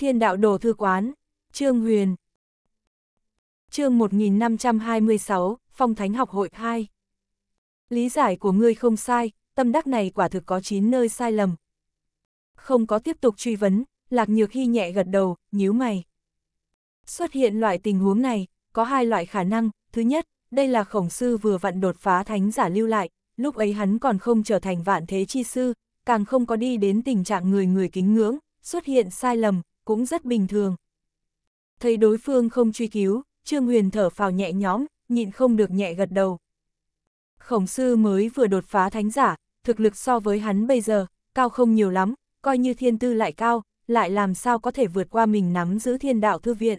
Thiên đạo đồ thư quán, Trương Huyền. Chương 1526, Phong Thánh học hội 2. Lý giải của ngươi không sai, tâm đắc này quả thực có 9 nơi sai lầm. Không có tiếp tục truy vấn, Lạc Nhược Hy nhẹ gật đầu, nhíu mày. Xuất hiện loại tình huống này, có hai loại khả năng, thứ nhất, đây là khổng sư vừa vặn đột phá thánh giả lưu lại, lúc ấy hắn còn không trở thành vạn thế chi sư, càng không có đi đến tình trạng người người kính ngưỡng, xuất hiện sai lầm, cũng rất bình thường. Thấy đối phương không truy cứu, Trương Huyền thở phào nhẹ nhõm, nhịn không được nhẹ gật đầu. Khổng sư mới vừa đột phá thánh giả, thực lực so với hắn bây giờ, cao không nhiều lắm, coi như thiên tư lại cao, lại làm sao có thể vượt qua mình nắm giữ thiên đạo thư viện.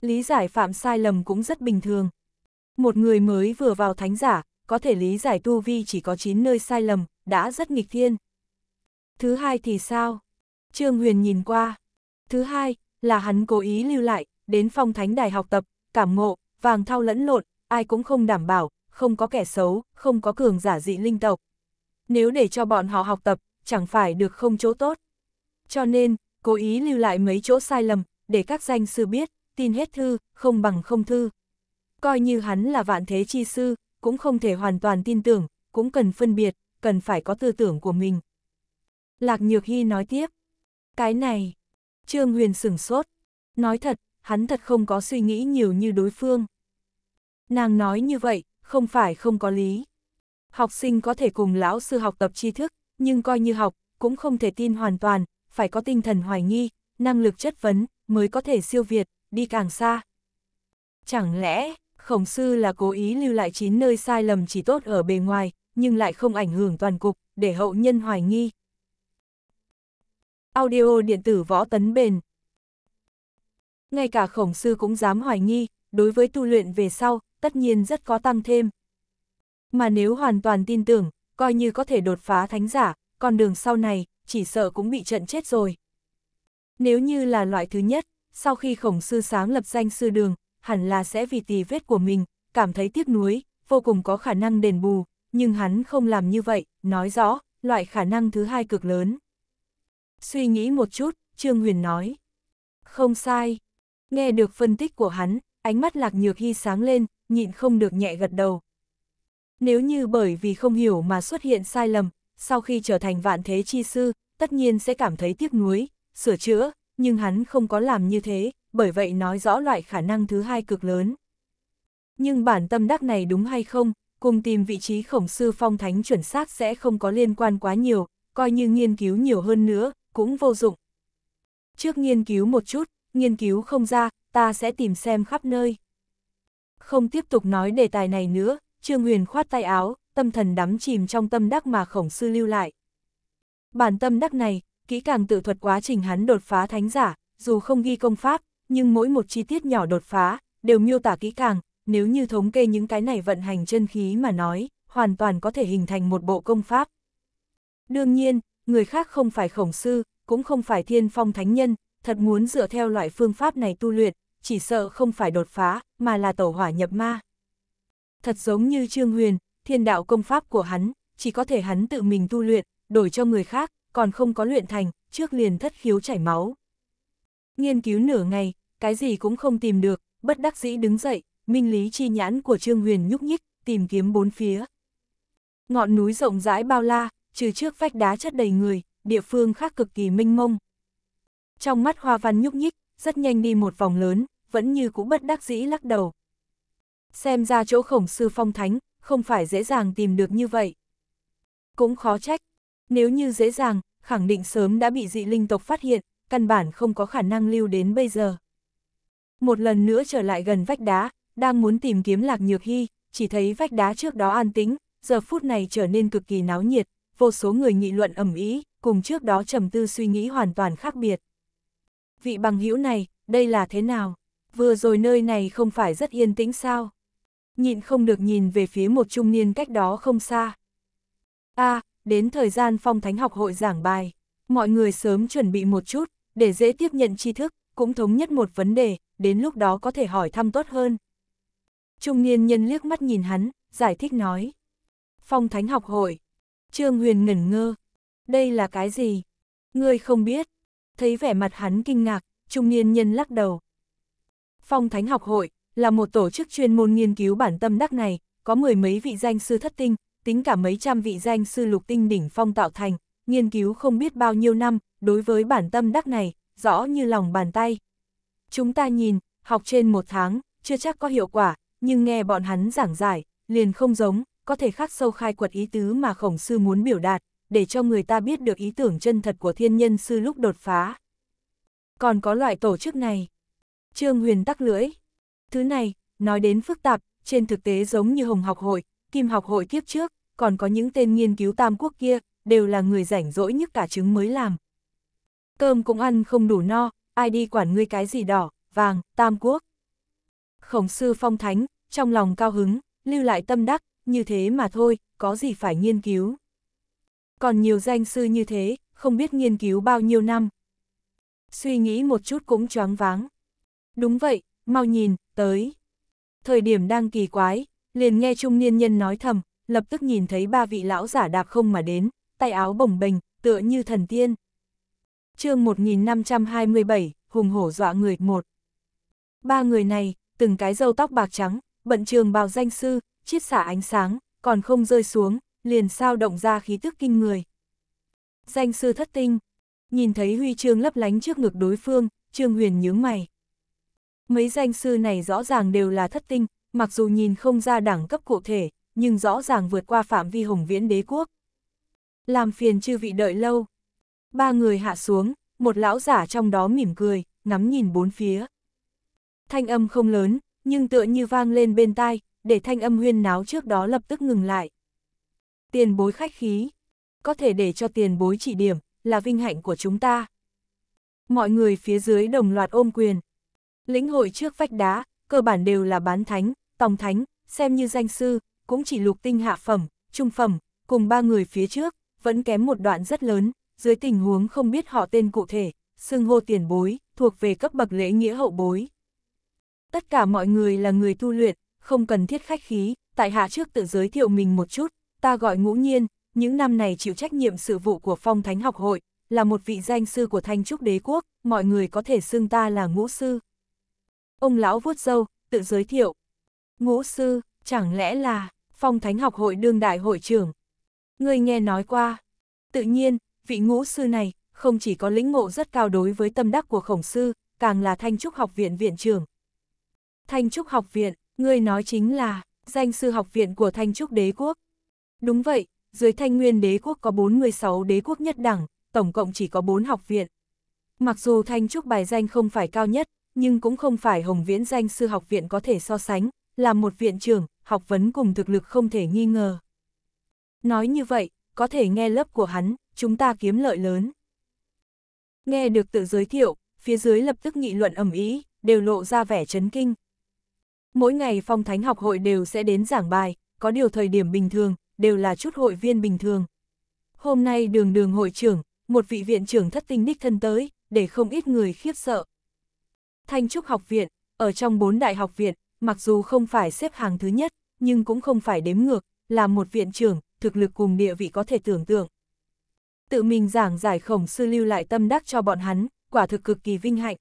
Lý giải phạm sai lầm cũng rất bình thường. Một người mới vừa vào thánh giả, có thể lý giải tu vi chỉ có 9 nơi sai lầm, đã rất nghịch thiên. Thứ hai thì sao? Trương Huyền nhìn qua, Thứ hai, là hắn cố ý lưu lại, đến phong thánh đài học tập, cảm ngộ, vàng thao lẫn lộn, ai cũng không đảm bảo, không có kẻ xấu, không có cường giả dị linh tộc. Nếu để cho bọn họ học tập, chẳng phải được không chỗ tốt. Cho nên, cố ý lưu lại mấy chỗ sai lầm, để các danh sư biết, tin hết thư, không bằng không thư. Coi như hắn là vạn thế chi sư, cũng không thể hoàn toàn tin tưởng, cũng cần phân biệt, cần phải có tư tưởng của mình. Lạc Nhược Hy nói tiếp, cái này, Trương Huyền sửng sốt. Nói thật, hắn thật không có suy nghĩ nhiều như đối phương. Nàng nói như vậy, không phải không có lý. Học sinh có thể cùng lão sư học tập tri thức, nhưng coi như học, cũng không thể tin hoàn toàn, phải có tinh thần hoài nghi, năng lực chất vấn, mới có thể siêu việt, đi càng xa. Chẳng lẽ, khổng sư là cố ý lưu lại chín nơi sai lầm chỉ tốt ở bề ngoài, nhưng lại không ảnh hưởng toàn cục, để hậu nhân hoài nghi. Audio điện tử võ tấn bền. Ngay cả khổng sư cũng dám hoài nghi, đối với tu luyện về sau, tất nhiên rất có tăng thêm. Mà nếu hoàn toàn tin tưởng, coi như có thể đột phá thánh giả, con đường sau này, chỉ sợ cũng bị trận chết rồi. Nếu như là loại thứ nhất, sau khi khổng sư sáng lập danh sư đường, hẳn là sẽ vì tì vết của mình, cảm thấy tiếc nuối, vô cùng có khả năng đền bù, nhưng hắn không làm như vậy, nói rõ, loại khả năng thứ hai cực lớn. Suy nghĩ một chút, Trương Huyền nói. Không sai. Nghe được phân tích của hắn, ánh mắt lạc nhược hy sáng lên, nhịn không được nhẹ gật đầu. Nếu như bởi vì không hiểu mà xuất hiện sai lầm, sau khi trở thành vạn thế chi sư, tất nhiên sẽ cảm thấy tiếc nuối, sửa chữa, nhưng hắn không có làm như thế, bởi vậy nói rõ loại khả năng thứ hai cực lớn. Nhưng bản tâm đắc này đúng hay không, cùng tìm vị trí khổng sư phong thánh chuẩn xác sẽ không có liên quan quá nhiều, coi như nghiên cứu nhiều hơn nữa, cũng vô dụng. Trước nghiên cứu một chút, nghiên cứu không ra, ta sẽ tìm xem khắp nơi. Không tiếp tục nói đề tài này nữa, Trương Huyền khoát tay áo, tâm thần đắm chìm trong tâm đắc mà khổng sư lưu lại. Bản tâm đắc này, kỹ càng tự thuật quá trình hắn đột phá thánh giả, dù không ghi công pháp, nhưng mỗi một chi tiết nhỏ đột phá, đều miêu tả kỹ càng, nếu như thống kê những cái này vận hành chân khí mà nói, hoàn toàn có thể hình thành một bộ công pháp. Đương nhiên, người khác không phải khổng sư, cũng không phải thiên phong thánh nhân, thật muốn dựa theo loại phương pháp này tu luyện, chỉ sợ không phải đột phá, mà là tổ hỏa nhập ma. Thật giống như Trương Huyền, thiên đạo công pháp của hắn, chỉ có thể hắn tự mình tu luyện, đổi cho người khác, còn không có luyện thành, trước liền thất khiếu chảy máu. Nghiên cứu nửa ngày, cái gì cũng không tìm được, bất đắc dĩ đứng dậy, minh lý chi nhãn của Trương Huyền nhúc nhích, tìm kiếm bốn phía. Ngọn núi rộng rãi bao la, trừ trước vách đá chất đầy người, địa phương khác cực kỳ minh mông. Trong mắt hoa văn nhúc nhích, rất nhanh đi một vòng lớn, vẫn như cũ bất đắc dĩ lắc đầu. Xem ra chỗ khổng sư phong thánh, không phải dễ dàng tìm được như vậy. Cũng khó trách, nếu như dễ dàng, khẳng định sớm đã bị dị linh tộc phát hiện, căn bản không có khả năng lưu đến bây giờ. Một lần nữa trở lại gần vách đá, đang muốn tìm kiếm lạc nhược hy, chỉ thấy vách đá trước đó an tĩnh, giờ phút này trở nên cực kỳ náo nhiệt, vô số người nghị luận ầm ý cùng trước đó trầm tư suy nghĩ hoàn toàn khác biệt. Vị bằng hữu này, đây là thế nào? Vừa rồi nơi này không phải rất yên tĩnh sao? Nhịn không được nhìn về phía một trung niên cách đó không xa. a à, đến thời gian phong thánh học hội giảng bài, mọi người sớm chuẩn bị một chút, để dễ tiếp nhận tri thức, cũng thống nhất một vấn đề, đến lúc đó có thể hỏi thăm tốt hơn. Trung niên nhân liếc mắt nhìn hắn, giải thích nói. Phong thánh học hội, Trương Huyền ngẩn ngơ. Đây là cái gì? Ngươi không biết. Thấy vẻ mặt hắn kinh ngạc, trung niên nhân lắc đầu. Phong Thánh Học Hội là một tổ chức chuyên môn nghiên cứu bản tâm đắc này, có mười mấy vị danh sư thất tinh, tính cả mấy trăm vị danh sư lục tinh đỉnh phong tạo thành, nghiên cứu không biết bao nhiêu năm, đối với bản tâm đắc này, rõ như lòng bàn tay. Chúng ta nhìn, học trên một tháng, chưa chắc có hiệu quả, nhưng nghe bọn hắn giảng giải, liền không giống, có thể khắc sâu khai quật ý tứ mà khổng sư muốn biểu đạt, để cho người ta biết được ý tưởng chân thật của thiên nhân sư lúc đột phá. Còn có loại tổ chức này. Trương Huyền tắc lưỡi. Thứ này, nói đến phức tạp, trên thực tế giống như Hồng học hội, Kim học hội kiếp trước, còn có những tên nghiên cứu tam quốc kia, đều là người rảnh rỗi nhất cả trứng mới làm. Cơm cũng ăn không đủ no, ai đi quản ngươi cái gì đỏ, vàng, tam quốc. Khổng sư phong thánh, trong lòng cao hứng, lưu lại tâm đắc, như thế mà thôi, có gì phải nghiên cứu. Còn nhiều danh sư như thế, không biết nghiên cứu bao nhiêu năm. Suy nghĩ một chút cũng choáng váng. Đúng vậy, mau nhìn, tới. Thời điểm đang kỳ quái, liền nghe trung niên nhân nói thầm, lập tức nhìn thấy ba vị lão giả đạp không mà đến, tay áo bồng bềnh, tựa như thần tiên. chương 1527, hùng hổ dọa người, một. Ba người này, từng cái râu tóc bạc trắng, bận trường bào danh sư, chiết xả ánh sáng, còn không rơi xuống, liền sao động ra khí tức kinh người. Danh sư thất tinh, nhìn thấy huy chương lấp lánh trước ngực đối phương, Trương Huyền nhướng mày. Mấy danh sư này rõ ràng đều là thất tinh, mặc dù nhìn không ra đẳng cấp cụ thể, nhưng rõ ràng vượt qua phạm vi hồng viễn đế quốc. Làm phiền chư vị đợi lâu. Ba người hạ xuống, một lão giả trong đó mỉm cười, ngắm nhìn bốn phía. Thanh âm không lớn, nhưng tựa như vang lên bên tai, để thanh âm huyên náo trước đó lập tức ngừng lại. Tiền bối khách khí, có thể để cho tiền bối chỉ điểm, là vinh hạnh của chúng ta. Mọi người phía dưới đồng loạt ôm quyền. Lĩnh hội trước vách đá, cơ bản đều là bán thánh, tòng thánh, xem như danh sư, cũng chỉ lục tinh hạ phẩm, trung phẩm, cùng ba người phía trước, vẫn kém một đoạn rất lớn, dưới tình huống không biết họ tên cụ thể, xưng hô tiền bối, thuộc về cấp bậc lễ nghĩa hậu bối. Tất cả mọi người là người tu luyện, không cần thiết khách khí, tại hạ trước tự giới thiệu mình một chút, ta gọi ngũ nhiên, những năm này chịu trách nhiệm sự vụ của phong thánh học hội, là một vị danh sư của thanh trúc đế quốc, mọi người có thể xưng ta là ngũ sư. Ông lão vuốt dâu, tự giới thiệu. Ngũ sư, chẳng lẽ là phong thánh học hội đương đại hội trưởng? Người nghe nói qua. Tự nhiên, vị ngũ sư này không chỉ có lĩnh ngộ rất cao đối với tâm đắc của khổng sư, càng là thanh trúc học viện viện trưởng. Thanh trúc học viện, Ngươi nói chính là, danh sư học viện của Thanh Trúc Đế Quốc. Đúng vậy, dưới Thanh Nguyên Đế Quốc có 46 đế quốc nhất đẳng, tổng cộng chỉ có 4 học viện. Mặc dù Thanh Trúc bài danh không phải cao nhất, nhưng cũng không phải Hồng Viễn danh sư học viện có thể so sánh, là một viện trưởng, học vấn cùng thực lực không thể nghi ngờ. Nói như vậy, có thể nghe lớp của hắn, chúng ta kiếm lợi lớn. Nghe được tự giới thiệu, phía dưới lập tức nghị luận ầm ý, đều lộ ra vẻ chấn kinh. Mỗi ngày phong thánh học hội đều sẽ đến giảng bài, có điều thời điểm bình thường, đều là chút hội viên bình thường. Hôm nay đường đường hội trưởng, một vị viện trưởng thất tinh đích thân tới, để không ít người khiếp sợ. Thanh Trúc học viện, ở trong bốn đại học viện, mặc dù không phải xếp hàng thứ nhất, nhưng cũng không phải đếm ngược, là một viện trưởng, thực lực cùng địa vị có thể tưởng tượng. Tự mình giảng giải khổng sư lưu lại tâm đắc cho bọn hắn, quả thực cực kỳ vinh hạnh.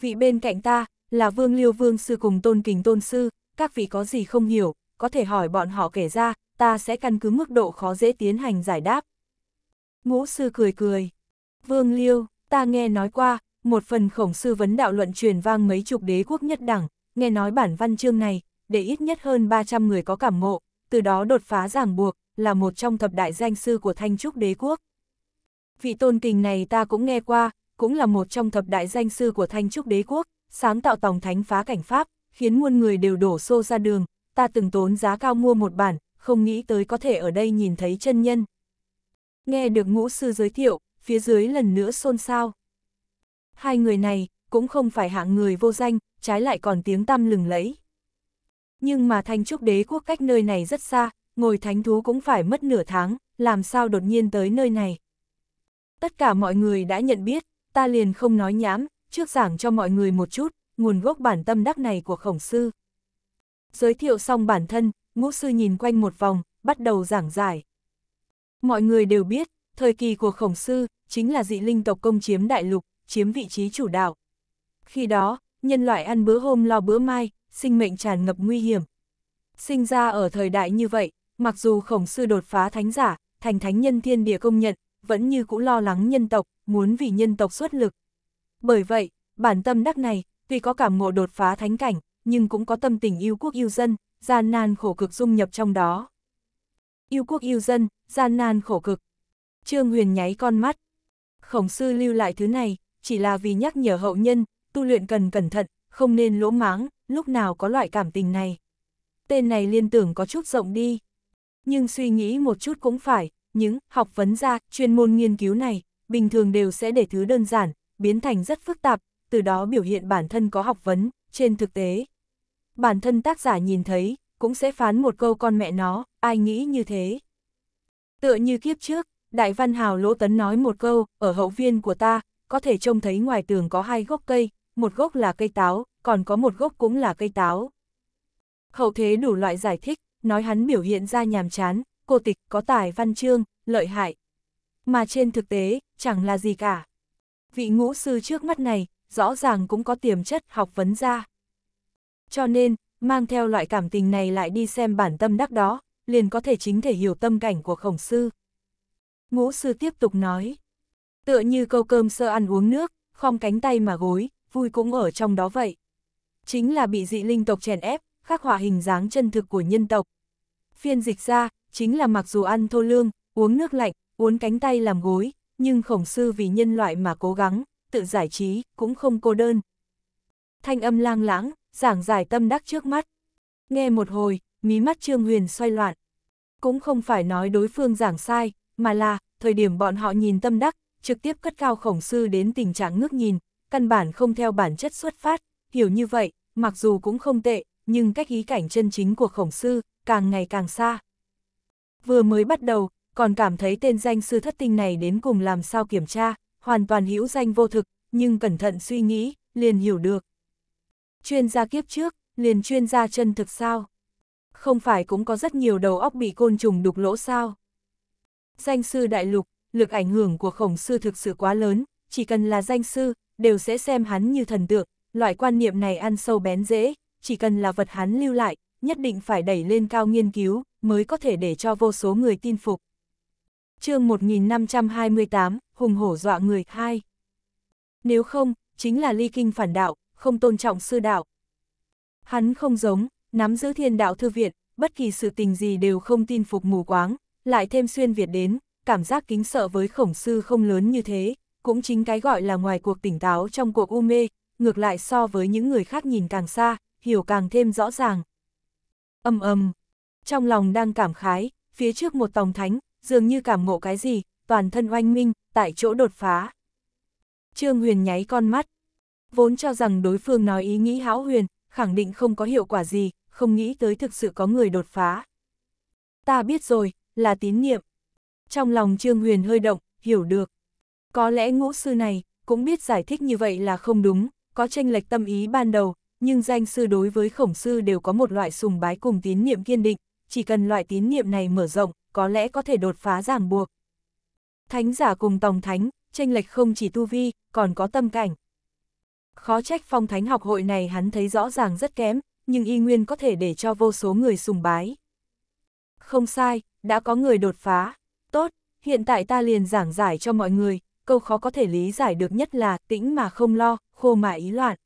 Vị bên cạnh ta, là Vương Liêu Vương Sư cùng Tôn Kình Tôn Sư, các vị có gì không hiểu, có thể hỏi bọn họ kể ra, ta sẽ căn cứ mức độ khó dễ tiến hành giải đáp. Ngũ Sư cười cười. Vương Liêu, ta nghe nói qua, một phần khổng sư vấn đạo luận truyền vang mấy chục đế quốc nhất đẳng, nghe nói bản văn chương này, để ít nhất hơn 300 người có cảm ngộ, từ đó đột phá ràng buộc, là một trong thập đại danh sư của Thanh Trúc đế quốc. Vị tôn kình này ta cũng nghe qua, cũng là một trong thập đại danh sư của Thanh Trúc đế quốc, sáng tạo tòng thánh phá cảnh pháp, khiến muôn người đều đổ xô ra đường, ta từng tốn giá cao mua một bản, không nghĩ tới có thể ở đây nhìn thấy chân nhân. Nghe được ngũ sư giới thiệu, phía dưới lần nữa xôn xao. Hai người này, cũng không phải hạng người vô danh, trái lại còn tiếng tăm lừng lẫy. Nhưng mà thanh trúc đế quốc cách nơi này rất xa, ngồi thánh thú cũng phải mất nửa tháng, làm sao đột nhiên tới nơi này. Tất cả mọi người đã nhận biết, ta liền không nói nhảm, trước giảng cho mọi người một chút, nguồn gốc bản tâm đắc này của khổng sư. Giới thiệu xong bản thân, ngũ sư nhìn quanh một vòng, bắt đầu giảng giải. Mọi người đều biết, thời kỳ của khổng sư, chính là dị linh tộc công chiếm đại lục, chiếm vị trí chủ đạo. Khi đó, nhân loại ăn bữa hôm lo bữa mai, sinh mệnh tràn ngập nguy hiểm. Sinh ra ở thời đại như vậy, mặc dù khổng sư đột phá thánh giả, thành thánh nhân thiên địa công nhận, vẫn như cũ lo lắng nhân tộc, muốn vì nhân tộc xuất lực, bởi vậy, bản tâm đắc này, tuy có cảm ngộ đột phá thánh cảnh, nhưng cũng có tâm tình yêu quốc yêu dân, gian nan khổ cực dung nhập trong đó. Yêu quốc yêu dân, gian nan khổ cực. Trương Huyền nháy con mắt. Khổng sư lưu lại thứ này, chỉ là vì nhắc nhở hậu nhân, tu luyện cần cẩn thận, không nên lỗ máng, lúc nào có loại cảm tình này. Tên này liên tưởng có chút rộng đi. Nhưng suy nghĩ một chút cũng phải, những học vấn gia, chuyên môn nghiên cứu này, bình thường đều sẽ để thứ đơn giản, biến thành rất phức tạp, từ đó biểu hiện bản thân có học vấn, trên thực tế. Bản thân tác giả nhìn thấy, cũng sẽ phán một câu con mẹ nó, ai nghĩ như thế. Tựa như kiếp trước, đại văn hào Lỗ Tấn nói một câu, ở hậu viên của ta, có thể trông thấy ngoài tường có hai gốc cây, một gốc là cây táo, còn có một gốc cũng là cây táo. Hậu thế đủ loại giải thích, nói hắn biểu hiện ra nhàm chán, cô tịch, có tài văn chương, lợi hại. Mà trên thực tế, chẳng là gì cả vị ngũ sư trước mắt này, rõ ràng cũng có tiềm chất học vấn ra. Cho nên, mang theo loại cảm tình này lại đi xem bản tâm đắc đó, liền có thể chính thể hiểu tâm cảnh của khổng sư. Ngũ sư tiếp tục nói, tựa như câu cơm sơ ăn uống nước, khom cánh tay mà gối, vui cũng ở trong đó vậy. Chính là bị dị linh tộc chèn ép, khắc họa hình dáng chân thực của nhân tộc. Phiên dịch ra, chính là mặc dù ăn thô lương, uống nước lạnh, uốn cánh tay làm gối, nhưng khổng sư vì nhân loại mà cố gắng, tự giải trí, cũng không cô đơn. Thanh âm lang lãng, giảng giải tâm đắc trước mắt. Nghe một hồi, mí mắt Trương Huyền xoay loạn. Cũng không phải nói đối phương giảng sai, mà là, thời điểm bọn họ nhìn tâm đắc, trực tiếp cất cao khổng sư đến tình trạng ngước nhìn, căn bản không theo bản chất xuất phát, hiểu như vậy, mặc dù cũng không tệ, nhưng cách ý cảnh chân chính của khổng sư, càng ngày càng xa. Vừa mới bắt đầu, còn cảm thấy tên danh sư thất tinh này đến cùng làm sao kiểm tra, hoàn toàn hữu danh vô thực, nhưng cẩn thận suy nghĩ, liền hiểu được. Chuyên gia kiếp trước, liền chuyên gia chân thực sao? Không phải cũng có rất nhiều đầu óc bị côn trùng đục lỗ sao? Danh sư đại lục, lực ảnh hưởng của khổng sư thực sự quá lớn, chỉ cần là danh sư, đều sẽ xem hắn như thần tượng, loại quan niệm này ăn sâu bén dễ, chỉ cần là vật hắn lưu lại, nhất định phải đẩy lên cao nghiên cứu, mới có thể để cho vô số người tin phục chương 1528, hùng hổ dọa người, hai. Nếu không, chính là ly kinh phản đạo, không tôn trọng sư đạo. Hắn không giống, nắm giữ thiên đạo thư viện, bất kỳ sự tình gì đều không tin phục mù quáng, lại thêm xuyên Việt đến, cảm giác kính sợ với khổng sư không lớn như thế, cũng chính cái gọi là ngoài cuộc tỉnh táo trong cuộc u mê, ngược lại so với những người khác nhìn càng xa, hiểu càng thêm rõ ràng. Âm âm, trong lòng đang cảm khái, phía trước một tòng thánh, dường như cảm ngộ cái gì, toàn thân oanh minh, tại chỗ đột phá. Trương Huyền nháy con mắt, vốn cho rằng đối phương nói ý nghĩ hão huyền, khẳng định không có hiệu quả gì, không nghĩ tới thực sự có người đột phá. Ta biết rồi, là tín niệm. Trong lòng Trương Huyền hơi động, hiểu được. Có lẽ ngũ sư này cũng biết giải thích như vậy là không đúng, có tranh lệch tâm ý ban đầu, nhưng danh sư đối với khổng sư đều có một loại sùng bái cùng tín niệm kiên định, chỉ cần loại tín niệm này mở rộng, có lẽ có thể đột phá ràng buộc. Thánh giả cùng Tòng Thánh, tranh lệch không chỉ tu vi, còn có tâm cảnh. Khó trách phong thánh học hội này hắn thấy rõ ràng rất kém, nhưng y nguyên có thể để cho vô số người sùng bái. Không sai, đã có người đột phá. Tốt, hiện tại ta liền giảng giải cho mọi người, câu khó có thể lý giải được nhất là tĩnh mà không lo, khô mà ý loạn.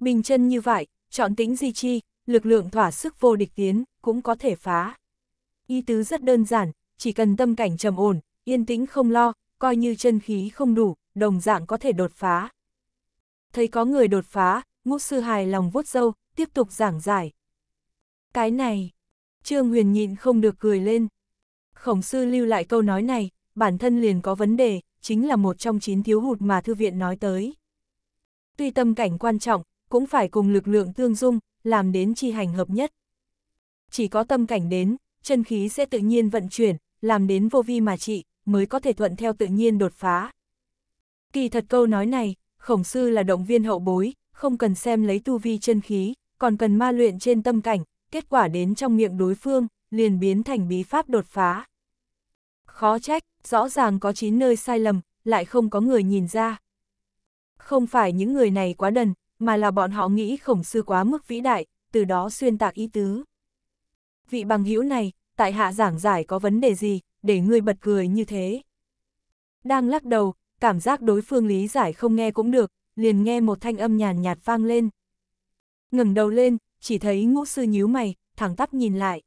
Bình chân như vậy, chọn tĩnh di chi, lực lượng thỏa sức vô địch tiến, cũng có thể phá ý tứ rất đơn giản, chỉ cần tâm cảnh trầm ổn, yên tĩnh không lo, coi như chân khí không đủ, đồng dạng có thể đột phá. Thấy có người đột phá, ngũ sư hài lòng vuốt dâu, tiếp tục giảng giải. Cái này, Trương Huyền nhịn không được cười lên. Khổng sư lưu lại câu nói này, bản thân liền có vấn đề, chính là một trong chín thiếu hụt mà thư viện nói tới. Tuy tâm cảnh quan trọng, cũng phải cùng lực lượng tương dung, làm đến chi hành hợp nhất. Chỉ có tâm cảnh đến, chân khí sẽ tự nhiên vận chuyển, làm đến vô vi mà trị, mới có thể thuận theo tự nhiên đột phá. Kỳ thật câu nói này, khổng sư là động viên hậu bối, không cần xem lấy tu vi chân khí, còn cần ma luyện trên tâm cảnh, kết quả đến trong miệng đối phương, liền biến thành bí pháp đột phá. Khó trách, rõ ràng có 9 nơi sai lầm, lại không có người nhìn ra. Không phải những người này quá đần, mà là bọn họ nghĩ khổng sư quá mức vĩ đại, từ đó xuyên tạc ý tứ vị bằng hữu này, tại hạ giảng giải có vấn đề gì, để ngươi bật cười như thế. Đang lắc đầu, cảm giác đối phương lý giải không nghe cũng được, liền nghe một thanh âm nhàn nhạt vang lên. ngẩng đầu lên, chỉ thấy ngũ sư nhíu mày, thẳng tắp nhìn lại.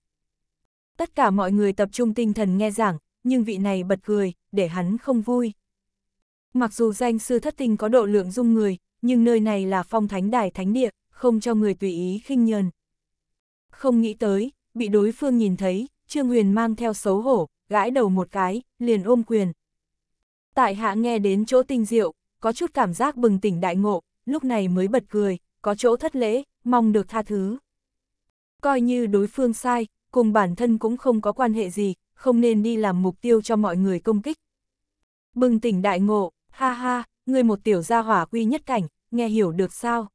Tất cả mọi người tập trung tinh thần nghe giảng, nhưng vị này bật cười, để hắn không vui. Mặc dù danh sư thất tinh có độ lượng dung người, nhưng nơi này là phong thánh đài thánh địa, không cho người tùy ý khinh nhờn. Không nghĩ tới, bị đối phương nhìn thấy, Trương Huyền mang theo xấu hổ, gãi đầu một cái, liền ôm quyền. Tại hạ nghe đến chỗ tinh diệu, có chút cảm giác bừng tỉnh đại ngộ, lúc này mới bật cười, có chỗ thất lễ, mong được tha thứ. Coi như đối phương sai, cùng bản thân cũng không có quan hệ gì, không nên đi làm mục tiêu cho mọi người công kích. Bừng tỉnh đại ngộ, ha ha, người một tiểu gia hỏa quy nhất cảnh, nghe hiểu được sao?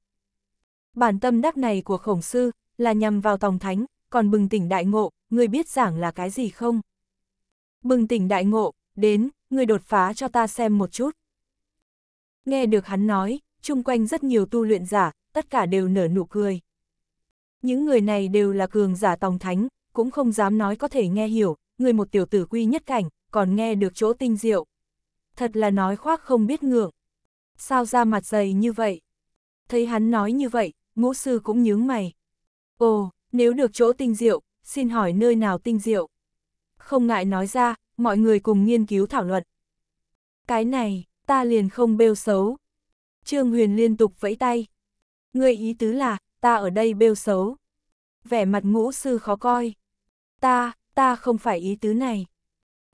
Bản tâm đắc này của khổng sư là nhằm vào tòng thánh, còn bừng tỉnh đại ngộ, người biết giảng là cái gì không? Bừng tỉnh đại ngộ, đến, người đột phá cho ta xem một chút. Nghe được hắn nói, chung quanh rất nhiều tu luyện giả, tất cả đều nở nụ cười. Những người này đều là cường giả tòng thánh, cũng không dám nói có thể nghe hiểu, người một tiểu tử quy nhất cảnh, còn nghe được chỗ tinh diệu. Thật là nói khoác không biết ngượng. Sao ra mặt dày như vậy? Thấy hắn nói như vậy, ngũ sư cũng nhướng mày. Ồ, nếu được chỗ tinh diệu, xin hỏi nơi nào tinh diệu? Không ngại nói ra, mọi người cùng nghiên cứu thảo luận. Cái này, ta liền không bêu xấu. Trương Huyền liên tục vẫy tay. Người ý tứ là, ta ở đây bêu xấu. Vẻ mặt ngũ sư khó coi. Ta, ta không phải ý tứ này.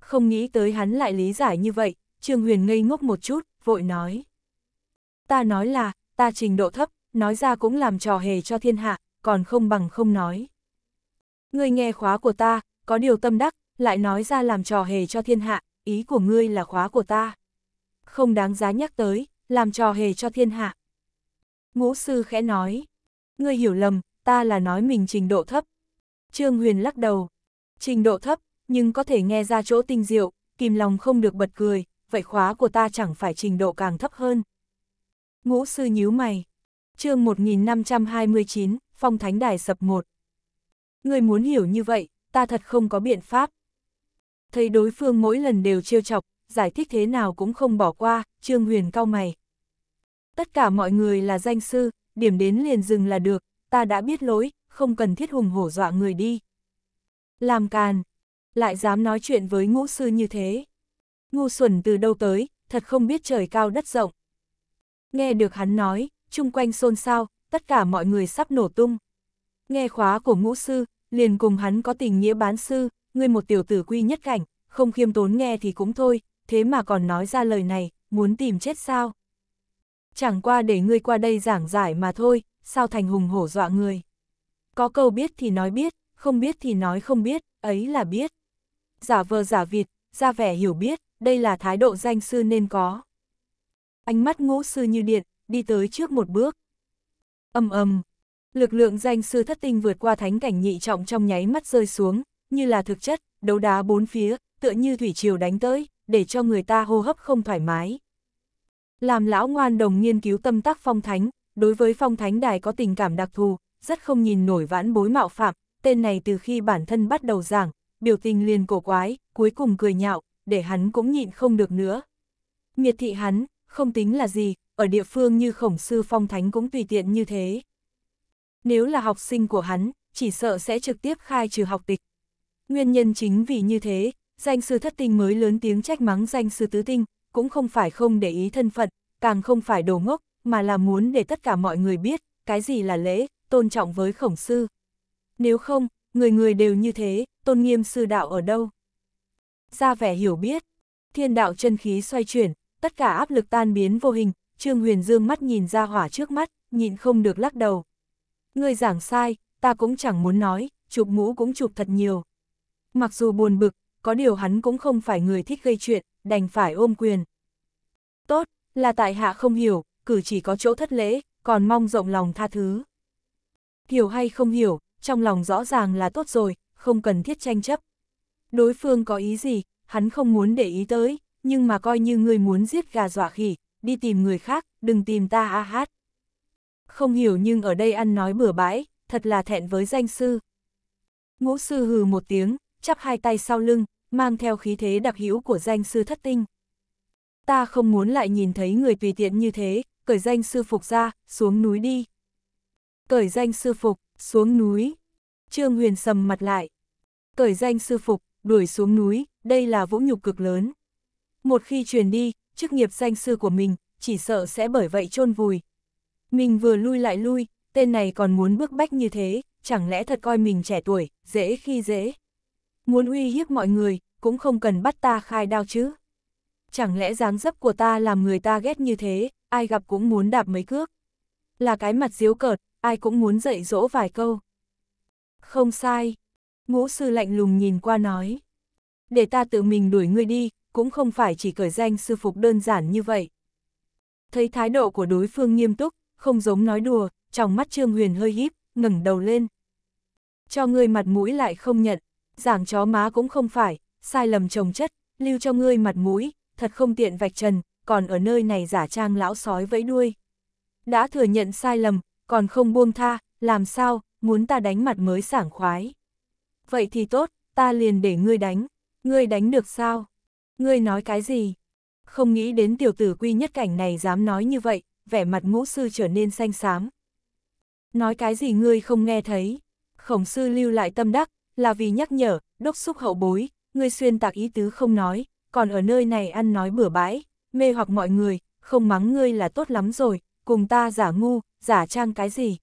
Không nghĩ tới hắn lại lý giải như vậy, Trương Huyền ngây ngốc một chút, vội nói. Ta nói là, ta trình độ thấp, nói ra cũng làm trò hề cho thiên hạ, còn không bằng không nói. Ngươi nghe khóa của ta, có điều tâm đắc, lại nói ra làm trò hề cho thiên hạ, ý của ngươi là khóa của ta. Không đáng giá nhắc tới, làm trò hề cho thiên hạ. Ngũ sư khẽ nói, ngươi hiểu lầm, ta là nói mình trình độ thấp. Trương Huyền lắc đầu, trình độ thấp, nhưng có thể nghe ra chỗ tinh diệu, kìm lòng không được bật cười, vậy khóa của ta chẳng phải trình độ càng thấp hơn. Ngũ sư nhíu mày, chương 1529, phong thánh đài sập một. Người muốn hiểu như vậy, ta thật không có biện pháp. Thấy đối phương mỗi lần đều trêu chọc, giải thích thế nào cũng không bỏ qua, Trương Huyền cao mày. Tất cả mọi người là danh sư, điểm đến liền dừng là được, ta đã biết lỗi, không cần thiết hùng hổ dọa người đi. Làm càn, lại dám nói chuyện với ngũ sư như thế. Ngu xuẩn từ đâu tới, thật không biết trời cao đất rộng. Nghe được hắn nói, chung quanh xôn xao, tất cả mọi người sắp nổ tung. Nghe khóa của ngũ sư, liền cùng hắn có tình nghĩa bán sư, ngươi một tiểu tử quy nhất cảnh, không khiêm tốn nghe thì cũng thôi, thế mà còn nói ra lời này, muốn tìm chết sao? Chẳng qua để ngươi qua đây giảng giải mà thôi, sao thành hùng hổ dọa người? Có câu biết thì nói biết, không biết thì nói không biết, ấy là biết. Giả vờ giả vịt, ra vẻ hiểu biết, đây là thái độ danh sư nên có. Ánh mắt ngũ sư như điện, đi tới trước một bước. Âm âm, lực lượng danh sư thất tinh vượt qua thánh cảnh nhị trọng trong nháy mắt rơi xuống, như là thực chất, đấu đá bốn phía, tựa như thủy triều đánh tới, để cho người ta hô hấp không thoải mái. Làm lão ngoan đồng nghiên cứu tâm tác phong thánh, đối với phong thánh đài có tình cảm đặc thù, rất không nhìn nổi vãn bối mạo phạm, tên này từ khi bản thân bắt đầu giảng, biểu tình liền cổ quái, cuối cùng cười nhạo, để hắn cũng nhịn không được nữa. Miệt thị hắn, không tính là gì, ở địa phương như khổng sư phong thánh cũng tùy tiện như thế. Nếu là học sinh của hắn, chỉ sợ sẽ trực tiếp khai trừ học tịch. Nguyên nhân chính vì như thế, danh sư thất tinh mới lớn tiếng trách mắng danh sư tứ tinh, cũng không phải không để ý thân phận, càng không phải đồ ngốc, mà là muốn để tất cả mọi người biết, cái gì là lễ, tôn trọng với khổng sư. Nếu không, người người đều như thế, tôn nghiêm sư đạo ở đâu? Ra vẻ hiểu biết, thiên đạo chân khí xoay chuyển, tất cả áp lực tan biến vô hình, Trương Huyền Dương mắt nhìn ra hỏa trước mắt, nhịn không được lắc đầu. Ngươi giảng sai, ta cũng chẳng muốn nói, chụp mũ cũng chụp thật nhiều. Mặc dù buồn bực, có điều hắn cũng không phải người thích gây chuyện, đành phải ôm quyền. Tốt, là tại hạ không hiểu, cử chỉ có chỗ thất lễ, còn mong rộng lòng tha thứ. Hiểu hay không hiểu, trong lòng rõ ràng là tốt rồi, không cần thiết tranh chấp. Đối phương có ý gì, hắn không muốn để ý tới, nhưng mà coi như người muốn giết gà dọa khỉ, đi tìm người khác, đừng tìm ta a hát. Không hiểu nhưng ở đây ăn nói bừa bãi, thật là thẹn với danh sư. Ngũ sư hừ một tiếng, chắp hai tay sau lưng, mang theo khí thế đặc hữu của danh sư thất tinh. Ta không muốn lại nhìn thấy người tùy tiện như thế, cởi danh sư phục ra, xuống núi đi. Cởi danh sư phục, xuống núi. Trương Huyền sầm mặt lại. Cởi danh sư phục, đuổi xuống núi, đây là vũ nhục cực lớn. Một khi truyền đi, chức nghiệp danh sư của mình, chỉ sợ sẽ bởi vậy chôn vùi. Mình vừa lui lại lui, tên này còn muốn bước bách như thế, chẳng lẽ thật coi mình trẻ tuổi, dễ khi dễ. Muốn uy hiếp mọi người, cũng không cần bắt ta khai đao chứ. Chẳng lẽ dáng dấp của ta làm người ta ghét như thế, ai gặp cũng muốn đạp mấy cước. Là cái mặt diếu cợt, ai cũng muốn dạy dỗ vài câu. Không sai, ngũ sư lạnh lùng nhìn qua nói. Để ta tự mình đuổi ngươi đi, cũng không phải chỉ cởi danh sư phục đơn giản như vậy. Thấy thái độ của đối phương nghiêm túc, không giống nói đùa, trong mắt Trương Huyền hơi híp, ngẩng đầu lên. Cho ngươi mặt mũi lại không nhận, giảng chó má cũng không phải, sai lầm trồng chất, lưu cho ngươi mặt mũi, thật không tiện vạch trần, còn ở nơi này giả trang lão sói vẫy đuôi. Đã thừa nhận sai lầm, còn không buông tha, làm sao, muốn ta đánh mặt mới sảng khoái. Vậy thì tốt, ta liền để ngươi đánh, ngươi đánh được sao? Ngươi nói cái gì? Không nghĩ đến tiểu tử quy nhất cảnh này dám nói như vậy, vẻ mặt ngũ sư trở nên xanh xám. Nói cái gì ngươi không nghe thấy? Khổng sư lưu lại tâm đắc, là vì nhắc nhở, đốc xúc hậu bối, ngươi xuyên tạc ý tứ không nói, còn ở nơi này ăn nói bừa bãi, mê hoặc mọi người, không mắng ngươi là tốt lắm rồi, cùng ta giả ngu, giả trang cái gì?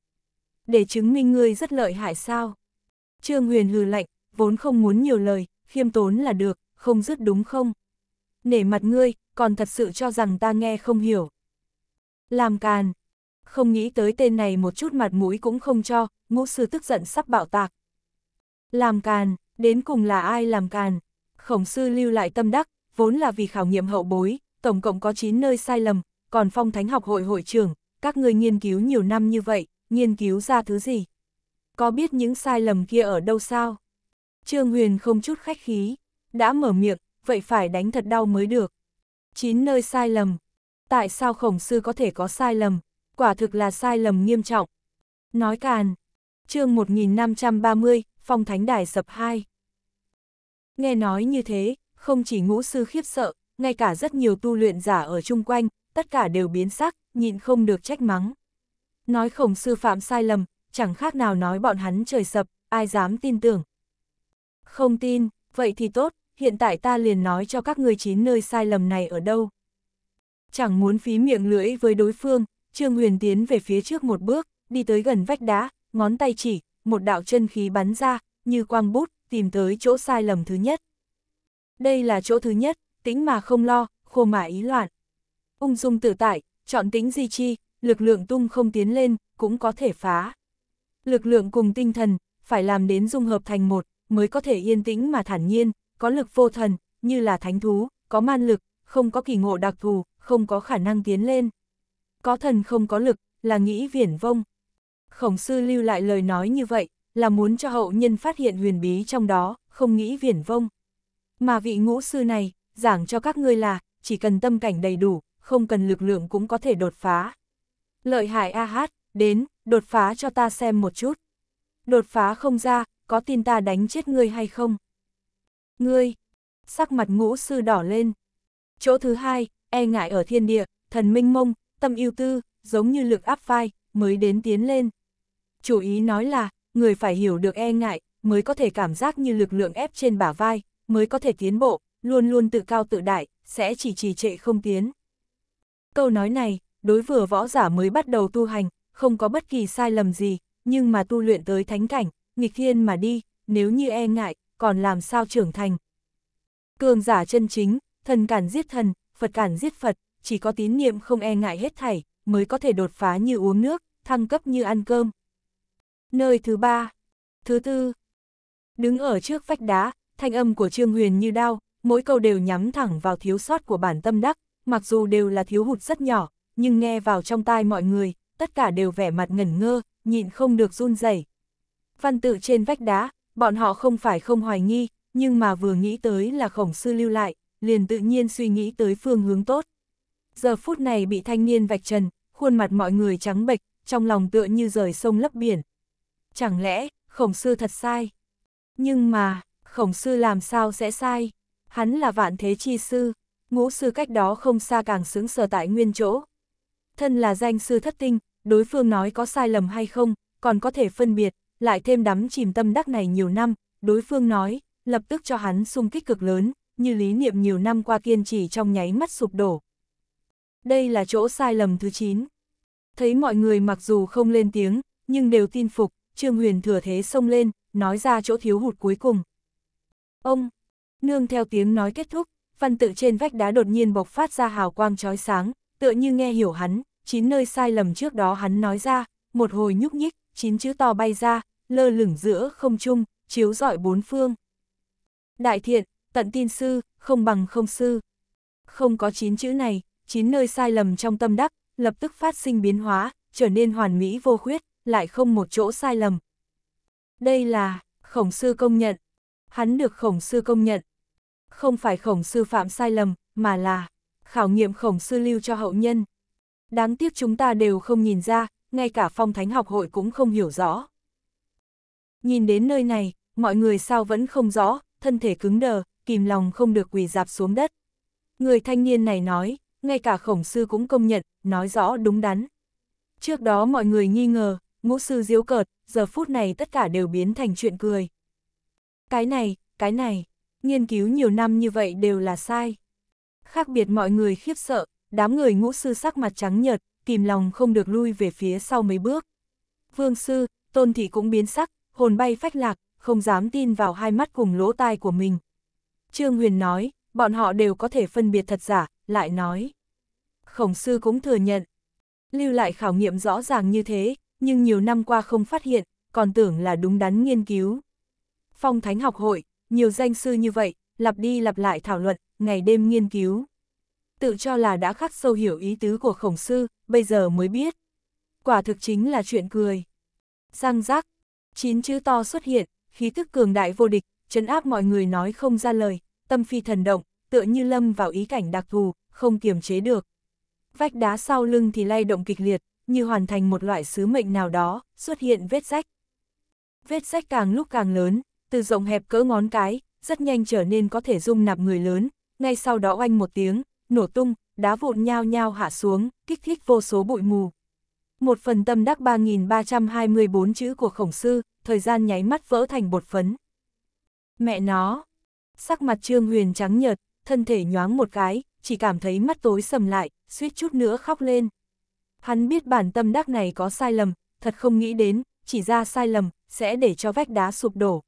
Để chứng minh ngươi rất lợi hại sao? Trương Huyền hừ lạnh, vốn không muốn nhiều lời, khiêm tốn là được, không dứt đúng không? nể mặt ngươi, còn thật sự cho rằng ta nghe không hiểu. Làm càn, không nghĩ tới tên này một chút mặt mũi cũng không cho, ngũ sư tức giận sắp bạo tạc. Làm càn, đến cùng là ai làm càn? Khổng sư lưu lại tâm đắc, vốn là vì khảo nghiệm hậu bối, tổng cộng có 9 nơi sai lầm, còn phong thánh học hội hội trưởng, các người nghiên cứu nhiều năm như vậy, nghiên cứu ra thứ gì? Có biết những sai lầm kia ở đâu sao? Trương Huyền không chút khách khí, đã mở miệng, vậy phải đánh thật đau mới được. Chín nơi sai lầm. Tại sao khổng sư có thể có sai lầm? Quả thực là sai lầm nghiêm trọng. Nói càn. chương 1530, Phong Thánh Đài sập 2. Nghe nói như thế, không chỉ ngũ sư khiếp sợ, ngay cả rất nhiều tu luyện giả ở chung quanh, tất cả đều biến sắc, nhịn không được trách mắng. Nói khổng sư phạm sai lầm, chẳng khác nào nói bọn hắn trời sập, ai dám tin tưởng. Không tin, vậy thì tốt, hiện tại ta liền nói cho các ngươi chín nơi sai lầm này ở đâu. Chẳng muốn phí miệng lưỡi với đối phương, Trương Huyền tiến về phía trước một bước, đi tới gần vách đá, ngón tay chỉ, một đạo chân khí bắn ra, như quang bút, tìm tới chỗ sai lầm thứ nhất. Đây là chỗ thứ nhất, tính mà không lo, khô mà ý loạn. Ung dung tự tại, chọn tính di chi, lực lượng tung không tiến lên, cũng có thể phá. Lực lượng cùng tinh thần, phải làm đến dung hợp thành một, mới có thể yên tĩnh mà thản nhiên, có lực vô thần, như là thánh thú, có man lực, không có kỳ ngộ đặc thù, không có khả năng tiến lên. Có thần không có lực, là nghĩ viển vông. Khổng sư lưu lại lời nói như vậy, là muốn cho hậu nhân phát hiện huyền bí trong đó, không nghĩ viển vông. Mà vị ngũ sư này, giảng cho các ngươi là, chỉ cần tâm cảnh đầy đủ, không cần lực lượng cũng có thể đột phá. Lợi hại A Hát, đến, đột phá cho ta xem một chút. Đột phá không ra, có tin ta đánh chết ngươi hay không? Ngươi! Sắc mặt ngũ sư đỏ lên. Chỗ thứ hai, e ngại ở thiên địa, thần minh mông, tâm yêu tư, giống như lực áp vai, mới đến tiến lên. Chủ ý nói là, người phải hiểu được e ngại, mới có thể cảm giác như lực lượng ép trên bả vai, mới có thể tiến bộ, luôn luôn tự cao tự đại, sẽ chỉ trì trệ không tiến. Câu nói này, đối vừa võ giả mới bắt đầu tu hành, không có bất kỳ sai lầm gì, nhưng mà tu luyện tới thánh cảnh, nghịch thiên mà đi, nếu như e ngại, còn làm sao trưởng thành. Cường giả chân chính, thần cản giết thần, Phật cản giết Phật, chỉ có tín niệm không e ngại hết thảy, mới có thể đột phá như uống nước, thăng cấp như ăn cơm. Nơi thứ ba, thứ tư, đứng ở trước vách đá, thanh âm của Trương Huyền như đao, mỗi câu đều nhắm thẳng vào thiếu sót của bản tâm đắc, mặc dù đều là thiếu hụt rất nhỏ, nhưng nghe vào trong tai mọi người, tất cả đều vẻ mặt ngẩn ngơ, nhịn không được run rẩy. Văn tự trên vách đá, Bọn họ không phải không hoài nghi, nhưng mà vừa nghĩ tới là khổng sư lưu lại, liền tự nhiên suy nghĩ tới phương hướng tốt. Giờ phút này bị thanh niên vạch trần, khuôn mặt mọi người trắng bệch, trong lòng tựa như rời sông lấp biển. Chẳng lẽ, khổng sư thật sai? Nhưng mà, khổng sư làm sao sẽ sai? Hắn là vạn thế chi sư, ngũ sư cách đó không xa càng xứng sở tại nguyên chỗ. Thân là danh sư thất tinh, đối phương nói có sai lầm hay không, còn có thể phân biệt, lại thêm đắm chìm tâm đắc này nhiều năm, đối phương nói, lập tức cho hắn xung kích cực lớn, như lý niệm nhiều năm qua kiên trì trong nháy mắt sụp đổ. Đây là chỗ sai lầm thứ 9. Thấy mọi người mặc dù không lên tiếng, nhưng đều tin phục, Trương Huyền thừa thế xông lên, nói ra chỗ thiếu hụt cuối cùng. Ông, nương theo tiếng nói kết thúc, văn tự trên vách đá đột nhiên bộc phát ra hào quang chói sáng, tựa như nghe hiểu hắn, chín nơi sai lầm trước đó hắn nói ra, một hồi nhúc nhích, chín chữ to bay ra, lơ lửng giữa không trung, chiếu rọi bốn phương. Đại thiện, tận tin sư, không bằng không sư. Không có chín chữ này, chín nơi sai lầm trong tâm đắc, lập tức phát sinh biến hóa, trở nên hoàn mỹ vô khuyết, lại không một chỗ sai lầm. Đây là, khổng sư công nhận. Hắn được khổng sư công nhận. Không phải khổng sư phạm sai lầm, mà là, khảo nghiệm khổng sư lưu cho hậu nhân. Đáng tiếc chúng ta đều không nhìn ra, ngay cả phong thánh học hội cũng không hiểu rõ. Nhìn đến nơi này, mọi người sao vẫn không rõ, thân thể cứng đờ, kìm lòng không được quỳ dạp xuống đất. Người thanh niên này nói, ngay cả khổng sư cũng công nhận, nói rõ đúng đắn. Trước đó mọi người nghi ngờ, ngũ sư diếu cợt, giờ phút này tất cả đều biến thành chuyện cười. Cái này, cái này, nghiên cứu nhiều năm như vậy đều là sai. Khác biệt mọi người khiếp sợ, đám người ngũ sư sắc mặt trắng nhợt, kìm lòng không được lui về phía sau mấy bước. Vương sư, tôn thị cũng biến sắc, hồn bay phách lạc, không dám tin vào hai mắt cùng lỗ tai của mình. Trương Huyền nói, bọn họ đều có thể phân biệt thật giả, lại nói. Khổng sư cũng thừa nhận. Lưu lại khảo nghiệm rõ ràng như thế, nhưng nhiều năm qua không phát hiện, còn tưởng là đúng đắn nghiên cứu. Phong Thánh học hội, nhiều danh sư như vậy, lặp đi lặp lại thảo luận, ngày đêm nghiên cứu. Tự cho là đã khắc sâu hiểu ý tứ của khổng sư, bây giờ mới biết. Quả thực chính là chuyện cười. Giang giác, Chín chữ to xuất hiện, khí tức cường đại vô địch, chấn áp mọi người nói không ra lời, tâm phi thần động, tựa như lâm vào ý cảnh đặc thù, không kiềm chế được. Vách đá sau lưng thì lay động kịch liệt, như hoàn thành một loại sứ mệnh nào đó, xuất hiện vết rách. Vết rách càng lúc càng lớn, từ rộng hẹp cỡ ngón cái, rất nhanh trở nên có thể dung nạp người lớn, ngay sau đó oanh một tiếng, nổ tung, đá vụn nhao nhao hạ xuống, kích thích vô số bụi mù, một phần tâm đắc 3.324 chữ của khổng sư, thời gian nháy mắt vỡ thành bột phấn. Mẹ nó! Sắc mặt Trương Huyền trắng nhợt, thân thể nhoáng một cái, chỉ cảm thấy mắt tối sầm lại, suýt chút nữa khóc lên. Hắn biết bản tâm đắc này có sai lầm, thật không nghĩ đến, chỉ ra sai lầm, sẽ để cho vách đá sụp đổ.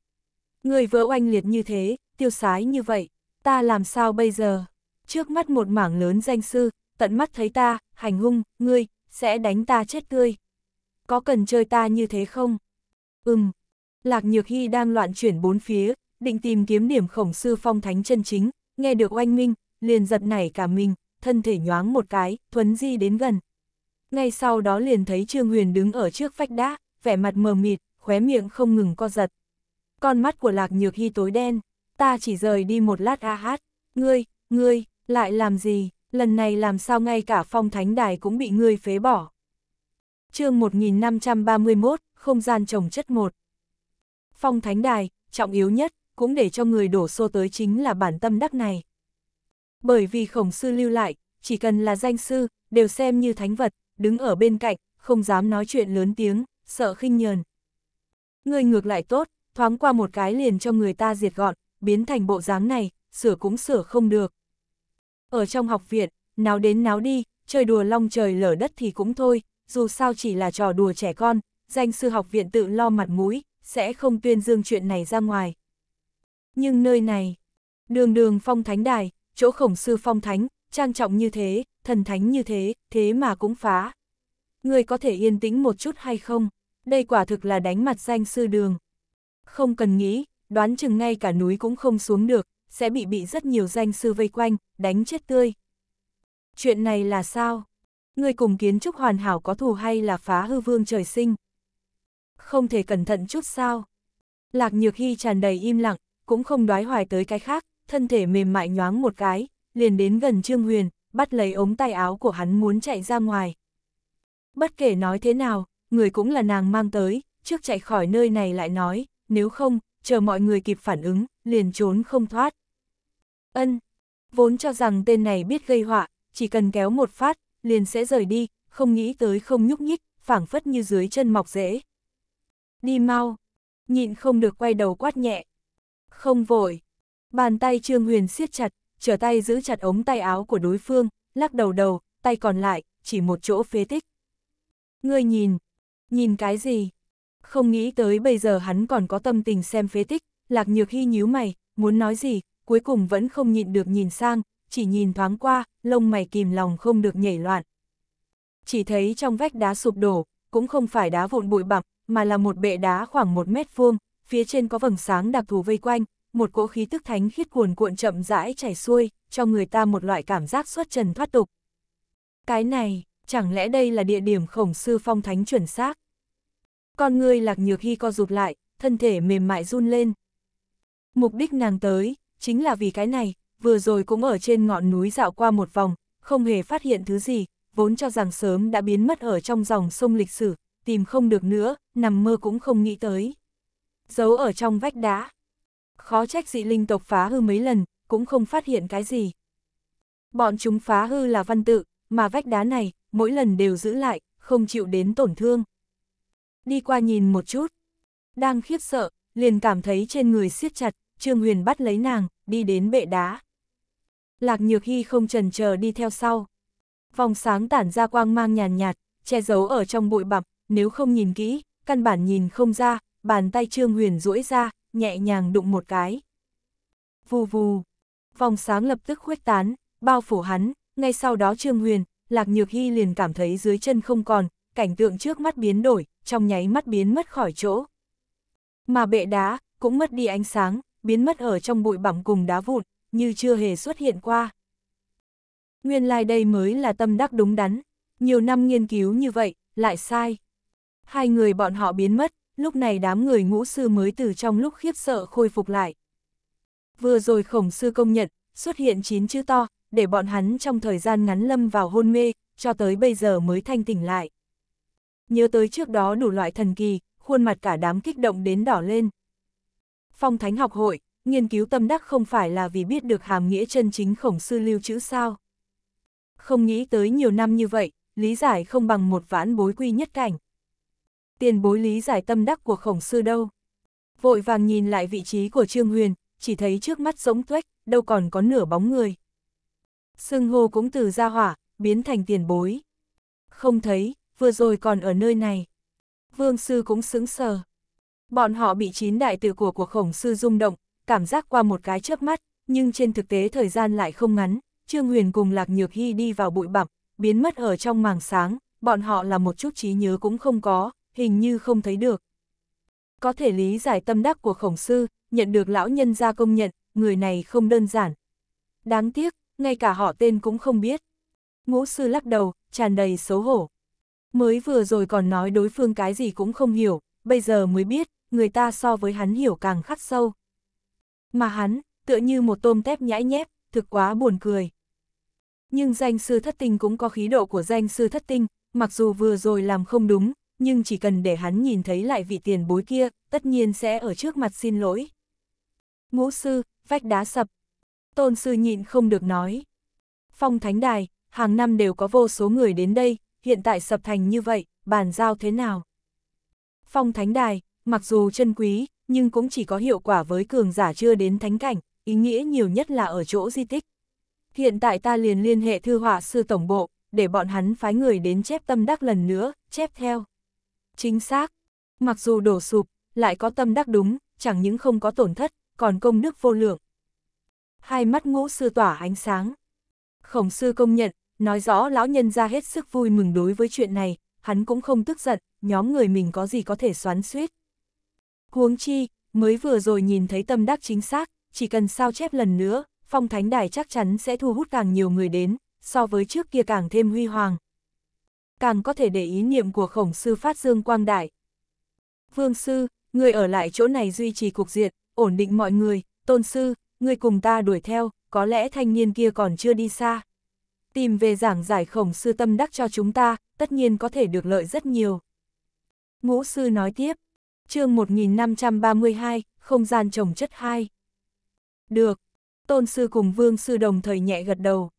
Người vỡ oanh liệt như thế, tiêu sái như vậy, ta làm sao bây giờ? Trước mắt một mảng lớn danh sư, tận mắt thấy ta, hành hung, ngươi, sẽ đánh ta chết tươi. Có cần chơi ta như thế không? Ừm. Lạc Nhược Hy đang loạn chuyển bốn phía, định tìm kiếm điểm khổng sư phong thánh chân chính, nghe được oanh minh, liền giật nảy cả mình, thân thể nhoáng một cái, thuấn di đến gần. Ngay sau đó liền thấy Trương Huyền đứng ở trước vách đá, vẻ mặt mờ mịt, khóe miệng không ngừng co giật. Con mắt của Lạc Nhược Hy tối đen, ta chỉ rời đi một lát a hát, ngươi, ngươi, lại làm gì? lần này làm sao ngay cả phong thánh đài cũng bị ngươi phế bỏ. chương 1531, không gian trồng chất một. Phong thánh đài, trọng yếu nhất, cũng để cho người đổ xô tới chính là bản tâm đắc này. Bởi vì khổng sư lưu lại, chỉ cần là danh sư, đều xem như thánh vật, đứng ở bên cạnh, không dám nói chuyện lớn tiếng, sợ khinh nhờn. Người ngược lại tốt, thoáng qua một cái liền cho người ta diệt gọn, biến thành bộ dáng này, sửa cũng sửa không được. Ở trong học viện, náo đến náo đi, chơi đùa long trời lở đất thì cũng thôi, dù sao chỉ là trò đùa trẻ con, danh sư học viện tự lo mặt mũi, sẽ không tuyên dương chuyện này ra ngoài. Nhưng nơi này, đường đường phong thánh đài, chỗ khổng sư phong thánh, trang trọng như thế, thần thánh như thế, thế mà cũng phá. Người có thể yên tĩnh một chút hay không? Đây quả thực là đánh mặt danh sư đường. Không cần nghĩ, đoán chừng ngay cả núi cũng không xuống được, sẽ bị bị rất nhiều danh sư vây quanh, đánh chết tươi. Chuyện này là sao? Người cùng kiến trúc hoàn hảo có thù hay là phá hư vương trời sinh? Không thể cẩn thận chút sao? Lạc nhược hy tràn đầy im lặng, cũng không đoái hoài tới cái khác, thân thể mềm mại nhoáng một cái, liền đến gần Trương Huyền, bắt lấy ống tay áo của hắn muốn chạy ra ngoài. Bất kể nói thế nào, người cũng là nàng mang tới, trước chạy khỏi nơi này lại nói, nếu không, chờ mọi người kịp phản ứng, liền trốn không thoát. Ân, vốn cho rằng tên này biết gây họa, chỉ cần kéo một phát, liền sẽ rời đi, không nghĩ tới không nhúc nhích, phảng phất như dưới chân mọc rễ. Đi mau, nhịn không được quay đầu quát nhẹ. Không vội, bàn tay Trương Huyền siết chặt, trở tay giữ chặt ống tay áo của đối phương, lắc đầu đầu, tay còn lại, chỉ một chỗ phế tích. Ngươi nhìn, nhìn cái gì? Không nghĩ tới bây giờ hắn còn có tâm tình xem phế tích, lạc nhược hy nhíu mày, muốn nói gì, cuối cùng vẫn không nhịn được nhìn sang, chỉ nhìn thoáng qua, lông mày kìm lòng không được nhảy loạn. Chỉ thấy trong vách đá sụp đổ, cũng không phải đá vụn bụi bặm, mà là một bệ đá khoảng một mét vuông, phía trên có vầng sáng đặc thù vây quanh, một cỗ khí tức thánh khiết cuồn cuộn chậm rãi chảy xuôi, cho người ta một loại cảm giác xuất trần thoát tục. Cái này, chẳng lẽ đây là địa điểm khổng sư phong thánh chuẩn xác? Con người lạc nhược hy co rụt lại, thân thể mềm mại run lên. Mục đích nàng tới, chính là vì cái này, vừa rồi cũng ở trên ngọn núi dạo qua một vòng, không hề phát hiện thứ gì, vốn cho rằng sớm đã biến mất ở trong dòng sông lịch sử, tìm không được nữa, nằm mơ cũng không nghĩ tới. Giấu ở trong vách đá. Khó trách dị linh tộc phá hư mấy lần, cũng không phát hiện cái gì. Bọn chúng phá hư là văn tự, mà vách đá này, mỗi lần đều giữ lại, không chịu đến tổn thương. Đi qua nhìn một chút. Đang khiếp sợ, liền cảm thấy trên người siết chặt, Trương Huyền bắt lấy nàng, đi đến bệ đá. Lạc Nhược Hy không trần chờ đi theo sau. Vòng sáng tản ra quang mang nhàn nhạt, che giấu ở trong bụi bặm, nếu không nhìn kỹ, căn bản nhìn không ra, bàn tay Trương Huyền duỗi ra, nhẹ nhàng đụng một cái. Vù vù, vòng sáng lập tức khuếch tán, bao phủ hắn, ngay sau đó Trương Huyền, Lạc Nhược Hy liền cảm thấy dưới chân không còn, cảnh tượng trước mắt biến đổi, trong nháy mắt biến mất khỏi chỗ. Mà bệ đá, cũng mất đi ánh sáng, biến mất ở trong bụi bặm cùng đá vụn, như chưa hề xuất hiện qua. Nguyên lai like đây mới là tâm đắc đúng đắn, nhiều năm nghiên cứu như vậy, lại sai. Hai người bọn họ biến mất, lúc này đám người ngũ sư mới từ trong lúc khiếp sợ khôi phục lại. Vừa rồi khổng sư công nhận, xuất hiện chín chữ to, để bọn hắn trong thời gian ngắn lâm vào hôn mê, cho tới bây giờ mới thanh tỉnh lại. Nhớ tới trước đó đủ loại thần kỳ, khuôn mặt cả đám kích động đến đỏ lên. Phong thánh học hội, nghiên cứu tâm đắc không phải là vì biết được hàm nghĩa chân chính khổng sư lưu trữ sao. Không nghĩ tới nhiều năm như vậy, lý giải không bằng một vãn bối quy nhất cảnh. Tiền bối lý giải tâm đắc của khổng sư đâu? Vội vàng nhìn lại vị trí của Trương Huyền, chỉ thấy trước mắt rỗng tuếch, đâu còn có nửa bóng người. Sưng hô cũng từ ra hỏa, biến thành tiền bối. Không thấy, vừa rồi còn ở nơi này. Vương sư cũng xứng sờ. Bọn họ bị chín đại tử của cuộc khổng sư rung động, cảm giác qua một cái chớp mắt, nhưng trên thực tế thời gian lại không ngắn, Trương Huyền cùng Lạc Nhược Hy đi vào bụi bặm, biến mất ở trong màng sáng, bọn họ là một chút trí nhớ cũng không có, hình như không thấy được. Có thể lý giải tâm đắc của khổng sư, nhận được lão nhân ra công nhận, người này không đơn giản. Đáng tiếc, ngay cả họ tên cũng không biết. Ngũ sư lắc đầu, tràn đầy xấu hổ. Mới vừa rồi còn nói đối phương cái gì cũng không hiểu, bây giờ mới biết, người ta so với hắn hiểu càng khắc sâu. Mà hắn, tựa như một tôm tép nhãi nhép, thực quá buồn cười. Nhưng danh sư thất tinh cũng có khí độ của danh sư thất tinh, mặc dù vừa rồi làm không đúng, nhưng chỉ cần để hắn nhìn thấy lại vị tiền bối kia, tất nhiên sẽ ở trước mặt xin lỗi. Ngũ sư, vách đá sập. Tôn sư nhịn không được nói. Phong thánh đài, hàng năm đều có vô số người đến đây, hiện tại sập thành như vậy, bàn giao thế nào? Phong thánh đài, mặc dù chân quý, nhưng cũng chỉ có hiệu quả với cường giả chưa đến thánh cảnh, ý nghĩa nhiều nhất là ở chỗ di tích. Hiện tại ta liền liên hệ thư họa sư tổng bộ, để bọn hắn phái người đến chép tâm đắc lần nữa, chép theo. Chính xác, mặc dù đổ sụp, lại có tâm đắc đúng, chẳng những không có tổn thất, còn công đức vô lượng. Hai mắt ngũ sư tỏa ánh sáng. Khổng sư công nhận, nói rõ lão nhân ra hết sức vui mừng đối với chuyện này, hắn cũng không tức giận, nhóm người mình có gì có thể xoắn suýt. Huống chi, mới vừa rồi nhìn thấy tâm đắc chính xác, chỉ cần sao chép lần nữa, phong thánh đài chắc chắn sẽ thu hút càng nhiều người đến, so với trước kia càng thêm huy hoàng. Càng có thể để ý niệm của khổng sư phát dương quang đại. Vương sư, người ở lại chỗ này duy trì cục diệt, ổn định mọi người, tôn sư, người cùng ta đuổi theo, có lẽ thanh niên kia còn chưa đi xa. Tìm về giảng giải khổng sư tâm đắc cho chúng ta, tất nhiên có thể được lợi rất nhiều. Ngũ sư nói tiếp, chương 1532, không gian trồng chất 2. Được, tôn sư cùng vương sư đồng thời nhẹ gật đầu.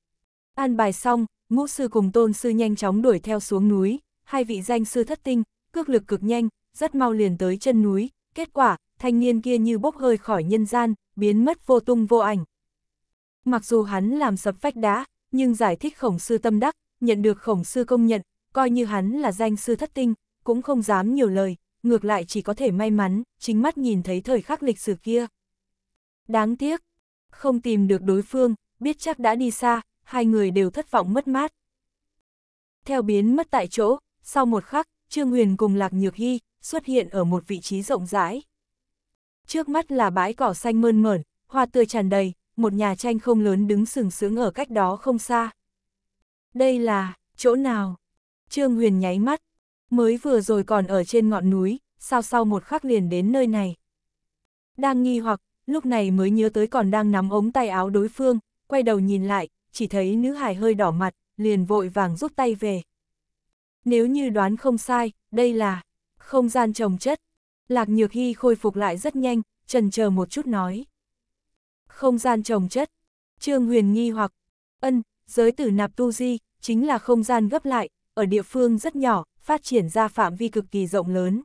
An bài xong, ngũ sư cùng tôn sư nhanh chóng đuổi theo xuống núi, hai vị danh sư thất tinh, cước lực cực nhanh, rất mau liền tới chân núi, kết quả, thanh niên kia như bốc hơi khỏi nhân gian, biến mất vô tung vô ảnh. Mặc dù hắn làm sập vách đá, nhưng giải thích khổng sư tâm đắc, nhận được khổng sư công nhận, coi như hắn là danh sư thất tinh, cũng không dám nhiều lời, ngược lại chỉ có thể may mắn, chính mắt nhìn thấy thời khắc lịch sử kia. Đáng tiếc, không tìm được đối phương, biết chắc đã đi xa, hai người đều thất vọng mất mát. Theo biến mất tại chỗ, sau một khắc, Trương Huyền cùng Lạc Nhược Hy xuất hiện ở một vị trí rộng rãi. Trước mắt là bãi cỏ xanh mơn mởn, hoa tươi tràn đầy, một nhà tranh không lớn đứng sừng sững ở cách đó không xa. Đây là, chỗ nào? Trương Huyền nháy mắt, Mới vừa rồi còn ở trên ngọn núi, sao sau một khắc liền đến nơi này. Đang nghi hoặc, lúc này mới nhớ tới còn đang nắm ống tay áo đối phương, quay đầu nhìn lại, chỉ thấy nữ hài hơi đỏ mặt, liền vội vàng rút tay về. Nếu như đoán không sai, đây là không gian trồng chất. Lạc Nhược Hy khôi phục lại rất nhanh, trần chờ một chút nói. Không gian trồng chất. Trương Huyền nghi hoặc, ân, giới tử nạp tu di, chính là không gian gấp lại, ở địa phương rất nhỏ, phát triển ra phạm vi cực kỳ rộng lớn.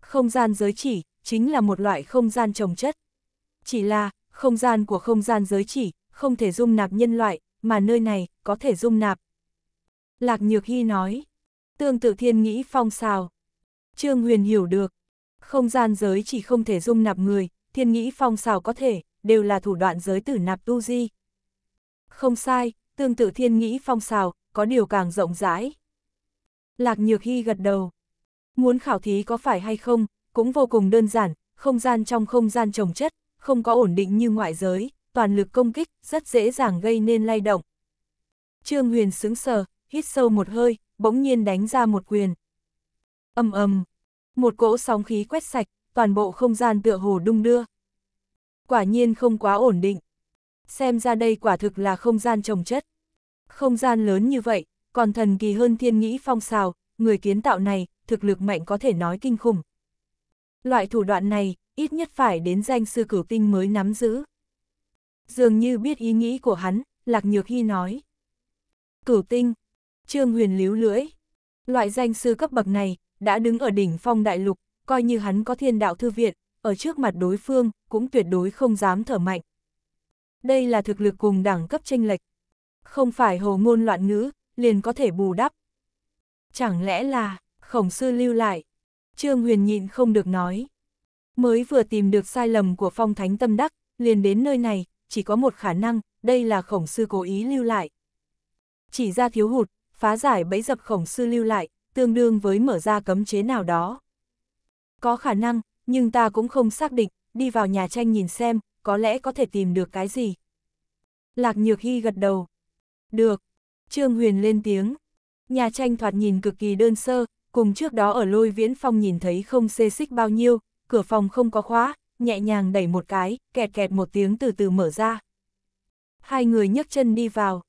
Không gian giới chỉ, chính là một loại không gian trồng chất. Chỉ là, không gian của không gian giới chỉ, không thể dung nạp nhân loại, mà nơi này, có thể dung nạp. Lạc Nhược Hy nói, tương tự thiên nghĩ phong xào. Trương Huyền hiểu được, không gian giới chỉ không thể dung nạp người, thiên nghĩ phong xào có thể, đều là thủ đoạn giới tử nạp tu di. Không sai, tương tự thiên nghĩ phong xào, có điều càng rộng rãi. Lạc Nhược Hy gật đầu. Muốn khảo thí có phải hay không, cũng vô cùng đơn giản, không gian trong không gian trồng chất, không có ổn định như ngoại giới, toàn lực công kích, rất dễ dàng gây nên lay động. Trương Huyền sững sờ, hít sâu một hơi, bỗng nhiên đánh ra một quyền. ầm ầm, một cỗ sóng khí quét sạch, toàn bộ không gian tựa hồ đung đưa. Quả nhiên không quá ổn định. Xem ra đây quả thực là không gian trồng chất. Không gian lớn như vậy, còn thần kỳ hơn thiên nghĩ phong xào, người kiến tạo này, thực lực mạnh có thể nói kinh khủng. Loại thủ đoạn này, ít nhất phải đến danh sư cửu tinh mới nắm giữ. Dường như biết ý nghĩ của hắn, Lạc Nhược Hy nói. Cửu tinh, Trương Huyền líu lưỡi. Loại danh sư cấp bậc này, đã đứng ở đỉnh phong đại lục, coi như hắn có thiên đạo thư viện, ở trước mặt đối phương, cũng tuyệt đối không dám thở mạnh. Đây là thực lực cùng đẳng cấp tranh lệch. Không phải hồ ngôn loạn ngữ, liền có thể bù đắp. Chẳng lẽ là, khổng sư lưu lại. Trương Huyền nhịn không được nói. Mới vừa tìm được sai lầm của phong thánh tâm đắc, liền đến nơi này, chỉ có một khả năng, đây là khổng sư cố ý lưu lại. Chỉ ra thiếu hụt, phá giải bẫy dập khổng sư lưu lại, tương đương với mở ra cấm chế nào đó. Có khả năng, nhưng ta cũng không xác định, đi vào nhà tranh nhìn xem, có lẽ có thể tìm được cái gì. Lạc Nhược Hy gật đầu. Được, Trương Huyền lên tiếng. Nhà tranh thoạt nhìn cực kỳ đơn sơ, cùng trước đó ở lôi viễn phong nhìn thấy không xê xích bao nhiêu, cửa phòng không có khóa, nhẹ nhàng đẩy một cái, kẹt kẹt một tiếng từ từ mở ra. Hai người nhấc chân đi vào.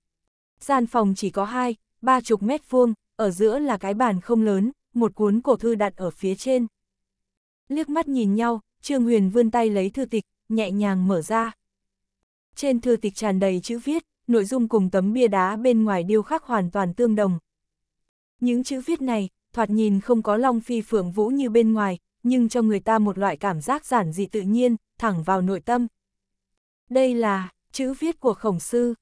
Gian phòng chỉ có hai, ba chục mét vuông, ở giữa là cái bàn không lớn, một cuốn cổ thư đặt ở phía trên. Liếc mắt nhìn nhau, Trương Huyền vươn tay lấy thư tịch, nhẹ nhàng mở ra. Trên thư tịch tràn đầy chữ viết, nội dung cùng tấm bia đá bên ngoài điêu khắc hoàn toàn tương đồng. Những chữ viết này, thoạt nhìn không có long phi phượng vũ như bên ngoài, nhưng cho người ta một loại cảm giác giản dị tự nhiên, thẳng vào nội tâm. Đây là chữ viết của khổng sư.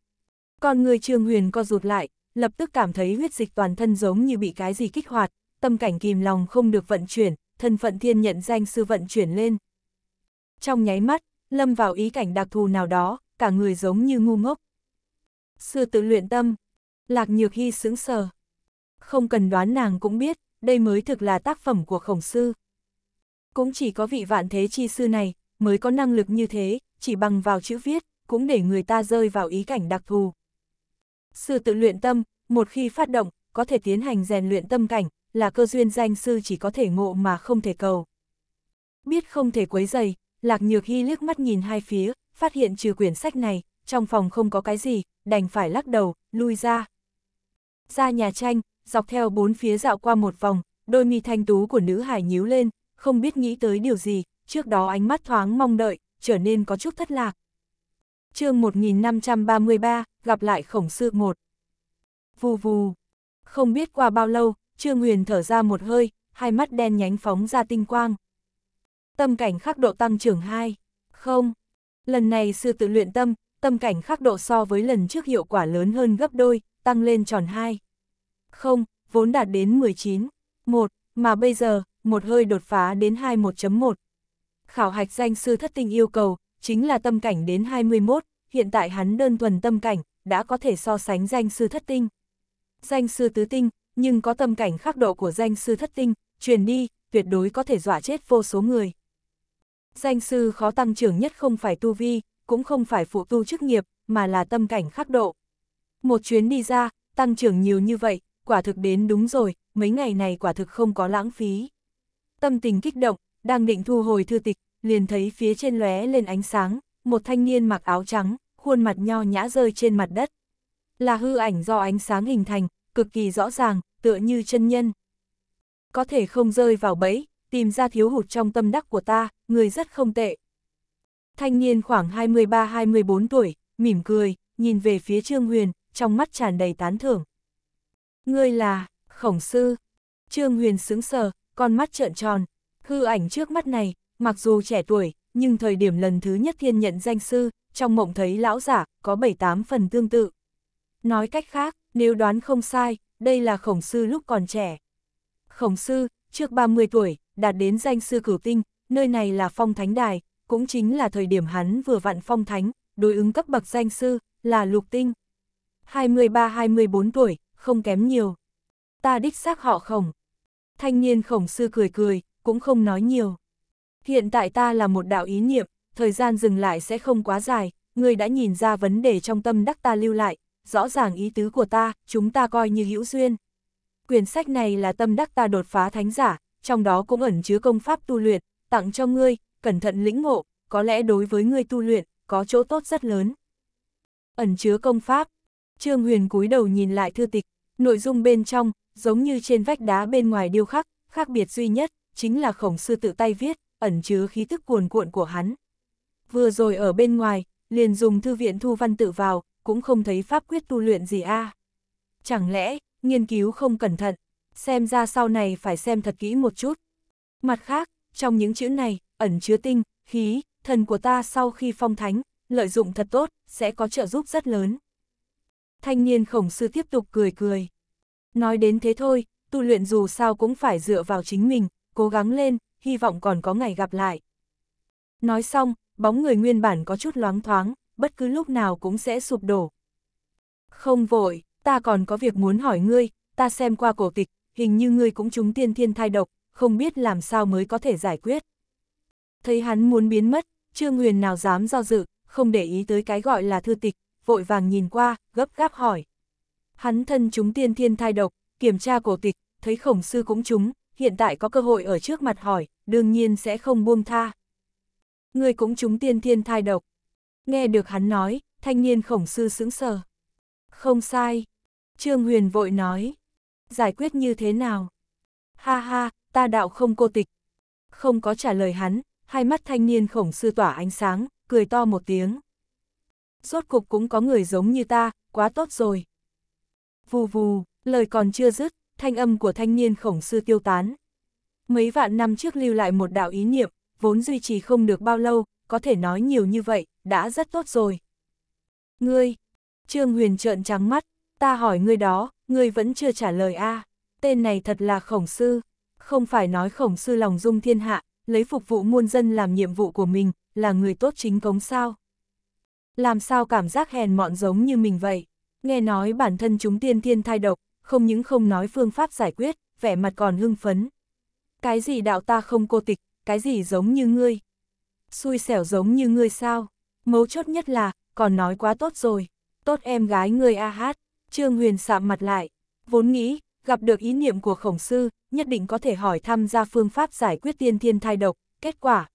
Còn người Trương Huyền co rụt lại, lập tức cảm thấy huyết dịch toàn thân giống như bị cái gì kích hoạt, tâm cảnh kìm lòng không được vận chuyển, thân phận thiên nhận danh sư vận chuyển lên. Trong nháy mắt, lâm vào ý cảnh đặc thù nào đó, cả người giống như ngu ngốc, Sư tự luyện tâm. Lạc Nhược Hy sững sờ. Không cần đoán nàng cũng biết, đây mới thực là tác phẩm của khổng sư. Cũng chỉ có vị vạn thế chi sư này, mới có năng lực như thế, chỉ bằng vào chữ viết, cũng để người ta rơi vào ý cảnh đặc thù. Sư tự luyện tâm, một khi phát động, có thể tiến hành rèn luyện tâm cảnh, là cơ duyên danh sư chỉ có thể ngộ mà không thể cầu. Biết không thể quấy dày, Lạc Nhược Hy liếc mắt nhìn hai phía, phát hiện trừ quyển sách này, trong phòng không có cái gì, đành phải lắc đầu, lui ra. Ra nhà tranh, dọc theo bốn phía dạo qua một vòng, đôi mi thanh tú của nữ hải nhíu lên, không biết nghĩ tới điều gì, trước đó ánh mắt thoáng mong đợi, trở nên có chút thất lạc. chương 1533, gặp lại khổng sư một. Vù vù. Không biết qua bao lâu, Trương Huyền thở ra một hơi, hai mắt đen nhánh phóng ra tinh quang. Tâm cảnh khắc độ tăng trưởng 2. Không. Lần này sư tự luyện tâm, tâm cảnh khắc độ so với lần trước hiệu quả lớn hơn gấp đôi, tăng lên tròn 2. Không, vốn đạt đến 19, 1, mà bây giờ, một hơi đột phá đến 21.1. Khảo hạch danh sư thất tinh yêu cầu, chính là tâm cảnh đến 21, hiện tại hắn đơn thuần tâm cảnh, đã có thể so sánh danh sư thất tinh. Danh sư tứ tinh, nhưng có tâm cảnh khắc độ của danh sư thất tinh, truyền đi, tuyệt đối có thể dọa chết vô số người. Danh sư khó tăng trưởng nhất không phải tu vi, cũng không phải phụ tu chức nghiệp, mà là tâm cảnh khắc độ. Một chuyến đi ra, tăng trưởng nhiều như vậy, quả thực đến đúng rồi, mấy ngày này quả thực không có lãng phí. Tâm tình kích động, đang định thu hồi thư tịch, liền thấy phía trên lóe lên ánh sáng, một thanh niên mặc áo trắng, khuôn mặt nho nhã rơi trên mặt đất. Là hư ảnh do ánh sáng hình thành, cực kỳ rõ ràng, tựa như chân nhân. Có thể không rơi vào bẫy, tìm ra thiếu hụt trong tâm đắc của ta, người rất không tệ. Thanh niên khoảng 23-24 tuổi, mỉm cười, nhìn về phía Trương Huyền, trong mắt tràn đầy tán thưởng. Ngươi là, khổng sư. Trương Huyền sững sờ, con mắt trợn tròn. Hư ảnh trước mắt này, mặc dù trẻ tuổi, nhưng thời điểm lần thứ nhất thiên nhận danh sư, trong mộng thấy lão giả, có 7-8 phần tương tự. Nói cách khác, nếu đoán không sai, đây là khổng sư lúc còn trẻ. Khổng sư, trước 30 tuổi, đạt đến danh sư cửu tinh, nơi này là phong thánh đài, cũng chính là thời điểm hắn vừa vặn phong thánh, đối ứng cấp bậc danh sư, là lục tinh. 23-24 tuổi, không kém nhiều. Ta đích xác họ khổng. Thanh niên khổng sư cười cười, cũng không nói nhiều. Hiện tại ta là một đạo ý niệm, thời gian dừng lại sẽ không quá dài, người đã nhìn ra vấn đề trong tâm đắc ta lưu lại, rõ ràng ý tứ của ta, chúng ta coi như hữu duyên. Quyển sách này là tâm đắc ta đột phá thánh giả, trong đó cũng ẩn chứa công pháp tu luyện, tặng cho ngươi, cẩn thận lĩnh ngộ, có lẽ đối với người tu luyện, có chỗ tốt rất lớn. Ẩn chứa công pháp, Trương Huyền cúi đầu nhìn lại thư tịch, nội dung bên trong, giống như trên vách đá bên ngoài điêu khắc, khác biệt duy nhất, chính là khổng sư tự tay viết, ẩn chứa khí tức cuồn cuộn của hắn. Vừa rồi ở bên ngoài, liền dùng thư viện thu văn tự vào, cũng không thấy pháp quyết tu luyện gì a. Chẳng lẽ, nghiên cứu không cẩn thận, xem ra sau này phải xem thật kỹ một chút. Mặt khác, trong những chữ này, ẩn chứa tinh, khí, thần của ta sau khi phong thánh, lợi dụng thật tốt, sẽ có trợ giúp rất lớn. Thanh niên khổng sư tiếp tục cười cười. Nói đến thế thôi, tu luyện dù sao cũng phải dựa vào chính mình, cố gắng lên, hy vọng còn có ngày gặp lại. Nói xong, bóng người nguyên bản có chút loáng thoáng, bất cứ lúc nào cũng sẽ sụp đổ. Không vội, ta còn có việc muốn hỏi ngươi, ta xem qua cổ tịch, hình như ngươi cũng trúng tiên thiên thai độc, không biết làm sao mới có thể giải quyết thấy hắn muốn biến mất, Trương Huyền nào dám do dự, không để ý tới cái gọi là thư tịch, vội vàng nhìn qua, gấp gáp hỏi. Hắn thân chúng tiên thiên thai độc, kiểm tra cổ tịch, thấy khổng sư cũng chúng, hiện tại có cơ hội ở trước mặt hỏi, đương nhiên sẽ không buông tha. Người cũng chúng tiên thiên thai độc. Nghe được hắn nói, thanh niên khổng sư sững sờ. Không sai. Trương Huyền vội nói. Giải quyết như thế nào? Ha ha, ta đạo không cô tịch. Không có trả lời hắn, hai mắt thanh niên khổng sư tỏa ánh sáng, cười to một tiếng. Rốt cục cũng có người giống như ta, quá tốt rồi. Vù vù, lời còn chưa dứt, thanh âm của thanh niên khổng sư tiêu tán. Mấy vạn năm trước lưu lại một đạo ý niệm, vốn duy trì không được bao lâu, có thể nói nhiều như vậy, đã rất tốt rồi. Ngươi, Trương Huyền trợn trắng mắt, ta hỏi ngươi đó, ngươi vẫn chưa trả lời a à. tên này thật là khổng sư, không phải nói khổng sư lòng dung thiên hạ, lấy phục vụ muôn dân làm nhiệm vụ của mình, là người tốt chính cống sao. Làm sao cảm giác hèn mọn giống như mình vậy? Nghe nói bản thân chúng tiên thiên thai độc, không những không nói phương pháp giải quyết, vẻ mặt còn hưng phấn. Cái gì đạo ta không cô tịch, cái gì giống như ngươi? Xui xẻo giống như ngươi sao? Mấu chốt nhất là, còn nói quá tốt rồi. Tốt em gái ngươi a hát, Trương Huyền sạm mặt lại. Vốn nghĩ, gặp được ý niệm của khổng sư, nhất định có thể hỏi thăm ra phương pháp giải quyết tiên thiên thai độc, kết quả.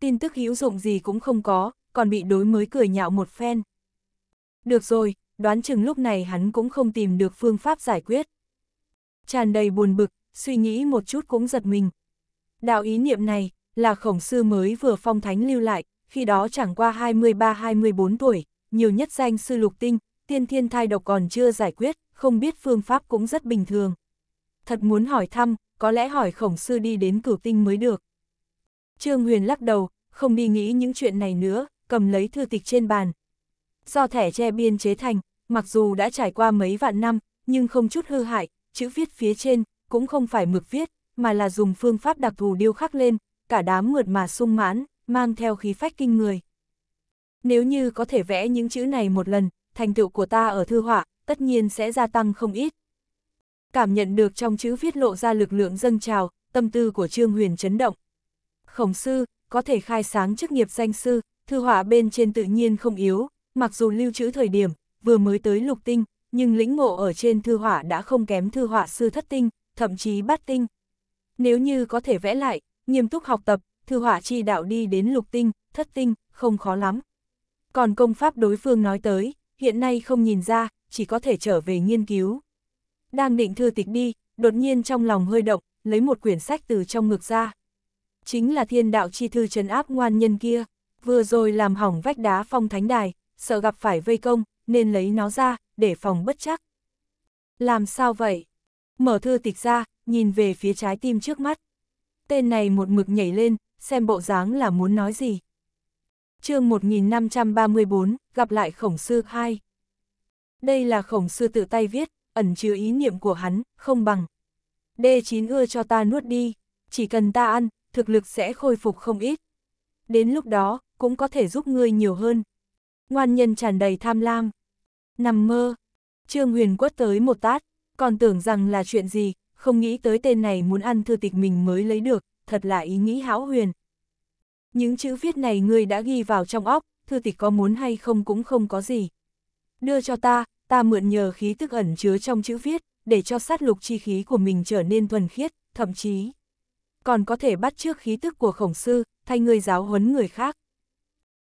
Tin tức hữu dụng gì cũng không có, còn bị đối mới cười nhạo một phen. Được rồi, đoán chừng lúc này hắn cũng không tìm được phương pháp giải quyết. Tràn đầy buồn bực, suy nghĩ một chút cũng giật mình. Đạo ý niệm này, là khổng sư mới vừa phong thánh lưu lại, khi đó chẳng qua 23-24 tuổi, nhiều nhất danh sư lục tinh, tiên thiên thai độc còn chưa giải quyết, không biết phương pháp cũng rất bình thường. Thật muốn hỏi thăm, có lẽ hỏi khổng sư đi đến cửu tinh mới được. Trương Huyền lắc đầu, không đi nghĩ những chuyện này nữa, cầm lấy thư tịch trên bàn. Do thẻ tre biên chế thành, mặc dù đã trải qua mấy vạn năm, nhưng không chút hư hại, chữ viết phía trên cũng không phải mực viết, mà là dùng phương pháp đặc thù điêu khắc lên, cả đám mượt mà sung mãn, mang theo khí phách kinh người. Nếu như có thể vẽ những chữ này một lần, thành tựu của ta ở thư họa tất nhiên sẽ gia tăng không ít. Cảm nhận được trong chữ viết lộ ra lực lượng dâng trào, tâm tư của Trương Huyền chấn động. Khổng sư, có thể khai sáng chức nghiệp danh sư, thư họa bên trên tự nhiên không yếu, mặc dù lưu trữ thời điểm, vừa mới tới lục tinh, nhưng lĩnh ngộ ở trên thư họa đã không kém thư họa sư thất tinh, thậm chí bát tinh. Nếu như có thể vẽ lại, nghiêm túc học tập, thư họa chi đạo đi đến lục tinh, thất tinh, không khó lắm. Còn công pháp đối phương nói tới, hiện nay không nhìn ra, chỉ có thể trở về nghiên cứu. Đang định thư tịch đi, đột nhiên trong lòng hơi động, lấy một quyển sách từ trong ngực ra. Chính là thiên đạo chi thư trấn áp ngoan nhân kia, vừa rồi làm hỏng vách đá phong thánh đài, sợ gặp phải vây công, nên lấy nó ra, để phòng bất chắc. Làm sao vậy? Mở thư tịch ra, nhìn về phía trái tim trước mắt. Tên này một mực nhảy lên, xem bộ dáng là muốn nói gì. chương 1534, gặp lại khổng sư 2. Đây là khổng sư tự tay viết, ẩn chứa ý niệm của hắn, không bằng. D9 ưa cho ta nuốt đi, chỉ cần ta ăn, thực lực sẽ khôi phục không ít. Đến lúc đó, cũng có thể giúp ngươi nhiều hơn. Ngoan nhân tràn đầy tham lam. Nằm mơ. Trương Huyền quất tới một tát, còn tưởng rằng là chuyện gì, không nghĩ tới tên này muốn ăn thư tịch mình mới lấy được, thật là ý nghĩ hão huyền. Những chữ viết này ngươi đã ghi vào trong óc, thư tịch có muốn hay không cũng không có gì. Đưa cho ta, ta mượn nhờ khí tức ẩn chứa trong chữ viết, để cho sát lục chi khí của mình trở nên thuần khiết, thậm chí còn có thể bắt trước khí tức của khổng sư, thay người giáo huấn người khác.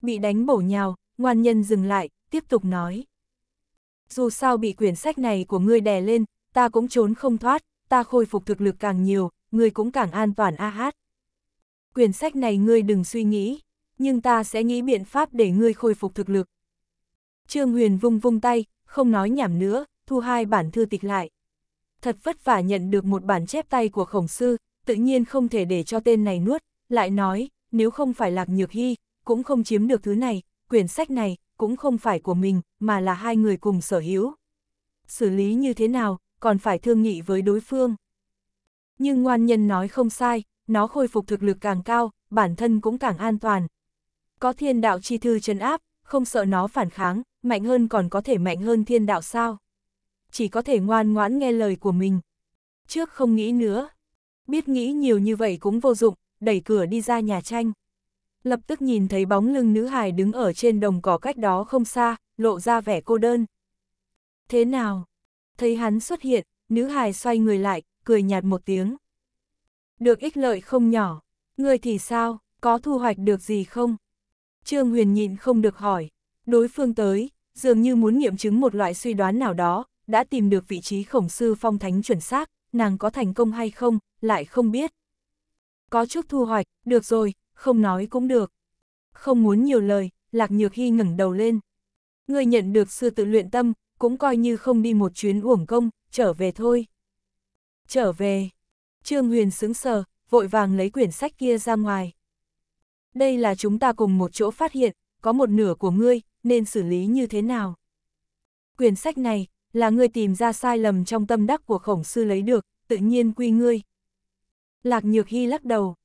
Bị đánh bổ nhào, ngoan nhân dừng lại, tiếp tục nói. Dù sao bị quyển sách này của ngươi đè lên, ta cũng trốn không thoát, ta khôi phục thực lực càng nhiều, ngươi cũng càng an toàn a hát. Quyển sách này ngươi đừng suy nghĩ, nhưng ta sẽ nghĩ biện pháp để ngươi khôi phục thực lực. Trương Huyền vung vung tay, không nói nhảm nữa, thu hai bản thư tịch lại. Thật vất vả nhận được một bản chép tay của khổng sư, tự nhiên không thể để cho tên này nuốt, lại nói, nếu không phải lạc nhược hy, cũng không chiếm được thứ này, quyển sách này, cũng không phải của mình, mà là hai người cùng sở hữu. Xử lý như thế nào, còn phải thương nghị với đối phương. Nhưng ngoan nhân nói không sai, nó khôi phục thực lực càng cao, bản thân cũng càng an toàn. Có thiên đạo chi thư trấn áp, không sợ nó phản kháng, mạnh hơn còn có thể mạnh hơn thiên đạo sao? Chỉ có thể ngoan ngoãn nghe lời của mình. Trước không nghĩ nữa. Biết nghĩ nhiều như vậy cũng vô dụng, đẩy cửa đi ra nhà tranh. Lập tức nhìn thấy bóng lưng nữ hài đứng ở trên đồng cỏ cách đó không xa, lộ ra vẻ cô đơn. Thế nào? Thấy hắn xuất hiện, nữ hài xoay người lại, cười nhạt một tiếng. Được ích lợi không nhỏ, người thì sao, có thu hoạch được gì không? Trương Huyền nhịn không được hỏi. Đối phương tới, dường như muốn nghiệm chứng một loại suy đoán nào đó, đã tìm được vị trí khổng sư phong thánh chuẩn xác, nàng có thành công hay không, lại không biết. Có chút thu hoạch, được rồi, không nói cũng được. Không muốn nhiều lời, Lạc Nhược Hy ngẩng đầu lên. Người nhận được sư tự luyện tâm, cũng coi như không đi một chuyến uổng công, trở về thôi. Trở về. Trương Huyền sững sờ, vội vàng lấy quyển sách kia ra ngoài. Đây là chúng ta cùng một chỗ phát hiện, có một nửa của ngươi, nên xử lý như thế nào. Quyển sách này, là ngươi tìm ra sai lầm trong tâm đắc của khổng sư lấy được, tự nhiên quy ngươi. Lạc Nhược Hy lắc đầu.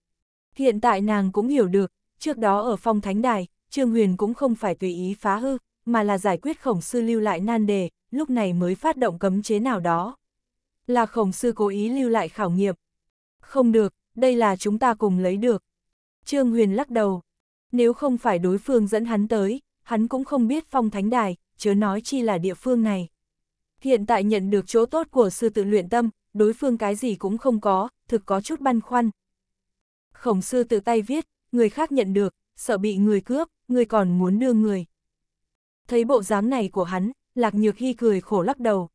Hiện tại nàng cũng hiểu được, trước đó ở phong thánh đài, Trương Huyền cũng không phải tùy ý phá hư, mà là giải quyết khổng sư lưu lại nan đề, lúc này mới phát động cấm chế nào đó. Là khổng sư cố ý lưu lại khảo nghiệm. Không được, đây là chúng ta cùng lấy được. Trương Huyền lắc đầu. Nếu không phải đối phương dẫn hắn tới, hắn cũng không biết phong thánh đài, chớ nói chi là địa phương này. Hiện tại nhận được chỗ tốt của sư tự luyện tâm, đối phương cái gì cũng không có, thực có chút băn khoăn. Khổng sư tự tay viết, người khác nhận được, sợ bị người cướp, người còn muốn đưa người. Thấy bộ dáng này của hắn, Lạc Nhược Hy cười khổ lắc đầu.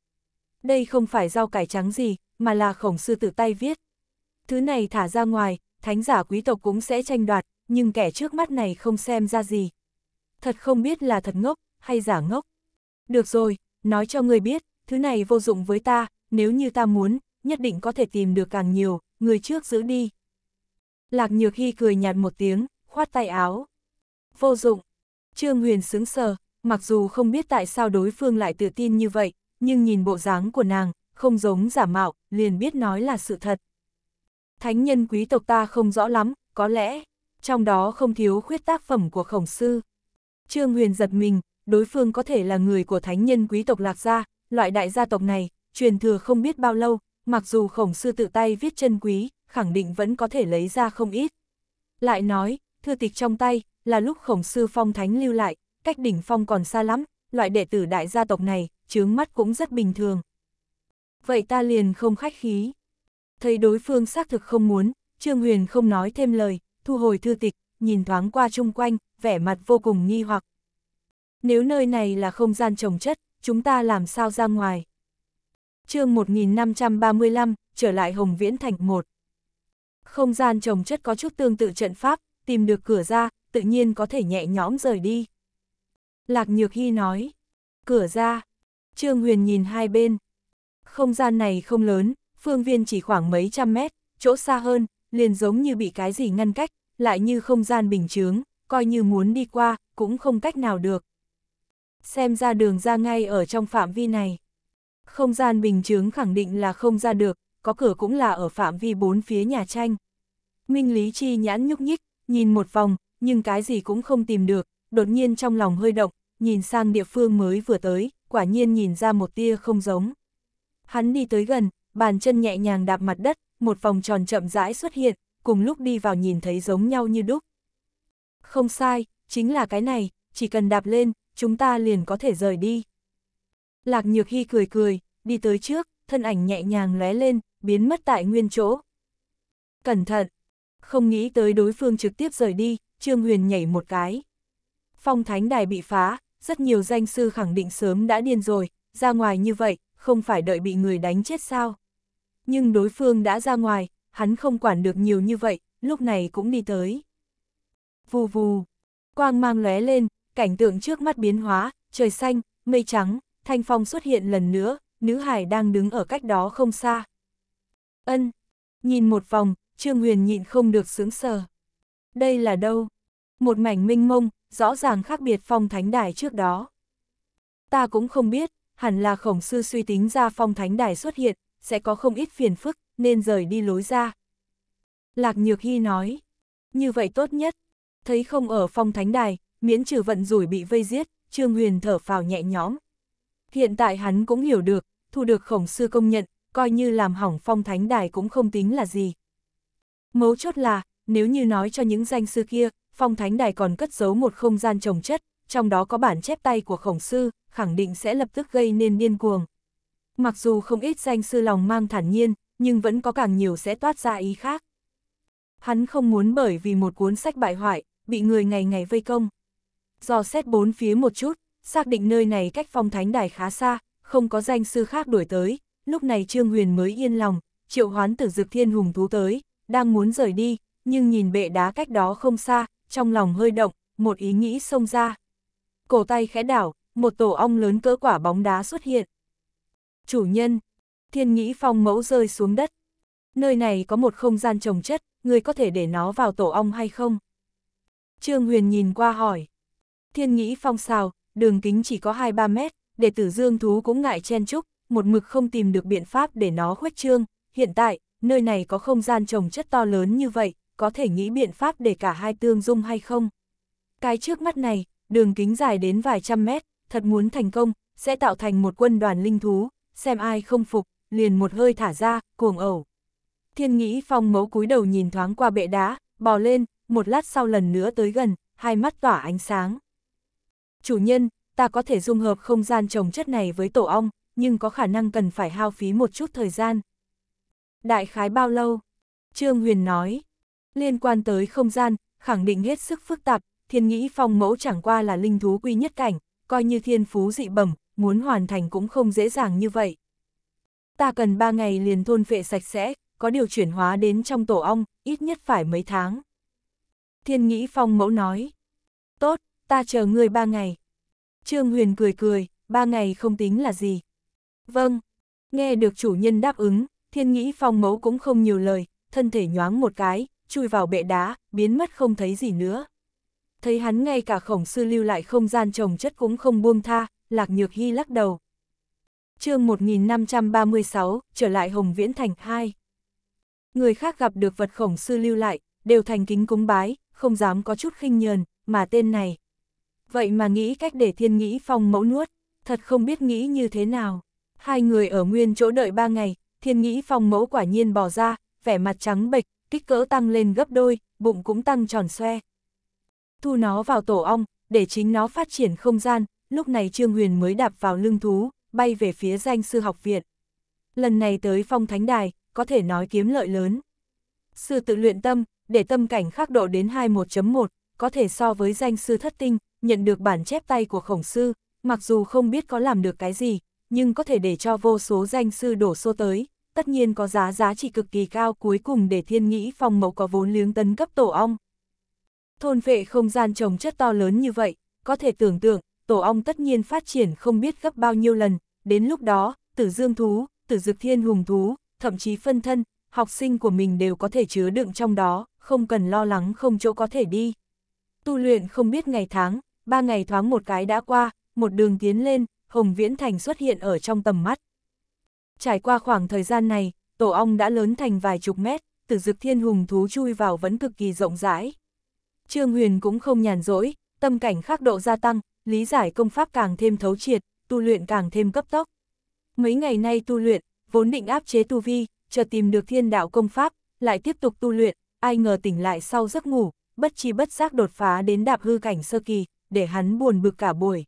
Đây không phải rau cải trắng gì, mà là khổng sư tự tay viết. Thứ này thả ra ngoài, thánh giả quý tộc cũng sẽ tranh đoạt, nhưng kẻ trước mắt này không xem ra gì thật không biết là thật ngốc, hay giả ngốc. Được rồi, nói cho người biết, thứ này vô dụng với ta, nếu như ta muốn, nhất định có thể tìm được càng nhiều, người trước giữ đi. Lạc nhược hy cười nhạt một tiếng, khoát tay áo. Vô dụng. Trương Huyền sướng sờ, mặc dù không biết tại sao đối phương lại tự tin như vậy, nhưng nhìn bộ dáng của nàng, không giống giả mạo, liền biết nói là sự thật. Thánh nhân quý tộc ta không rõ lắm, có lẽ, trong đó không thiếu khuyết tác phẩm của khổng sư. Trương Huyền giật mình, đối phương có thể là người của thánh nhân quý tộc Lạc Gia, loại đại gia tộc này, truyền thừa không biết bao lâu, mặc dù khổng sư tự tay viết chân quý, khẳng định vẫn có thể lấy ra không ít. Lại nói, thư tịch trong tay, là lúc khổng sư phong thánh lưu lại, cách đỉnh phong còn xa lắm, loại đệ tử đại gia tộc này, chướng mắt cũng rất bình thường. Vậy ta liền không khách khí. Thấy đối phương xác thực không muốn, Trương Huyền không nói thêm lời, thu hồi thư tịch, nhìn thoáng qua chung quanh, vẻ mặt vô cùng nghi hoặc. Nếu nơi này là không gian trồng chất, chúng ta làm sao ra ngoài? chương 1535, trở lại Hồng Viễn Thành 1. Không gian trồng chất có chút tương tự trận pháp, tìm được cửa ra, tự nhiên có thể nhẹ nhõm rời đi. Lạc Nhược Hy nói, cửa ra, Trương Huyền nhìn hai bên. Không gian này không lớn, phương viên chỉ khoảng mấy trăm mét, chỗ xa hơn, liền giống như bị cái gì ngăn cách, lại như không gian bình chướng, coi như muốn đi qua, cũng không cách nào được. Xem ra đường ra ngay ở trong phạm vi này. Không gian bình chướng khẳng định là không ra được, có cửa cũng là ở phạm vi bốn phía nhà tranh. Minh Lý Chi nhãn nhúc nhích, nhìn một vòng, nhưng cái gì cũng không tìm được, đột nhiên trong lòng hơi động, nhìn sang địa phương mới vừa tới, quả nhiên nhìn ra một tia không giống. Hắn đi tới gần, bàn chân nhẹ nhàng đạp mặt đất, một vòng tròn chậm rãi xuất hiện, cùng lúc đi vào nhìn thấy giống nhau như đúc. Không sai, chính là cái này, chỉ cần đạp lên, chúng ta liền có thể rời đi. Lạc Nhược Hy cười cười, đi tới trước, thân ảnh nhẹ nhàng lóe lên, biến mất tại nguyên chỗ. Cẩn thận, không nghĩ tới đối phương trực tiếp rời đi, Trương Huyền nhảy một cái. Phong thánh đài bị phá, rất nhiều danh sư khẳng định sớm đã điên rồi, ra ngoài như vậy, không phải đợi bị người đánh chết sao. Nhưng đối phương đã ra ngoài, hắn không quản được nhiều như vậy, lúc này cũng đi tới. Vù vù, quang mang lóe lên, cảnh tượng trước mắt biến hóa, trời xanh, mây trắng, thanh phong xuất hiện lần nữa, nữ hải đang đứng ở cách đó không xa. Ân, nhìn một vòng, Trương Huyền nhịn không được sướng sờ. Đây là đâu? Một mảnh minh mông, rõ ràng khác biệt phong thánh đài trước đó. Ta cũng không biết, hẳn là khổng sư suy tính ra phong thánh đài xuất hiện, sẽ có không ít phiền phức, nên rời đi lối ra. Lạc Nhược Hy nói, như vậy tốt nhất, thấy không ở phong thánh đài, miễn trừ vận rủi bị vây giết, Trương Huyền thở phào nhẹ nhõm. Hiện tại hắn cũng hiểu được, thu được khổng sư công nhận, coi như làm hỏng phong thánh đài cũng không tính là gì. Mấu chốt là, nếu như nói cho những danh sư kia, phong thánh đài còn cất giấu một không gian trồng chất, trong đó có bản chép tay của khổng sư, khẳng định sẽ lập tức gây nên điên cuồng. Mặc dù không ít danh sư lòng mang thản nhiên, nhưng vẫn có càng nhiều sẽ toát ra ý khác. Hắn không muốn bởi vì một cuốn sách bại hoại, bị người ngày ngày vây công. Do xét bốn phía một chút, xác định nơi này cách phong thánh đài khá xa, không có danh sư khác đuổi tới, lúc này Trương Huyền mới yên lòng, triệu hoán tử dực thiên hùng thú tới, đang muốn rời đi, nhưng nhìn bệ đá cách đó không xa, trong lòng hơi động, một ý nghĩ xông ra. Cổ tay khẽ đảo, một tổ ong lớn cỡ quả bóng đá xuất hiện. Chủ nhân, thiên nghĩ phong mẫu rơi xuống đất. Nơi này có một không gian trồng chất, người có thể để nó vào tổ ong hay không? Trương Huyền nhìn qua hỏi. Thiên nghĩ phong xào, đường kính chỉ có 2-3 mét, đệ tử dương thú cũng ngại chen chúc, một mực không tìm được biện pháp để nó khuếch trương. Hiện tại, nơi này có không gian trồng chất to lớn như vậy, có thể nghĩ biện pháp để cả hai tương dung hay không? Cái trước mắt này, đường kính dài đến vài trăm mét, thật muốn thành công, sẽ tạo thành một quân đoàn linh thú, xem ai không phục, liền một hơi thả ra, cuồng ẩu. Thiên nghĩ phong mấu cúi đầu nhìn thoáng qua bệ đá, bò lên, một lát sau lần nữa tới gần, hai mắt tỏa ánh sáng. Chủ nhân, ta có thể dung hợp không gian trồng chất này với tổ ong, nhưng có khả năng cần phải hao phí một chút thời gian. Đại khái bao lâu? Trương Huyền nói, liên quan tới không gian, khẳng định hết sức phức tạp, thiên nghĩ phong mẫu chẳng qua là linh thú quy nhất cảnh, coi như thiên phú dị bẩm, muốn hoàn thành cũng không dễ dàng như vậy ta cần ba ngày liền thôn phệ sạch sẽ, có điều chuyển hóa đến trong tổ ong, ít nhất phải mấy tháng. Thiên nghĩ phong mẫu nói, tốt, ta chờ ngươi ba ngày. Trương Huyền cười cười, ba ngày không tính là gì. Vâng, nghe được chủ nhân đáp ứng, thiên nghĩ phong mẫu cũng không nhiều lời, thân thể nhoáng một cái, chui vào bệ đá, biến mất không thấy gì nữa. Thấy hắn ngay cả khổng sư lưu lại không gian trồng chất cũng không buông tha, lạc nhược hy lắc đầu, chương 1536, trở lại Hồng Viễn Thành 2. Người khác gặp được vật khổng sư lưu lại, đều thành kính cúng bái, không dám có chút khinh nhờn, mà tên này. Vậy mà nghĩ cách để thiên nghĩ phong mẫu nuốt, thật không biết nghĩ như thế nào. Hai người ở nguyên chỗ đợi ba ngày, thiên nghĩ phong mẫu quả nhiên bỏ ra, vẻ mặt trắng bệch, kích cỡ tăng lên gấp đôi, bụng cũng tăng tròn xoe. Thu nó vào tổ ong, để chính nó phát triển không gian, lúc này Trương Huyền mới đạp vào lưng thú, bay về phía danh sư học viện. Lần này tới phong thánh đài, có thể nói kiếm lợi lớn. Sư tự luyện tâm, để tâm cảnh khắc độ đến 21.1, có thể so với danh sư thất tinh, nhận được bản chép tay của khổng sư, mặc dù không biết có làm được cái gì, nhưng có thể để cho vô số danh sư đổ xô tới, tất nhiên có giá giá trị cực kỳ cao cuối cùng để thiên nghĩ phong mẫu có vốn liếng tấn cấp tổ ong. Thôn vệ không gian trồng chất to lớn như vậy, có thể tưởng tượng, tổ ong tất nhiên phát triển không biết gấp bao nhiêu lần, đến lúc đó, tử dương thú, tử dực thiên hùng thú, thậm chí phân thân, học sinh của mình đều có thể chứa đựng trong đó, không cần lo lắng không chỗ có thể đi. Tu luyện không biết ngày tháng, ba ngày thoáng một cái đã qua, một đường tiến lên, Hồng Viễn Thành xuất hiện ở trong tầm mắt. Trải qua khoảng thời gian này, tổ ong đã lớn thành vài chục mét, tử dực thiên hùng thú chui vào vẫn cực kỳ rộng rãi. Trương Huyền cũng không nhàn rỗi, tâm cảnh khắc độ gia tăng, lý giải công pháp càng thêm thấu triệt, tu luyện càng thêm cấp tốc. Mấy ngày nay tu luyện, vốn định áp chế tu vi, chờ tìm được thiên đạo công pháp, lại tiếp tục tu luyện, ai ngờ tỉnh lại sau giấc ngủ, bất chi bất giác đột phá đến đạp hư cảnh sơ kỳ, để hắn buồn bực cả buổi.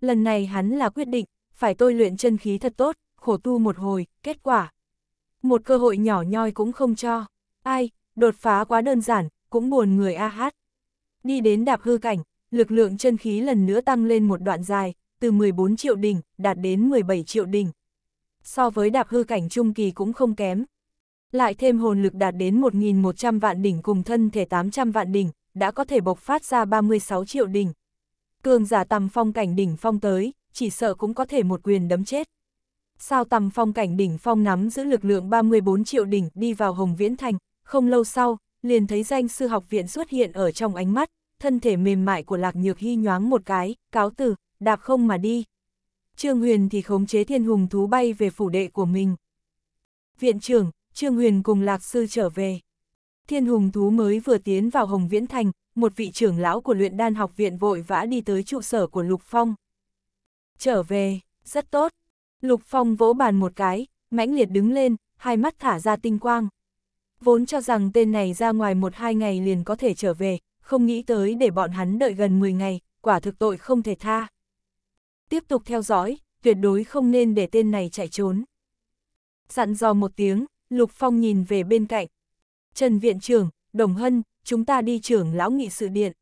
Lần này hắn là quyết định, phải tôi luyện chân khí thật tốt, khổ tu một hồi, kết quả. Một cơ hội nhỏ nhoi cũng không cho. Ai, đột phá quá đơn giản, cũng buồn người a hát. Đi đến đạp hư cảnh, lực lượng chân khí lần nữa tăng lên một đoạn dài, từ 14 triệu đỉnh, đạt đến 17 triệu đỉnh. So với đạp hư cảnh trung kỳ cũng không kém. Lại thêm hồn lực đạt đến 1.100 vạn đỉnh cùng thân thể 800 vạn đỉnh, đã có thể bộc phát ra 36 triệu đỉnh. Cường giả tầm phong cảnh đỉnh phong tới, chỉ sợ cũng có thể một quyền đấm chết. Sao tầm phong cảnh đỉnh phong nắm giữ lực lượng 34 triệu đỉnh đi vào Hồng Viễn Thành, không lâu sau, liền thấy danh sư học viện xuất hiện ở trong ánh mắt, thân thể mềm mại của Lạc Nhược Hy nhoáng một cái, cáo từ, đạp không mà đi. Trương Huyền thì khống chế thiên hùng thú bay về phủ đệ của mình. Viện trưởng, Trương Huyền cùng Lạc Sư trở về. Thiên hùng thú mới vừa tiến vào Hồng Viễn Thành, một vị trưởng lão của luyện đan học viện vội vã đi tới trụ sở của Lục Phong. Trở về, rất tốt. Lục Phong vỗ bàn một cái, mãnh liệt đứng lên, hai mắt thả ra tinh quang. Vốn cho rằng tên này ra ngoài một hai ngày liền có thể trở về, không nghĩ tới để bọn hắn đợi gần 10 ngày, quả thực tội không thể tha. Tiếp tục theo dõi, tuyệt đối không nên để tên này chạy trốn. Dặn dò một tiếng, Lục Phong nhìn về bên cạnh. Trần Viện trưởng, Đồng Hân, chúng ta đi trưởng lão nghị sự điện.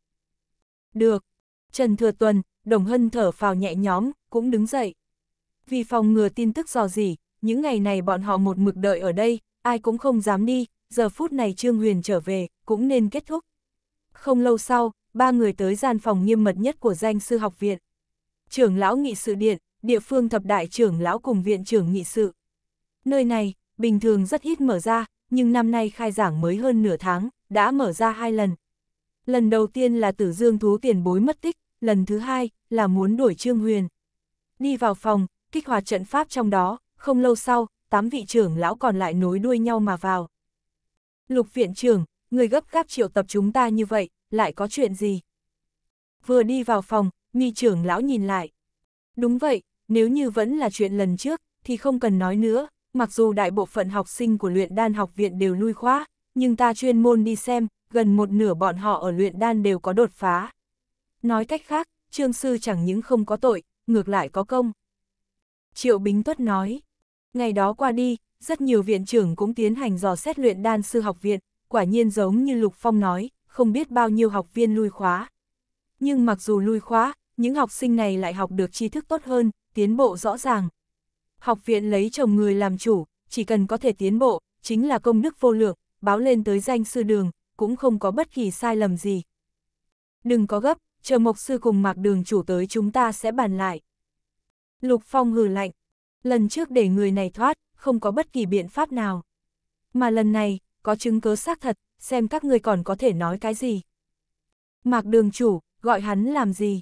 Được. Trần Thừa Tuần, Đồng Hân thở phào nhẹ nhóm, cũng đứng dậy. Vì phòng ngừa tin tức dò gì, những ngày này bọn họ một mực đợi ở đây, ai cũng không dám đi, giờ phút này Trương Huyền trở về, cũng nên kết thúc. Không lâu sau, ba người tới gian phòng nghiêm mật nhất của danh sư học viện. Trưởng lão nghị sự điện, địa phương thập đại trưởng lão cùng viện trưởng nghị sự. Nơi này, bình thường rất ít mở ra, nhưng năm nay khai giảng mới hơn nửa tháng, đã mở ra hai lần. Lần đầu tiên là tử dương thú tiền bối mất tích, lần thứ hai là muốn đuổi Trương Huyền. Đi vào phòng, kích hoạt trận pháp trong đó, không lâu sau, tám vị trưởng lão còn lại nối đuôi nhau mà vào. Lục viện trưởng, người gấp gáp triệu tập chúng ta như vậy, lại có chuyện gì? Vừa đi vào phòng, mi trưởng lão nhìn lại. Đúng vậy, nếu như vẫn là chuyện lần trước, thì không cần nói nữa, mặc dù đại bộ phận học sinh của luyện đan học viện đều lui khóa, nhưng ta chuyên môn đi xem, gần một nửa bọn họ ở luyện đan đều có đột phá. Nói cách khác, trương sư chẳng những không có tội, ngược lại có công. Triệu Bính Tuất nói, ngày đó qua đi, rất nhiều viện trưởng cũng tiến hành dò xét luyện đan sư học viện, quả nhiên giống như Lục Phong nói, không biết bao nhiêu học viên lui khóa. Nhưng mặc dù lui khóa, những học sinh này lại học được tri thức tốt hơn, tiến bộ rõ ràng. Học viện lấy chồng người làm chủ, chỉ cần có thể tiến bộ, chính là công đức vô lượng, báo lên tới danh sư đường, cũng không có bất kỳ sai lầm gì. Đừng có gấp, chờ mộc sư cùng mạc đường chủ tới chúng ta sẽ bàn lại. Lục Phong hừ lạnh, lần trước để người này thoát, không có bất kỳ biện pháp nào. Mà lần này, có chứng cứ xác thật, xem các ngươi còn có thể nói cái gì. Mạc đường chủ, gọi hắn làm gì?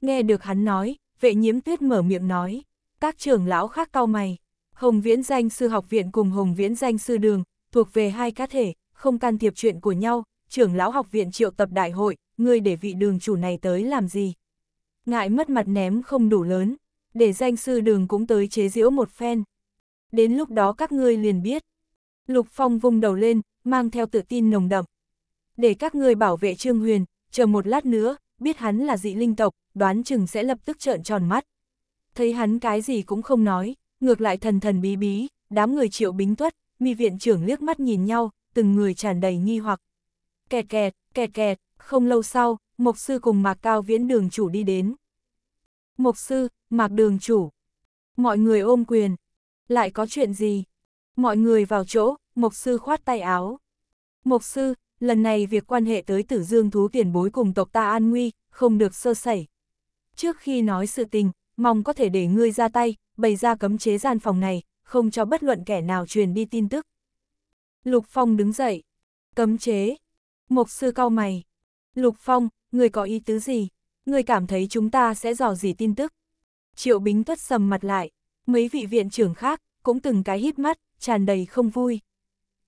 Nghe được hắn nói, vệ nhiễm tuyết mở miệng nói, các trưởng lão khác cau mày. Hồng Viễn Danh Sư Học Viện cùng Hồng Viễn Danh Sư Đường, thuộc về hai cá thể, không can thiệp chuyện của nhau, trưởng lão học viện triệu tập đại hội, ngươi để vị đường chủ này tới làm gì? Ngại mất mặt ném không đủ lớn, để danh sư đường cũng tới chế giễu một phen. Đến lúc đó các ngươi liền biết, Lục Phong vung đầu lên, mang theo tự tin nồng đậm. Để các người bảo vệ Trương Huyền, chờ một lát nữa, biết hắn là dị linh tộc, đoán chừng sẽ lập tức trợn tròn mắt. Thấy hắn cái gì cũng không nói, ngược lại thần thần bí bí, đám người triệu bính tuất, mi viện trưởng liếc mắt nhìn nhau, từng người tràn đầy nghi hoặc. Kẹt kẹt, kẹt kẹt, không lâu sau, Mộc Sư cùng Mạc Cao Viễn đường chủ đi đến. Mộc Sư, Mạc đường chủ. Mọi người ôm quyền. Lại có chuyện gì? Mọi người vào chỗ, mục Sư khoát tay áo. mục Sư, lần này việc quan hệ tới tử dương thú tiền bối cùng tộc ta an nguy, không được sơ sẩy. Trước khi nói sự tình, mong có thể để ngươi ra tay, bày ra cấm chế gian phòng này, không cho bất luận kẻ nào truyền đi tin tức. Lục Phong đứng dậy. Cấm chế. mục sư cau mày. Lục Phong, người có ý tứ gì? Người cảm thấy chúng ta sẽ dò gì tin tức? Triệu Bính tuất sầm mặt lại. Mấy vị viện trưởng khác cũng từng cái hít mắt, tràn đầy không vui.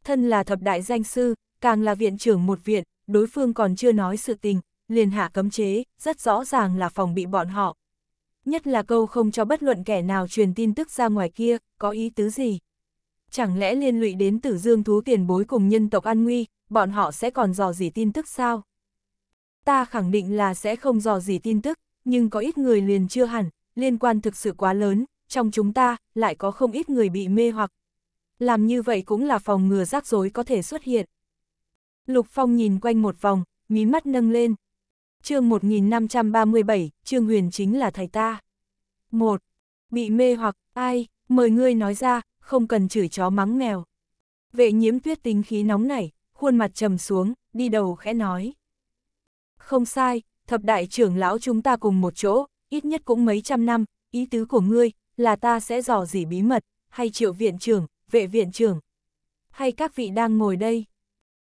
Thân là thập đại danh sư, càng là viện trưởng một viện, đối phương còn chưa nói sự tình, liền hạ cấm chế, rất rõ ràng là phòng bị bọn họ. Nhất là câu không cho bất luận kẻ nào truyền tin tức ra ngoài kia, có ý tứ gì. Chẳng lẽ liên lụy đến tử dương thú tiền bối cùng nhân tộc an nguy, bọn họ sẽ còn dò gì tin tức sao? Ta khẳng định là sẽ không dò gì tin tức, nhưng có ít người liền chưa hẳn, liên quan thực sự quá lớn, trong chúng ta lại có không ít người bị mê hoặc làm như vậy cũng là phòng ngừa rắc rối có thể xuất hiện. Lục Phong nhìn quanh một vòng, mí mắt nâng lên. chương 1537, Trương Huyền chính là thầy ta. một Bị mê hoặc, ai, mời ngươi nói ra, không cần chửi chó mắng mèo. Vệ nhiễm tuyết tính khí nóng nảy, khuôn mặt trầm xuống, đi đầu khẽ nói. Không sai, thập đại trưởng lão chúng ta cùng một chỗ, ít nhất cũng mấy trăm năm, ý tứ của ngươi, là ta sẽ dò dỉ bí mật, hay triệu viện trưởng, vệ viện trưởng, hay các vị đang ngồi đây.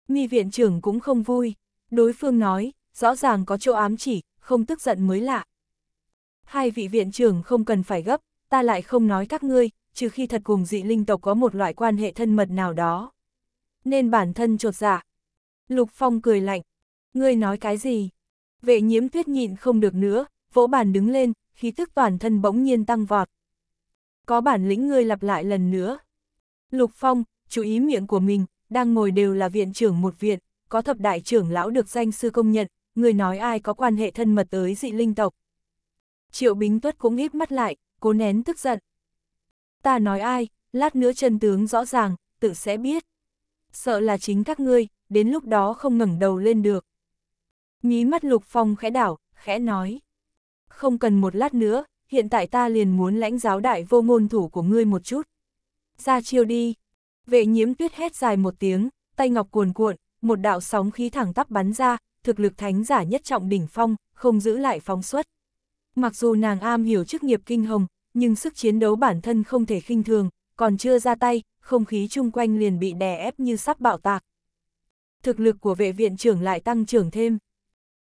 Mi viện trưởng cũng không vui, đối phương nói, rõ ràng có chỗ ám chỉ, không tức giận mới lạ. Hai vị viện trưởng không cần phải gấp, ta lại không nói các ngươi, trừ khi thật cùng dị linh tộc có một loại quan hệ thân mật nào đó. Nên bản thân trột dạ. Lục Phong cười lạnh. Ngươi nói cái gì? Vệ nhiễm tuyết nhịn không được nữa, vỗ bàn đứng lên, khí tức toàn thân bỗng nhiên tăng vọt. Có bản lĩnh ngươi lặp lại lần nữa, Lục Phong, chú ý miệng của mình, đang ngồi đều là viện trưởng một viện, có thập đại trưởng lão được danh sư công nhận, người nói ai có quan hệ thân mật tới dị linh tộc. Triệu Bính Tuất cũng híp mắt lại, cố nén tức giận. Ta nói ai, lát nữa chân tướng rõ ràng, tự sẽ biết. Sợ là chính các ngươi, đến lúc đó không ngẩng đầu lên được. nhí mắt Lục Phong khẽ đảo, khẽ nói. Không cần một lát nữa, hiện tại ta liền muốn lãnh giáo đại vô ngôn thủ của ngươi một chút ra chiêu đi. Vệ nhiễm tuyết hét dài một tiếng, tay ngọc cuồn cuộn, một đạo sóng khí thẳng tắp bắn ra, thực lực thánh giả nhất trọng đỉnh phong, không giữ lại phóng xuất. Mặc dù nàng am hiểu chức nghiệp kinh hồng, nhưng sức chiến đấu bản thân không thể khinh thường, còn chưa ra tay, không khí chung quanh liền bị đè ép như sắp bạo tạc. Thực lực của vệ viện trưởng lại tăng trưởng thêm.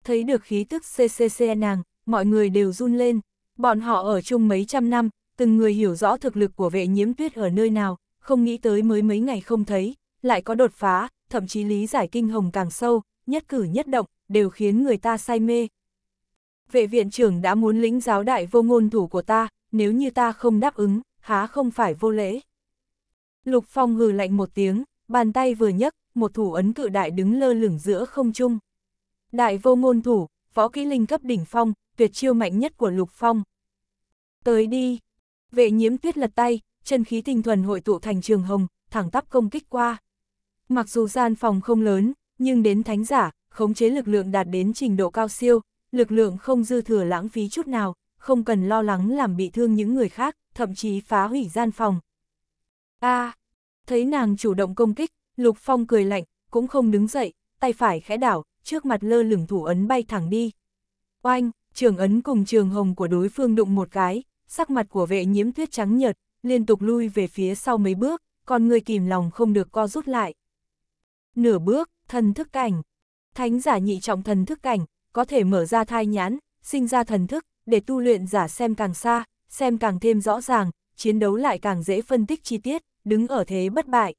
Thấy được khí tức CCC nàng, mọi người đều run lên, bọn họ ở chung mấy trăm năm, từng người hiểu rõ thực lực của vệ nhiễm tuyết ở nơi nào, không nghĩ tới mới mấy ngày không thấy, lại có đột phá, thậm chí lý giải kinh hồng càng sâu, nhất cử nhất động, đều khiến người ta say mê. Vệ viện trưởng đã muốn lĩnh giáo đại vô ngôn thủ của ta, nếu như ta không đáp ứng, há không phải vô lễ. Lục Phong hừ lạnh một tiếng, bàn tay vừa nhấc, một thủ ấn cự đại đứng lơ lửng giữa không trung. Đại vô ngôn thủ, võ kỹ linh cấp đỉnh phong, tuyệt chiêu mạnh nhất của Lục Phong. Tới đi, Vệ nhiễm tuyết lật tay, chân khí tinh thuần hội tụ thành trường hồng, thẳng tắp công kích qua. Mặc dù gian phòng không lớn, nhưng đến thánh giả, khống chế lực lượng đạt đến trình độ cao siêu, lực lượng không dư thừa lãng phí chút nào, không cần lo lắng làm bị thương những người khác, thậm chí phá hủy gian phòng. A, thấy nàng chủ động công kích, Lục Phong cười lạnh, cũng không đứng dậy, tay phải khẽ đảo, trước mặt lơ lửng thủ ấn bay thẳng đi. Oanh, trường ấn cùng trường hồng của đối phương đụng một cái, sắc mặt của vệ nhiễm tuyết trắng nhợt, liên tục lui về phía sau mấy bước, con người kìm lòng không được co rút lại. Nửa bước, thần thức cảnh. Thánh giả nhị trọng thần thức cảnh, có thể mở ra thai nhãn, sinh ra thần thức, để tu luyện giả xem càng xa, xem càng thêm rõ ràng, chiến đấu lại càng dễ phân tích chi tiết, đứng ở thế bất bại.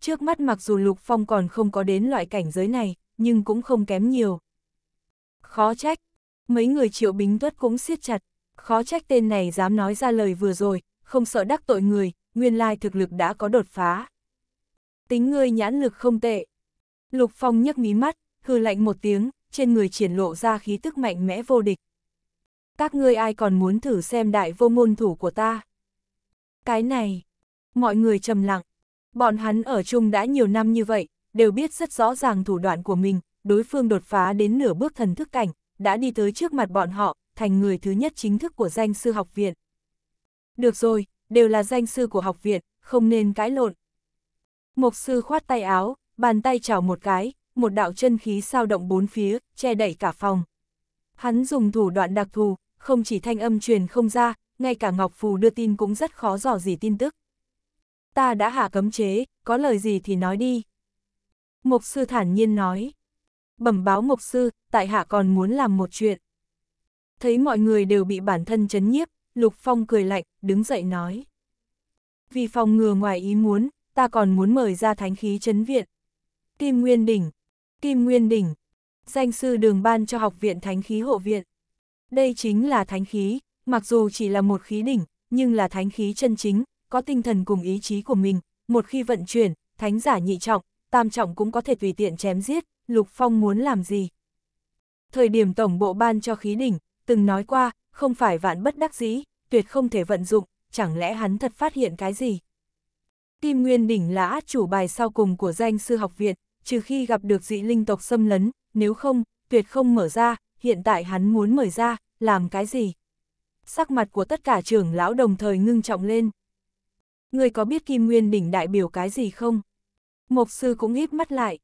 Trước mắt mặc dù Lục Phong còn không có đến loại cảnh giới này, nhưng cũng không kém nhiều. Khó trách, mấy người triệu bính tuất cũng siết chặt, khó trách tên này dám nói ra lời vừa rồi, không sợ đắc tội người, nguyên lai thực lực đã có đột phá. Tính ngươi nhãn lực không tệ. Lục Phong nhấc mí mắt, hư lạnh một tiếng, trên người triển lộ ra khí tức mạnh mẽ vô địch. Các ngươi ai còn muốn thử xem đại vô môn thủ của ta? Cái này, mọi người trầm lặng. Bọn hắn ở chung đã nhiều năm như vậy, đều biết rất rõ ràng thủ đoạn của mình, đối phương đột phá đến nửa bước thần thức cảnh, đã đi tới trước mặt bọn họ, thành người thứ nhất chính thức của danh sư học viện. Được rồi, đều là danh sư của học viện, không nên cãi lộn. Mục sư khoát tay áo, bàn tay chảo một cái, một đạo chân khí sao động bốn phía, che đẩy cả phòng. Hắn dùng thủ đoạn đặc thù, không chỉ thanh âm truyền không ra, ngay cả Ngọc Phù đưa tin cũng rất khó dò gì tin tức. Ta đã hạ cấm chế, có lời gì thì nói đi. Mục sư thản nhiên nói. Bẩm báo mục sư, tại hạ còn muốn làm một chuyện. Thấy mọi người đều bị bản thân chấn nhiếp, Lục Phong cười lạnh, đứng dậy nói. Vì phòng ngừa ngoài ý muốn, ta còn muốn mời ra thánh khí chấn viện. Kim Nguyên Đỉnh, Kim Nguyên Đỉnh, danh sư đường ban cho học viện thánh khí hộ viện. Đây chính là thánh khí, mặc dù chỉ là một khí đỉnh, nhưng là thánh khí chân chính, có tinh thần cùng ý chí của mình, một khi vận chuyển, thánh giả nhị trọng, tam trọng cũng có thể tùy tiện chém giết, Lục Phong muốn làm gì. Thời điểm tổng bộ ban cho khí đỉnh, từng nói qua, không phải vạn bất đắc dĩ, tuyệt không thể vận dụng, chẳng lẽ hắn thật phát hiện cái gì? Kim Nguyên Đỉnh là át chủ bài sau cùng của danh sư học viện, trừ khi gặp được dị linh tộc xâm lấn, nếu không, tuyệt không mở ra, hiện tại hắn muốn mở ra, làm cái gì? Sắc mặt của tất cả trưởng lão đồng thời ngưng trọng lên. Người có biết Kim Nguyên Đỉnh đại biểu cái gì không? Mộc sư cũng híp mắt lại.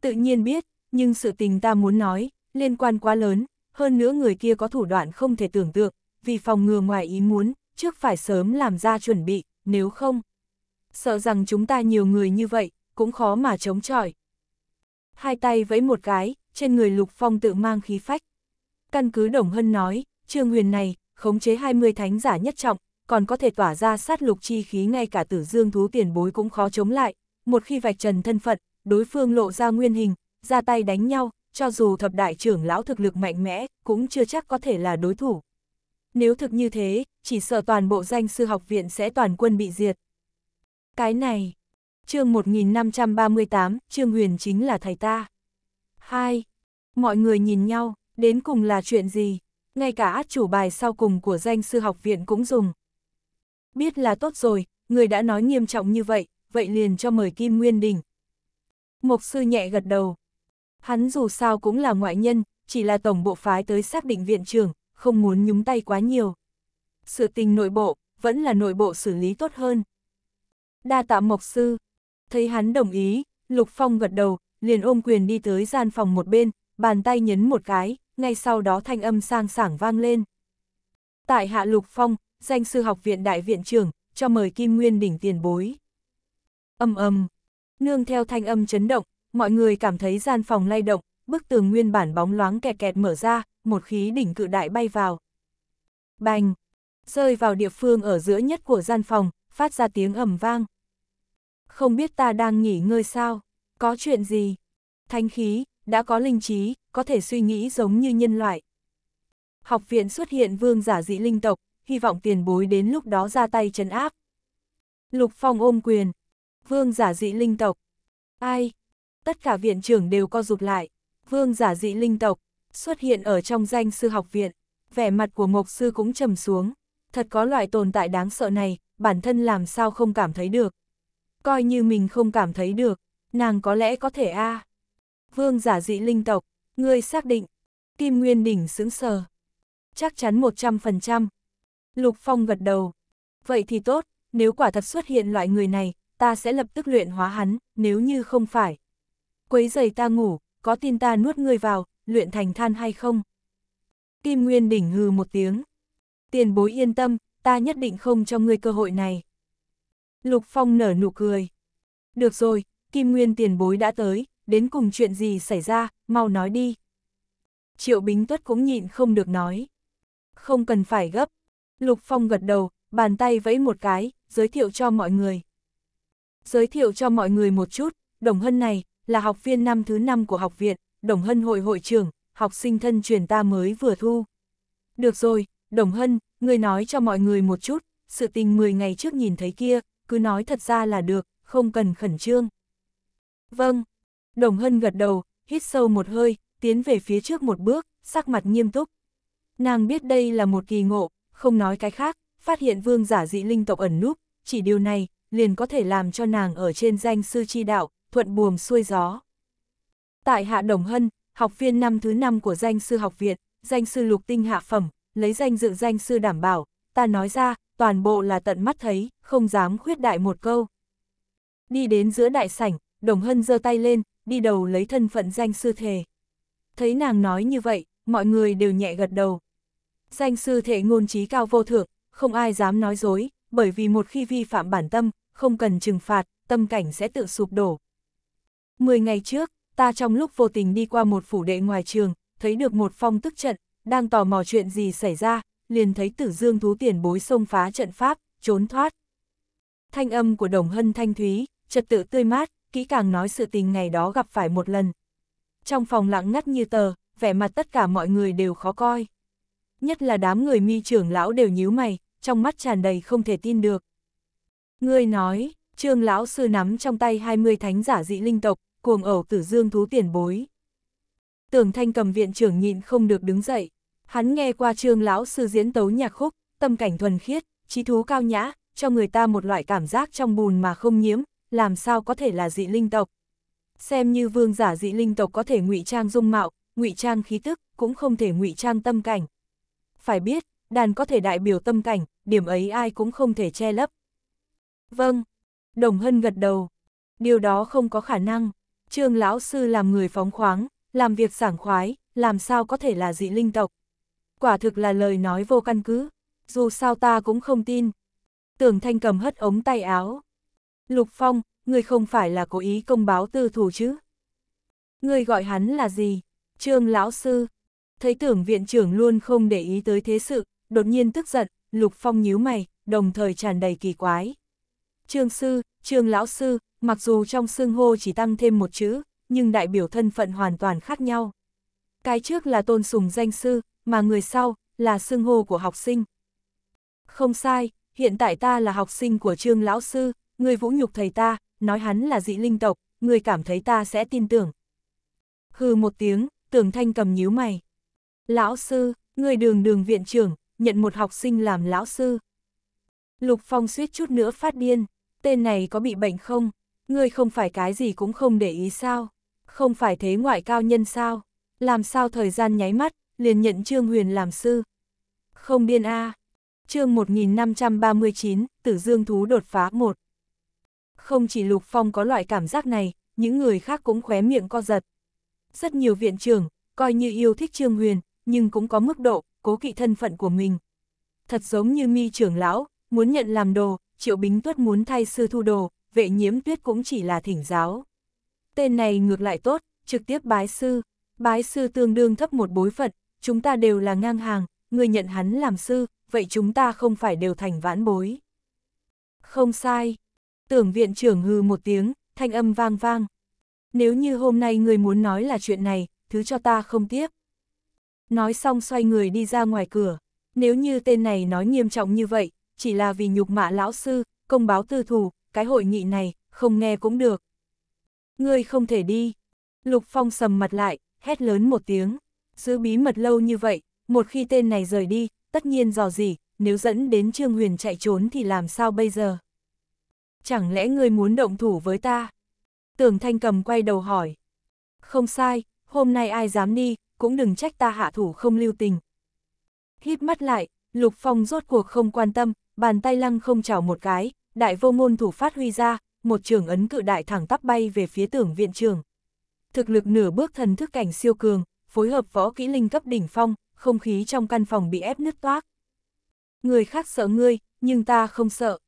Tự nhiên biết, nhưng sự tình ta muốn nói, liên quan quá lớn, hơn nữa người kia có thủ đoạn không thể tưởng tượng, vì phòng ngừa ngoài ý muốn, trước phải sớm làm ra chuẩn bị, nếu không. Sợ rằng chúng ta nhiều người như vậy, cũng khó mà chống chọi. Hai tay vẫy một cái, trên người Lục Phong tự mang khí phách. Căn cứ Đồng Hân nói, Trương Huyền này, khống chế 20 thánh giả nhất trọng, còn có thể tỏa ra sát lục chi khí ngay cả tử dương thú tiền bối cũng khó chống lại. Một khi vạch trần thân phận, đối phương lộ ra nguyên hình, ra tay đánh nhau, cho dù thập đại trưởng lão thực lực mạnh mẽ, cũng chưa chắc có thể là đối thủ. Nếu thực như thế, chỉ sợ toàn bộ danh sư học viện sẽ toàn quân bị diệt. Cái này, chương 1538, chương huyền chính là thầy ta. Hai, mọi người nhìn nhau, đến cùng là chuyện gì? Ngay cả át chủ bài sau cùng của danh sư học viện cũng dùng. Biết là tốt rồi, người đã nói nghiêm trọng như vậy, vậy liền cho mời Kim Nguyên Đình. Mục sư nhẹ gật đầu, Hắn dù sao cũng là ngoại nhân, chỉ là tổng bộ phái tới xác định viện trưởng, không muốn nhúng tay quá nhiều. Sự tình nội bộ, vẫn là nội bộ xử lý tốt hơn. Đa tạ mộc sư, thấy hắn đồng ý, Lục Phong gật đầu, liền ôm quyền đi tới gian phòng một bên, bàn tay nhấn một cái, ngay sau đó thanh âm sang sảng vang lên. Tại hạ Lục Phong, danh sư học viện đại viện trưởng, cho mời Kim Nguyên đỉnh tiền bối. Âm âm, nương theo thanh âm chấn động, mọi người cảm thấy gian phòng lay động, bức tường nguyên bản bóng loáng kẹt kẹt mở ra, một khí đỉnh cự đại bay vào. Bành! Rơi vào địa phương ở giữa nhất của gian phòng, phát ra tiếng ầm vang. Không biết ta đang nghỉ ngơi sao? Có chuyện gì? Thanh khí, đã có linh trí, có thể suy nghĩ giống như nhân loại. Học viện xuất hiện vương giả dị linh tộc, hy vọng tiền bối đến lúc đó ra tay trấn áp. Lục Phong ôm quyền. Vương giả dị linh tộc. Ai, tất cả viện trưởng đều co rụt lại, vương giả dị linh tộc, xuất hiện ở trong danh sư học viện, vẻ mặt của Mộc Sư cũng trầm xuống, thật có loại tồn tại đáng sợ này, bản thân làm sao không cảm thấy được. Coi như mình không cảm thấy được, nàng có lẽ có thể a à. Vương giả dị linh tộc, ngươi xác định, Kim Nguyên Đỉnh sững sờ. Chắc chắn 100%. Lục Phong gật đầu. Vậy thì tốt, nếu quả thật xuất hiện loại người này, ta sẽ lập tức luyện hóa hắn, nếu như không phải, quấy giày ta ngủ, có tin ta nuốt ngươi vào, luyện thành than hay không? Kim Nguyên đỉnh hừ một tiếng. Tiền bối yên tâm, ta nhất định không cho ngươi cơ hội này. Lục Phong nở nụ cười. Được rồi, Kim Nguyên tiền bối đã tới, đến cùng chuyện gì xảy ra, mau nói đi. Triệu Bính Tuất cũng nhịn không được nói. Không cần phải gấp. Lục Phong gật đầu, bàn tay vẫy một cái, giới thiệu cho mọi người. Giới thiệu cho mọi người một chút, đồng hân này, là học viên năm thứ năm của học viện, Đồng Hân hội hội trưởng, học sinh thân truyền ta mới vừa thu. Được rồi, Đồng Hân, người nói cho mọi người một chút, sự tình 10 ngày trước nhìn thấy kia, cứ nói thật ra là được, không cần khẩn trương. Vâng, Đồng Hân gật đầu, hít sâu một hơi, tiến về phía trước một bước, sắc mặt nghiêm túc. Nàng biết đây là một kỳ ngộ, không nói cái khác, phát hiện vương giả dị linh tộc ẩn núp, chỉ điều này, liền có thể làm cho nàng ở trên danh sư chi đạo, thuận buồm xuôi gió. Tại Hạ Đồng Hân, học viên năm thứ năm của danh sư học viện, danh sư lục tinh hạ phẩm, lấy danh dự danh sư đảm bảo, ta nói ra, toàn bộ là tận mắt thấy, không dám khuyết đại một câu. Đi đến giữa đại sảnh, Đồng Hân giơ tay lên, đi đầu lấy thân phận danh sư thề. Thấy nàng nói như vậy, mọi người đều nhẹ gật đầu. Danh sư thệ ngôn trí cao vô thượng, không ai dám nói dối, bởi vì một khi vi phạm bản tâm, không cần trừng phạt, tâm cảnh sẽ tự sụp đổ, Mười ngày trước, ta trong lúc vô tình đi qua một phủ đệ ngoài trường, thấy được một phong tức trận, đang tò mò chuyện gì xảy ra, liền thấy tử dương thú tiền bối xông phá trận pháp, trốn thoát. Thanh âm của đồng hân thanh thúy, trật tự tươi mát, kỹ càng nói sự tình ngày đó gặp phải một lần. Trong phòng lặng ngắt như tờ, vẻ mặt tất cả mọi người đều khó coi. Nhất là đám người mi trưởng lão đều nhíu mày, trong mắt tràn đầy không thể tin được. Ngươi nói, Trương lão sư nắm trong tay 20 thánh giả dị linh tộc, cuồng ẩu tử dương thú tiền bối. Tưởng thanh cầm viện trưởng nhịn không được đứng dậy. Hắn nghe qua trương lão sư diễn tấu nhạc khúc, tâm cảnh thuần khiết, trí thú cao nhã, cho người ta một loại cảm giác trong bùn mà không nhiễm, làm sao có thể là dị linh tộc. Xem như vương giả dị linh tộc có thể ngụy trang dung mạo, ngụy trang khí tức, cũng không thể ngụy trang tâm cảnh. Phải biết, đàn có thể đại biểu tâm cảnh, điểm ấy ai cũng không thể che lấp. Vâng, Đồng Hân gật đầu. Điều đó không có khả năng. Trương lão sư làm người phóng khoáng, làm việc sảng khoái, làm sao có thể là dị linh tộc. Quả thực là lời nói vô căn cứ, dù sao ta cũng không tin. Tưởng Thanh cầm hất ống tay áo. Lục Phong, người không phải là cố ý công báo tư thủ chứ? Người gọi hắn là gì? Trương lão sư. Thấy tưởng viện trưởng luôn không để ý tới thế sự, đột nhiên tức giận, Lục Phong nhíu mày, đồng thời tràn đầy kỳ quái. Trương sư, trương lão sư, mặc dù trong xương hô chỉ tăng thêm một chữ, nhưng đại biểu thân phận hoàn toàn khác nhau. Cái trước là tôn sùng danh sư, mà người sau là xương hô của học sinh. Không sai, hiện tại ta là học sinh của trương lão sư, người vũ nhục thầy ta, nói hắn là dị linh tộc, người cảm thấy ta sẽ tin tưởng. Hừ một tiếng, tưởng thanh cầm nhíu mày. Lão sư, người đường đường viện trưởng, nhận một học sinh làm lão sư. Lục Phong suýt chút nữa phát điên, tên này có bị bệnh không? Ngươi không phải cái gì cũng không để ý sao? Không phải thế ngoại cao nhân sao? Làm sao thời gian nháy mắt, liền nhận Trương Huyền làm sư? Không điên a à. chương 1539, Tử Dương Thú đột phá 1. Không chỉ Lục Phong có loại cảm giác này, những người khác cũng khóe miệng co giật. Rất nhiều viện trưởng, coi như yêu thích Trương Huyền, nhưng cũng có mức độ, cố kỵ thân phận của mình. Thật giống như mi trưởng lão, Muốn nhận làm đồ, Triệu Bính Tuất muốn thay sư thu đồ, vệ nhiễm tuyết cũng chỉ là thỉnh giáo. Tên này ngược lại tốt, trực tiếp bái sư, bái sư tương đương thấp một bối phận, chúng ta đều là ngang hàng, người nhận hắn làm sư, vậy chúng ta không phải đều thành vãn bối. Không sai. Tưởng viện trưởng hư một tiếng, thanh âm vang vang. Nếu như hôm nay người muốn nói là chuyện này, thứ cho ta không tiếp. Nói xong xoay người đi ra ngoài cửa. Nếu như tên này nói nghiêm trọng như vậy, chỉ là vì nhục mạ lão sư, công báo tư thủ, cái hội nghị này, không nghe cũng được. Ngươi không thể đi. Lục Phong sầm mặt lại, hét lớn một tiếng. Giữ bí mật lâu như vậy, một khi tên này rời đi, tất nhiên dò gì, nếu dẫn đến Trương Huyền chạy trốn thì làm sao bây giờ? Chẳng lẽ ngươi muốn động thủ với ta? Tưởng Thanh cầm quay đầu hỏi. Không sai, hôm nay ai dám đi, cũng đừng trách ta hạ thủ không lưu tình. Hít mắt lại, Lục Phong rốt cuộc không quan tâm, bàn tay lăng không chảo một cái, đại vô ngôn thủ phát huy ra, một trường ấn cự đại thẳng tắp bay về phía tưởng viện trường. Thực lực nửa bước thần thức cảnh siêu cường, phối hợp võ kỹ linh cấp đỉnh phong, không khí trong căn phòng bị ép nứt toác. Người khác sợ ngươi, nhưng ta không sợ.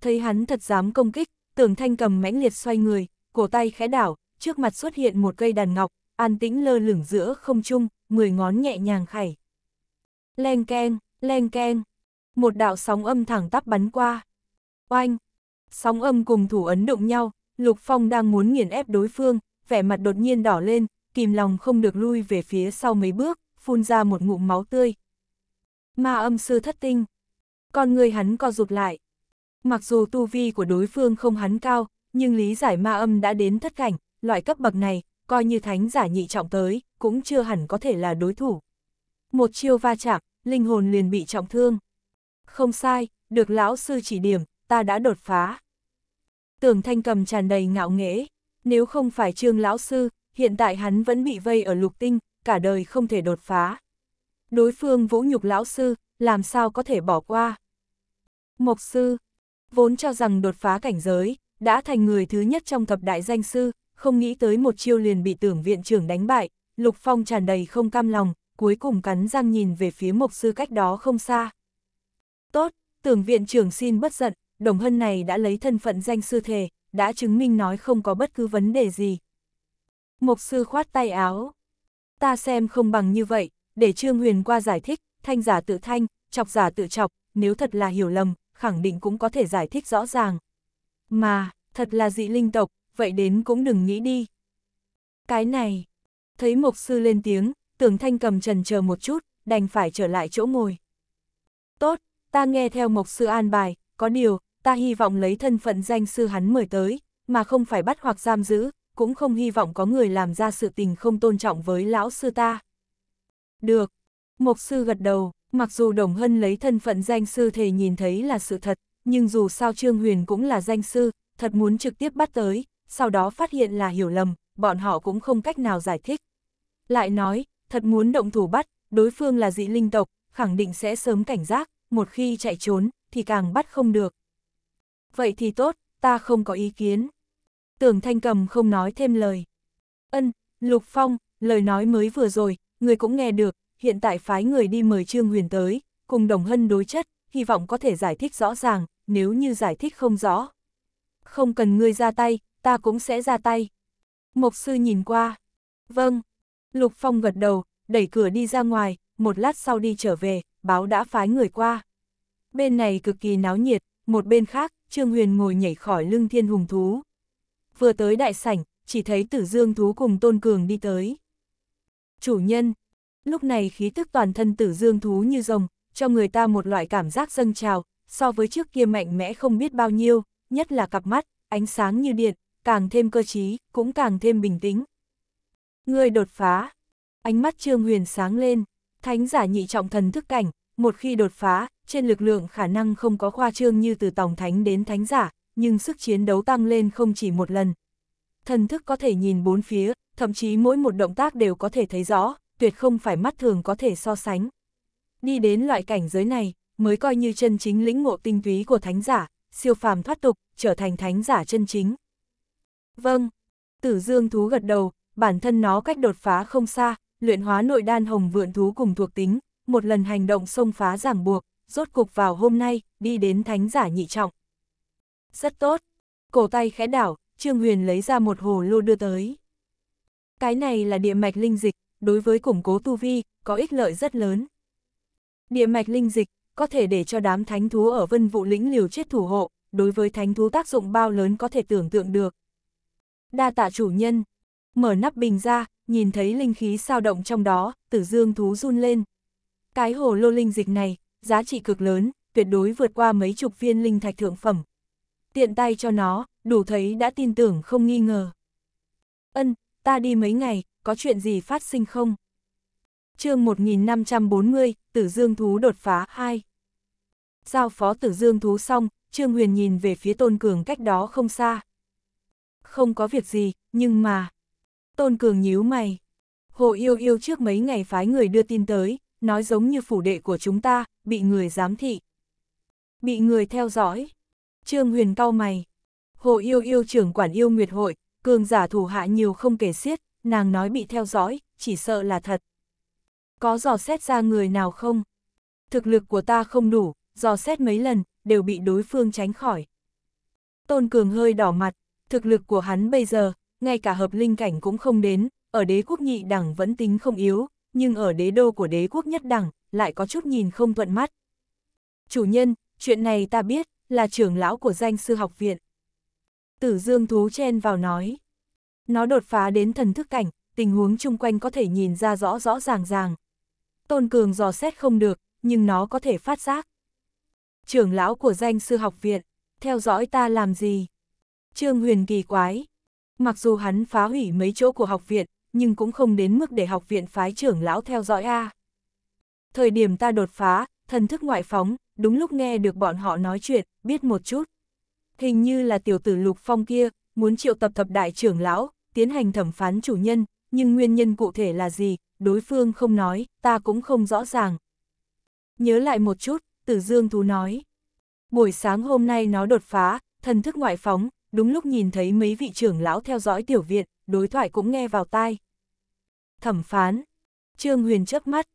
Thấy hắn thật dám công kích, tưởng thanh cầm mãnh liệt xoay người, cổ tay khẽ đảo, trước mặt xuất hiện một cây đàn ngọc, an tĩnh lơ lửng giữa không trung, mười ngón nhẹ nhàng khải. Leng keng, leng keng, một đạo sóng âm thẳng tắp bắn qua. Oanh! Sóng âm cùng thủ ấn động nhau, Lục Phong đang muốn nghiền ép đối phương, vẻ mặt đột nhiên đỏ lên, kìm lòng không được lui về phía sau mấy bước, phun ra một ngụm máu tươi. Ma âm sư thất tinh. Con người hắn co rụt lại. Mặc dù tu vi của đối phương không hắn cao, nhưng lý giải ma âm đã đến thất cảnh, loại cấp bậc này, coi như thánh giả nhị trọng tới, cũng chưa hẳn có thể là đối thủ. Một chiêu va chạm, linh hồn liền bị trọng thương. Không sai, được lão sư chỉ điểm, ta đã đột phá. Tưởng thanh cầm tràn đầy ngạo nghễ, nếu không phải trương lão sư, hiện tại hắn vẫn bị vây ở lục tinh, cả đời không thể đột phá. Đối phương vũ nhục lão sư, làm sao có thể bỏ qua. Mộc sư, vốn cho rằng đột phá cảnh giới, đã thành người thứ nhất trong thập đại danh sư, không nghĩ tới một chiêu liền bị tưởng viện trưởng đánh bại, Lục Phong tràn đầy không cam lòng, cuối cùng cắn răng nhìn về phía mộc sư cách đó không xa. Tốt, tưởng viện trưởng xin bất giận, đồng hân này đã lấy thân phận danh sư thề, đã chứng minh nói không có bất cứ vấn đề gì. Mục sư khoát tay áo. Ta xem không bằng như vậy, để Trương Huyền qua giải thích, thanh giả tự thanh, chọc giả tự chọc, nếu thật là hiểu lầm, khẳng định cũng có thể giải thích rõ ràng. Mà, thật là dị linh tộc, vậy đến cũng đừng nghĩ đi. Cái này, thấy mục sư lên tiếng, tưởng thanh cầm trần chờ một chút, đành phải trở lại chỗ ngồi. Tốt, ta nghe theo Mộc Sư an bài, có điều, ta hy vọng lấy thân phận danh sư hắn mời tới, mà không phải bắt hoặc giam giữ, cũng không hy vọng có người làm ra sự tình không tôn trọng với lão sư ta. Được. Mộc sư gật đầu, mặc dù Đồng Hân lấy thân phận danh sư thề nhìn thấy là sự thật, nhưng dù sao Trương Huyền cũng là danh sư, thật muốn trực tiếp bắt tới, sau đó phát hiện là hiểu lầm, bọn họ cũng không cách nào giải thích. Lại nói, thật muốn động thủ bắt, đối phương là dị linh tộc, khẳng định sẽ sớm cảnh giác, một khi chạy trốn, thì càng bắt không được. Vậy thì tốt, ta không có ý kiến. Tưởng Thanh Cầm không nói thêm lời. Ân, Lục Phong, lời nói mới vừa rồi, người cũng nghe được, hiện tại phái người đi mời Trương Huyền tới, cùng Đồng Hân đối chất, hy vọng có thể giải thích rõ ràng, nếu như giải thích không rõ. Không cần ngươi ra tay, ta cũng sẽ ra tay. Mộc sư nhìn qua. Vâng. Lục Phong gật đầu, đẩy cửa đi ra ngoài, một lát sau đi trở về, báo đã phái người qua. Bên này cực kỳ náo nhiệt, một bên khác, Trương Huyền ngồi nhảy khỏi lưng thiên hùng thú. Vừa tới đại sảnh, chỉ thấy tử dương thú cùng Tôn Cường đi tới. Chủ nhân, lúc này khí tức toàn thân tử dương thú như rồng, cho người ta một loại cảm giác dâng trào, so với trước kia mạnh mẽ không biết bao nhiêu, nhất là cặp mắt, ánh sáng như điện, càng thêm cơ trí, cũng càng thêm bình tĩnh. Người đột phá, ánh mắt Trương Huyền sáng lên, thánh giả nhị trọng thần thức cảnh, một khi đột phá, trên lực lượng khả năng không có khoa trương như từ tổng Thánh đến Thánh Giả, nhưng sức chiến đấu tăng lên không chỉ một lần. Thần thức có thể nhìn bốn phía, thậm chí mỗi một động tác đều có thể thấy rõ, tuyệt không phải mắt thường có thể so sánh. Đi đến loại cảnh giới này, mới coi như chân chính lĩnh ngộ tinh túy của Thánh Giả, siêu phàm thoát tục, trở thành Thánh Giả chân chính. Vâng, Tử Dương Thú gật đầu, bản thân nó cách đột phá không xa, luyện hóa nội đan hồng vượn thú cùng thuộc tính, một lần hành động xông phá ràng buộc, rốt cục vào hôm nay, đi đến thánh giả nhị trọng. Rất tốt. Cổ tay khẽ đảo, Trương Huyền lấy ra một hồ lô đưa tới. Cái này là địa mạch linh dịch, đối với củng cố tu vi, có ích lợi rất lớn. Địa mạch linh dịch, có thể để cho đám thánh thú ở vân vụ lĩnh liều chết thủ hộ, đối với thánh thú tác dụng bao lớn có thể tưởng tượng được. Đa tạ chủ nhân, mở nắp bình ra, nhìn thấy linh khí sao động trong đó, tử dương thú run lên, cái hồ lô linh dịch này, giá trị cực lớn, tuyệt đối vượt qua mấy chục viên linh thạch thượng phẩm. Tiện tay cho nó, đủ thấy đã tin tưởng không nghi ngờ. Ân, ta đi mấy ngày, có chuyện gì phát sinh không? chương 1540, Tử Dương Thú đột phá 2. Giao phó Tử Dương Thú xong, Trương Huyền nhìn về phía Tôn Cường cách đó không xa. Không có việc gì, nhưng mà... Tôn Cường nhíu mày. Hồ Yêu Yêu trước mấy ngày phái người đưa tin tới, nói giống như phủ đệ của chúng ta, bị người giám thị. Bị người theo dõi. Trương Huyền cau mày. Hồ yêu yêu trưởng quản yêu nguyệt hội, cường giả thủ hạ nhiều không kể xiết, nàng nói bị theo dõi, chỉ sợ là thật. Có dò xét ra người nào không? Thực lực của ta không đủ, dò xét mấy lần, đều bị đối phương tránh khỏi. Tôn Cường hơi đỏ mặt, thực lực của hắn bây giờ, ngay cả hợp linh cảnh cũng không đến, ở đế quốc nhị đẳng vẫn tính không yếu, nhưng ở đế đô của đế quốc nhất đẳng, lại có chút nhìn không thuận mắt. Chủ nhân, chuyện này ta biết, là trưởng lão của danh sư học viện. Tử Dương Thú chen vào nói. Nó đột phá đến thần thức cảnh, tình huống chung quanh có thể nhìn ra rõ rõ ràng ràng. Tôn Cường dò xét không được, nhưng nó có thể phát giác. Trưởng lão của danh sư học viện, theo dõi ta làm gì? Trương Huyền kỳ quái. Mặc dù hắn phá hủy mấy chỗ của học viện, nhưng cũng không đến mức để học viện phái trưởng lão theo dõi a. Thời điểm ta đột phá, thần thức ngoại phóng, đúng lúc nghe được bọn họ nói chuyện, biết một chút. Hình như là tiểu tử Lục Phong kia, muốn triệu tập thập đại trưởng lão, tiến hành thẩm phán chủ nhân, nhưng nguyên nhân cụ thể là gì, đối phương không nói, ta cũng không rõ ràng. Nhớ lại một chút, Tử Dương Thú nói. Buổi sáng hôm nay nó đột phá, thần thức ngoại phóng, đúng lúc nhìn thấy mấy vị trưởng lão theo dõi tiểu viện, đối thoại cũng nghe vào tai. Thẩm phán. Trương Huyền chớp mắt.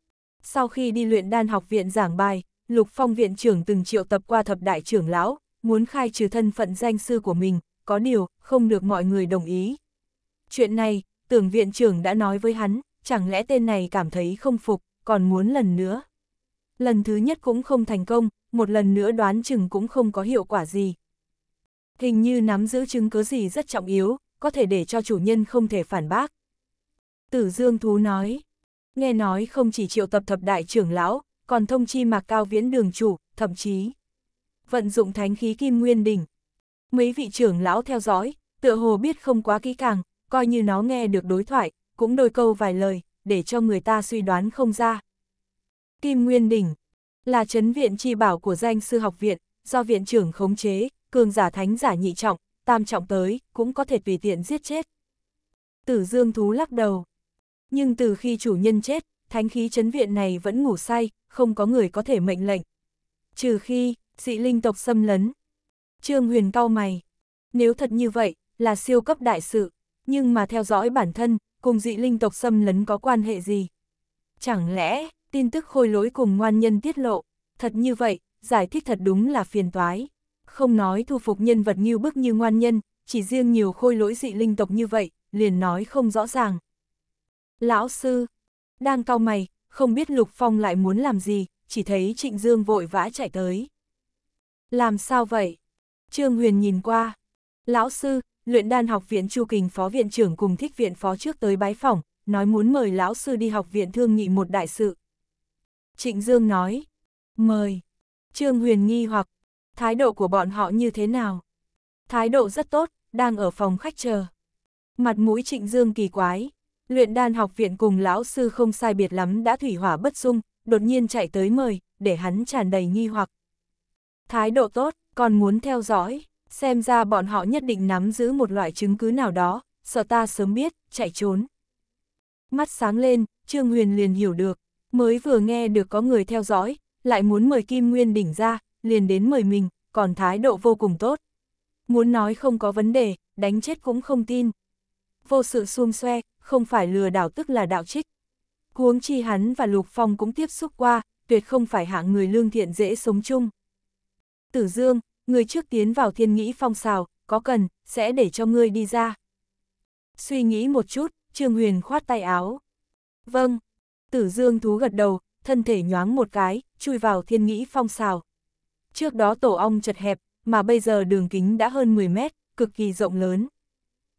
Sau khi đi luyện đan học viện giảng bài, Lục Phong viện trưởng từng triệu tập qua thập đại trưởng lão, muốn khai trừ thân phận danh sư của mình, có điều, không được mọi người đồng ý. Chuyện này, tưởng viện trưởng đã nói với hắn, chẳng lẽ tên này cảm thấy không phục, còn muốn lần nữa. Lần thứ nhất cũng không thành công, một lần nữa đoán chừng cũng không có hiệu quả gì. Hình như nắm giữ chứng cứ gì rất trọng yếu, có thể để cho chủ nhân không thể phản bác. Tử Dương Thú nói, nghe nói không chỉ triệu tập thập đại trưởng lão, còn thông chi mạc cao viễn đường chủ, thậm chí vận dụng thánh khí kim nguyên đỉnh. Mấy vị trưởng lão theo dõi, tựa hồ biết không quá kỹ càng, coi như nó nghe được đối thoại, cũng đôi câu vài lời, để cho người ta suy đoán không ra. Kim Nguyên Đỉnh là chấn viện chi bảo của danh sư học viện, do viện trưởng khống chế, cường giả thánh giả nhị trọng, tam trọng tới, cũng có thể vì tiện giết chết. Tử Dương Thú lắc đầu. Nhưng từ khi chủ nhân chết, thánh khí chấn viện này vẫn ngủ say, không có người có thể mệnh lệnh. Trừ khi, dị linh tộc xâm lấn. Trương Huyền cao mày. Nếu thật như vậy, là siêu cấp đại sự, nhưng mà theo dõi bản thân, cùng dị linh tộc xâm lấn có quan hệ gì? Chẳng lẽ, tin tức khôi lỗi cùng ngoan nhân tiết lộ, thật như vậy, giải thích thật đúng là phiền toái. Không nói thu phục nhân vật như bức như ngoan nhân, chỉ riêng nhiều khôi lỗi dị linh tộc như vậy, liền nói không rõ ràng. Lão sư, đang cau mày, không biết Lục Phong lại muốn làm gì, chỉ thấy Trịnh Dương vội vã chạy tới. Làm sao vậy? Trương Huyền nhìn qua. Lão sư, luyện đan học viện Chu Kình phó viện trưởng cùng thích viện phó trước tới bái phỏng, nói muốn mời lão sư đi học viện thương nghị một đại sự. Trịnh Dương nói, mời. Trương Huyền nghi hoặc, Thái độ của bọn họ như thế nào? Thái độ rất tốt, đang ở phòng khách chờ. Mặt mũi trịnh dương kỳ quái. Luyện đan học viện cùng lão sư không sai biệt lắm đã thủy hỏa bất dung, đột nhiên chạy tới mời, để hắn tràn đầy nghi hoặc. Thái độ tốt, còn muốn theo dõi, xem ra bọn họ nhất định nắm giữ một loại chứng cứ nào đó, sợ ta sớm biết, chạy trốn. Mắt sáng lên, Trương Huyền liền hiểu được, mới vừa nghe được có người theo dõi, lại muốn mời Kim Nguyên đỉnh ra, liền đến mời mình, còn thái độ vô cùng tốt. Muốn nói không có vấn đề, đánh chết cũng không tin. Vô sự xuông xoe, không phải lừa đảo tức là đạo trích. Huống chi hắn và Lục Phong cũng tiếp xúc qua, tuyệt không phải hạng người lương thiện dễ sống chung. Tử Dương, người trước tiến vào thiên nghĩ phong xào, có cần, sẽ để cho ngươi đi ra. Suy nghĩ một chút, Trương Huyền khoát tay áo. Vâng, Tử Dương thú gật đầu, thân thể nhoáng một cái, chui vào thiên nghĩ phong xào. Trước đó tổ ong chật hẹp, mà bây giờ đường kính đã hơn 10 mét, cực kỳ rộng lớn.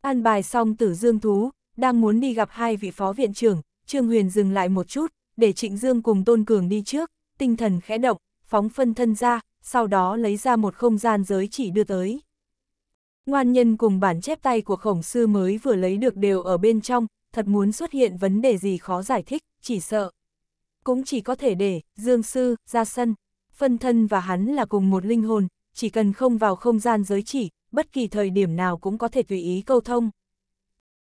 An bài xong tử dương thú, đang muốn đi gặp hai vị phó viện trưởng, Trương Huyền dừng lại một chút, để Trịnh Dương cùng Tôn Cường đi trước, tinh thần khẽ động, phóng phân thân ra, sau đó lấy ra một không gian giới chỉ đưa tới. Ngoan nhân cùng bản chép tay của khổng sư mới vừa lấy được đều ở bên trong, thật muốn xuất hiện vấn đề gì khó giải thích, chỉ sợ. Cũng chỉ có thể để, Dương sư, ra sân phân thân và hắn là cùng một linh hồn, chỉ cần không vào không gian giới chỉ, bất kỳ thời điểm nào cũng có thể tùy ý câu thông.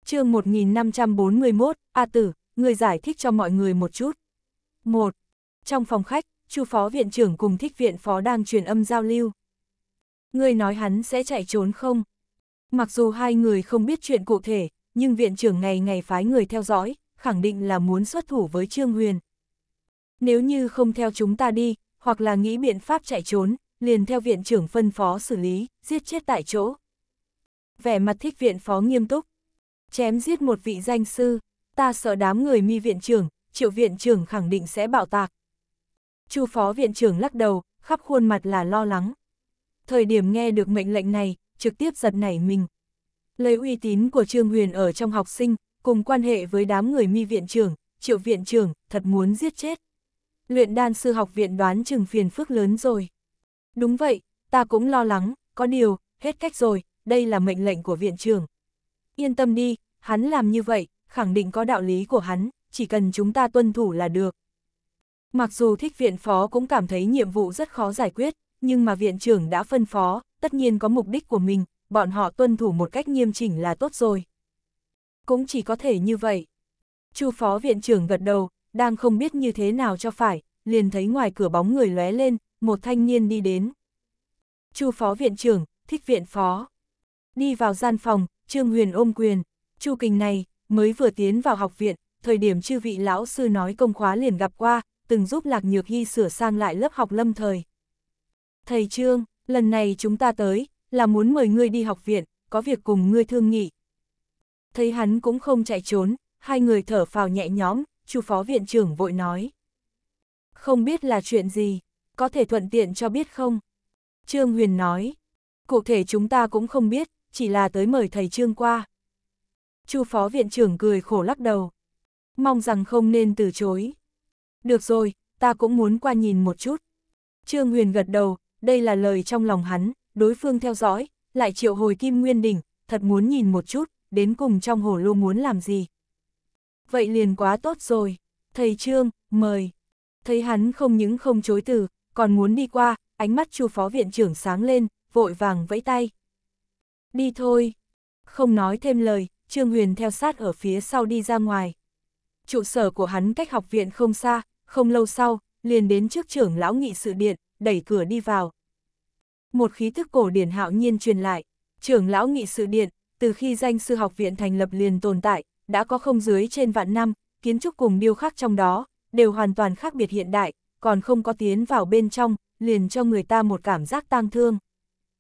chương 1541, A Tử, người giải thích cho mọi người một chút. 1. Trong phòng khách, chu phó viện trưởng cùng thích viện phó đang truyền âm giao lưu. Người nói hắn sẽ chạy trốn không? Mặc dù hai người không biết chuyện cụ thể, nhưng viện trưởng ngày ngày phái người theo dõi, khẳng định là muốn xuất thủ với Trương Huyền. Nếu như không theo chúng ta đi, hoặc là nghĩ biện pháp chạy trốn, liền theo viện trưởng phân phó xử lý, giết chết tại chỗ. Vẻ mặt thích viện phó nghiêm túc, chém giết một vị danh sư, ta sợ đám người mi viện trưởng, triệu viện trưởng khẳng định sẽ bạo tạc. Chu phó viện trưởng lắc đầu, khắp khuôn mặt là lo lắng. Thời điểm nghe được mệnh lệnh này, trực tiếp giật nảy mình. Lấy uy tín của Trương Huyền ở trong học sinh, cùng quan hệ với đám người mi viện trưởng, triệu viện trưởng, thật muốn giết chết luyện đan sư học viện đoán chừng phiền phức lớn rồi. Đúng vậy, ta cũng lo lắng, có điều, hết cách rồi, đây là mệnh lệnh của viện trưởng. Yên tâm đi, hắn làm như vậy, khẳng định có đạo lý của hắn, chỉ cần chúng ta tuân thủ là được. Mặc dù thích viện phó cũng cảm thấy nhiệm vụ rất khó giải quyết, nhưng mà viện trưởng đã phân phó, tất nhiên có mục đích của mình, bọn họ tuân thủ một cách nghiêm chỉnh là tốt rồi. Cũng chỉ có thể như vậy. Chu phó viện trưởng gật đầu, đang không biết như thế nào cho phải, liền thấy ngoài cửa bóng người lóe lên, một thanh niên đi đến. Chu phó viện trưởng, thích viện phó. Đi vào gian phòng, Trương Huyền ôm quyền, Chu Kình này mới vừa tiến vào học viện, thời điểm chư vị lão sư nói công khóa liền gặp qua, từng giúp Lạc Nhược Hy sửa sang lại lớp học lâm thời. Thầy Trương, lần này chúng ta tới, là muốn mời ngươi đi học viện, có việc cùng ngươi thương nghị. Thấy hắn cũng không chạy trốn, hai người thở phào nhẹ nhõm, chu phó viện trưởng vội nói. Không biết là chuyện gì, có thể thuận tiện cho biết không? Trương Huyền nói, cụ thể chúng ta cũng không biết, chỉ là tới mời thầy Trương qua. chu phó viện trưởng cười khổ lắc đầu, mong rằng không nên từ chối. Được rồi, ta cũng muốn qua nhìn một chút. Trương Huyền gật đầu, đây là lời trong lòng hắn, đối phương theo dõi, lại triệu hồi kim nguyên đỉnh, thật muốn nhìn một chút, đến cùng trong hồ lô muốn làm gì vậy liền quá tốt rồi. Thầy Trương, mời. Thấy hắn không những không chối từ, còn muốn đi qua, ánh mắt chu phó viện trưởng sáng lên, vội vàng vẫy tay. Đi thôi. Không nói thêm lời, Trương Huyền theo sát ở phía sau đi ra ngoài. Trụ sở của hắn cách học viện không xa, không lâu sau, liền đến trước trưởng lão nghị sự điện, đẩy cửa đi vào. Một khí thức cổ điển hạo nhiên truyền lại, trưởng lão nghị sự điện, từ khi danh sư học viện thành lập liền tồn tại, đã có không dưới trên vạn năm, kiến trúc cùng điêu khắc trong đó, đều hoàn toàn khác biệt hiện đại, còn không có tiến vào bên trong, liền cho người ta một cảm giác tang thương.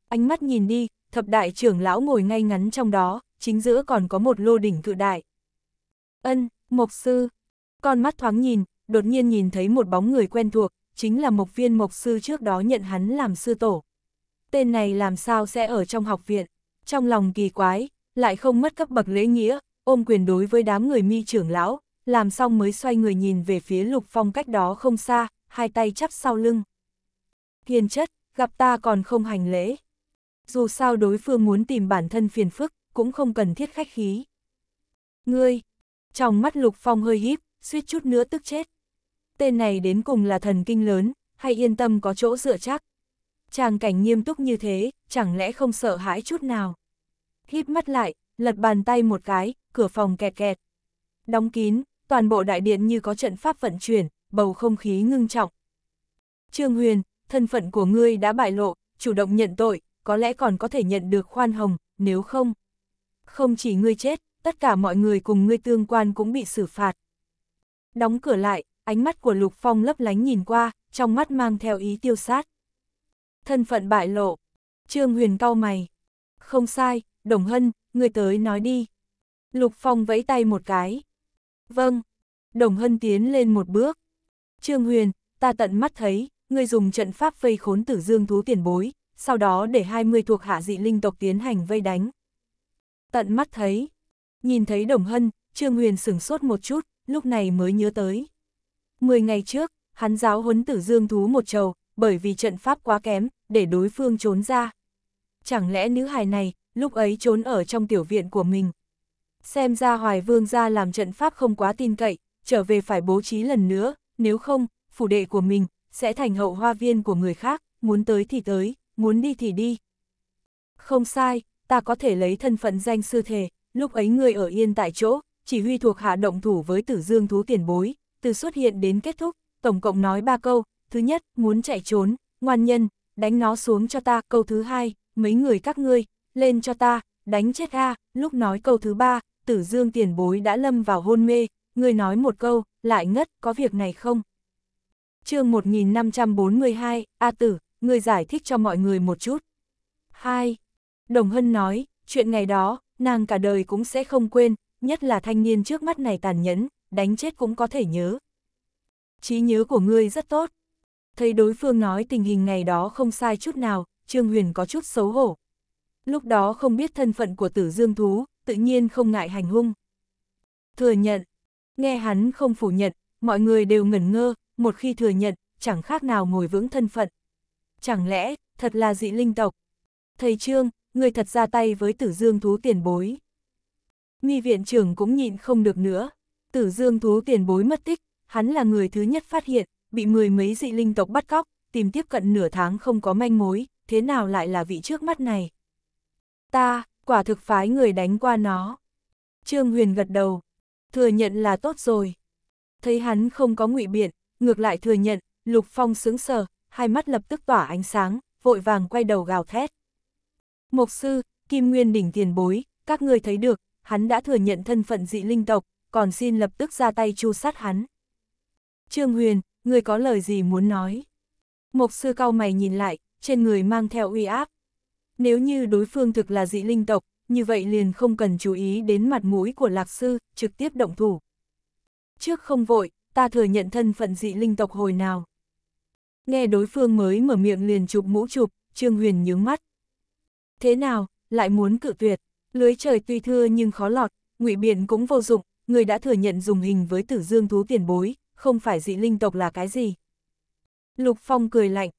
Ánh mắt nhìn đi, thập đại trưởng lão ngồi ngay ngắn trong đó, chính giữa còn có một lô đỉnh cự đại. Ân, Mộc Sư. Con mắt thoáng nhìn, đột nhiên nhìn thấy một bóng người quen thuộc, chính là Mộc Viên Mộc Sư trước đó nhận hắn làm sư tổ. Tên này làm sao sẽ ở trong học viện, trong lòng kỳ quái, lại không mất cấp bậc lễ nghĩa, ôm quyền đối với đám người mi trưởng lão, làm xong mới xoay người nhìn về phía lục phong cách đó không xa, hai tay chắp sau lưng. hiền chất, gặp ta còn không hành lễ. Dù sao đối phương muốn tìm bản thân phiền phức, cũng không cần thiết khách khí. Ngươi, trong mắt lục phong hơi híp, suýt chút nữa tức chết. Tên này đến cùng là thần kinh lớn, hay yên tâm có chỗ dựa chắc. Chàng cảnh nghiêm túc như thế, chẳng lẽ không sợ hãi chút nào. Híp mắt lại, lật bàn tay một cái, cửa phòng kẹt kẹt. Đóng kín, toàn bộ đại điện như có trận pháp vận chuyển, bầu không khí ngưng trọng. Trương Huyền, thân phận của ngươi đã bại lộ, chủ động nhận tội, có lẽ còn có thể nhận được khoan hồng, nếu không. Không chỉ ngươi chết, tất cả mọi người cùng ngươi tương quan cũng bị xử phạt. Đóng cửa lại, ánh mắt của Lục Phong lấp lánh nhìn qua, trong mắt mang theo ý tiêu sát. Thân phận bại lộ, Trương Huyền cau mày. Không sai, Đồng Hân, người tới nói đi. Lục Phong vẫy tay một cái. Vâng. Đồng Hân tiến lên một bước. Trương Huyền, ta tận mắt thấy, người dùng trận pháp vây khốn tử dương thú tiền bối, sau đó để 20 thuộc hạ dị linh tộc tiến hành vây đánh. Tận mắt thấy. Nhìn thấy Đồng Hân, Trương Huyền sửng sốt một chút, lúc này mới nhớ tới. Mười ngày trước, hắn giáo huấn tử dương thú một trầu, bởi vì trận pháp quá kém, để đối phương trốn ra. Chẳng lẽ nữ hài này lúc ấy trốn ở trong tiểu viện của mình. Xem ra Hoài Vương ra làm trận pháp không quá tin cậy, trở về phải bố trí lần nữa, nếu không, phủ đệ của mình sẽ thành hậu hoa viên của người khác, muốn tới thì tới, muốn đi thì đi. Không sai, ta có thể lấy thân phận danh sư thề, lúc ấy người ở yên tại chỗ, chỉ huy thuộc hạ động thủ với tử dương thú tiền bối, từ xuất hiện đến kết thúc, tổng cộng nói ba câu, thứ nhất, muốn chạy trốn, ngoan nhân, đánh nó xuống cho ta, câu thứ hai, mấy người các ngươi, lên cho ta, đánh chết ta. lúc nói câu thứ ba, tử dương tiền bối đã lâm vào hôn mê, người nói một câu, lại ngất, có việc này không? chương 1542, A Tử, người giải thích cho mọi người một chút. 2. Đồng Hân nói, chuyện ngày đó, nàng cả đời cũng sẽ không quên, nhất là thanh niên trước mắt này tàn nhẫn, đánh chết cũng có thể nhớ. trí nhớ của ngươi rất tốt. Thấy đối phương nói tình hình ngày đó không sai chút nào, Trương Huyền có chút xấu hổ, lúc đó không biết thân phận của tử dương thú, tự nhiên không ngại hành hung. Thừa nhận, nghe hắn không phủ nhận, mọi người đều ngẩn ngơ, một khi thừa nhận, chẳng khác nào ngồi vững thân phận. Chẳng lẽ, thật là dị linh tộc? Thầy Trương, người thật ra tay với tử dương thú tiền bối. Mi viện trưởng cũng nhịn không được nữa. Tử dương thú tiền bối mất tích, hắn là người thứ nhất phát hiện, bị mười mấy dị linh tộc bắt cóc, tìm tiếp cận nửa tháng không có manh mối, thế nào lại là vị trước mắt này? Ta, quả thực phái người đánh qua nó. Trương Huyền gật đầu, thừa nhận là tốt rồi. Thấy hắn không có ngụy biện, ngược lại thừa nhận, Lục Phong sững sờ, hai mắt lập tức tỏa ánh sáng, vội vàng quay đầu gào thét. Mộc sư, Kim Nguyên đỉnh tiền bối, các ngươi thấy được, hắn đã thừa nhận thân phận dị linh tộc, còn xin lập tức ra tay chu sát hắn. Trương Huyền, người có lời gì muốn nói? Mộc sư cao mày nhìn lại, trên người mang theo uy áp. Nếu như đối phương thực là dị linh tộc, như vậy liền không cần chú ý đến mặt mũi của lạc sư, trực tiếp động thủ. Trước không vội, ta thừa nhận thân phận dị linh tộc hồi nào. Nghe đối phương mới mở miệng liền chụp mũ chụp, Trương Huyền nhướng mắt. Thế nào, lại muốn cự tuyệt, lưới trời tuy thưa nhưng khó lọt, ngụy biện cũng vô dụng, người đã thừa nhận dùng hình với tử dương thú tiền bối, không phải dị linh tộc là cái gì. Lục Phong cười lạnh,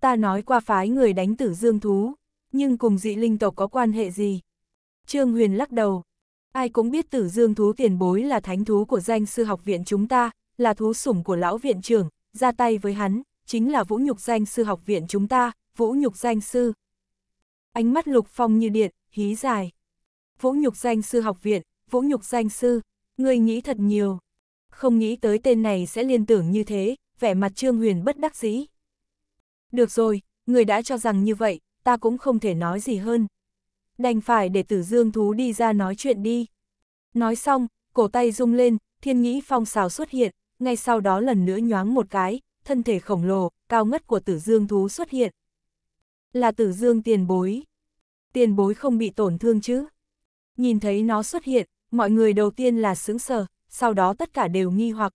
ta nói qua phái người đánh tử dương thú, nhưng cùng dị linh tộc có quan hệ gì? Trương Huyền lắc đầu. Ai cũng biết tử dương thú tiền bối là thánh thú của danh sư học viện chúng ta, là thú sủng của lão viện trưởng, ra tay với hắn, chính là vũ nhục danh sư học viện chúng ta, vũ nhục danh sư. Ánh mắt lục phong như điện, hí dài. Vũ nhục danh sư học viện, vũ nhục danh sư, người nghĩ thật nhiều. Không nghĩ tới tên này sẽ liên tưởng như thế, vẻ mặt Trương Huyền bất đắc dĩ. Được rồi, người đã cho rằng như vậy, ta cũng không thể nói gì hơn. Đành phải để tử dương thú đi ra nói chuyện đi. Nói xong, cổ tay rung lên, thiên nghĩ phong xào xuất hiện, ngay sau đó lần nữa nhoáng một cái, thân thể khổng lồ, cao ngất của tử dương thú xuất hiện. Là tử dương tiền bối. Tiền bối không bị tổn thương chứ. Nhìn thấy nó xuất hiện, mọi người đầu tiên là sướng sờ, sau đó tất cả đều nghi hoặc.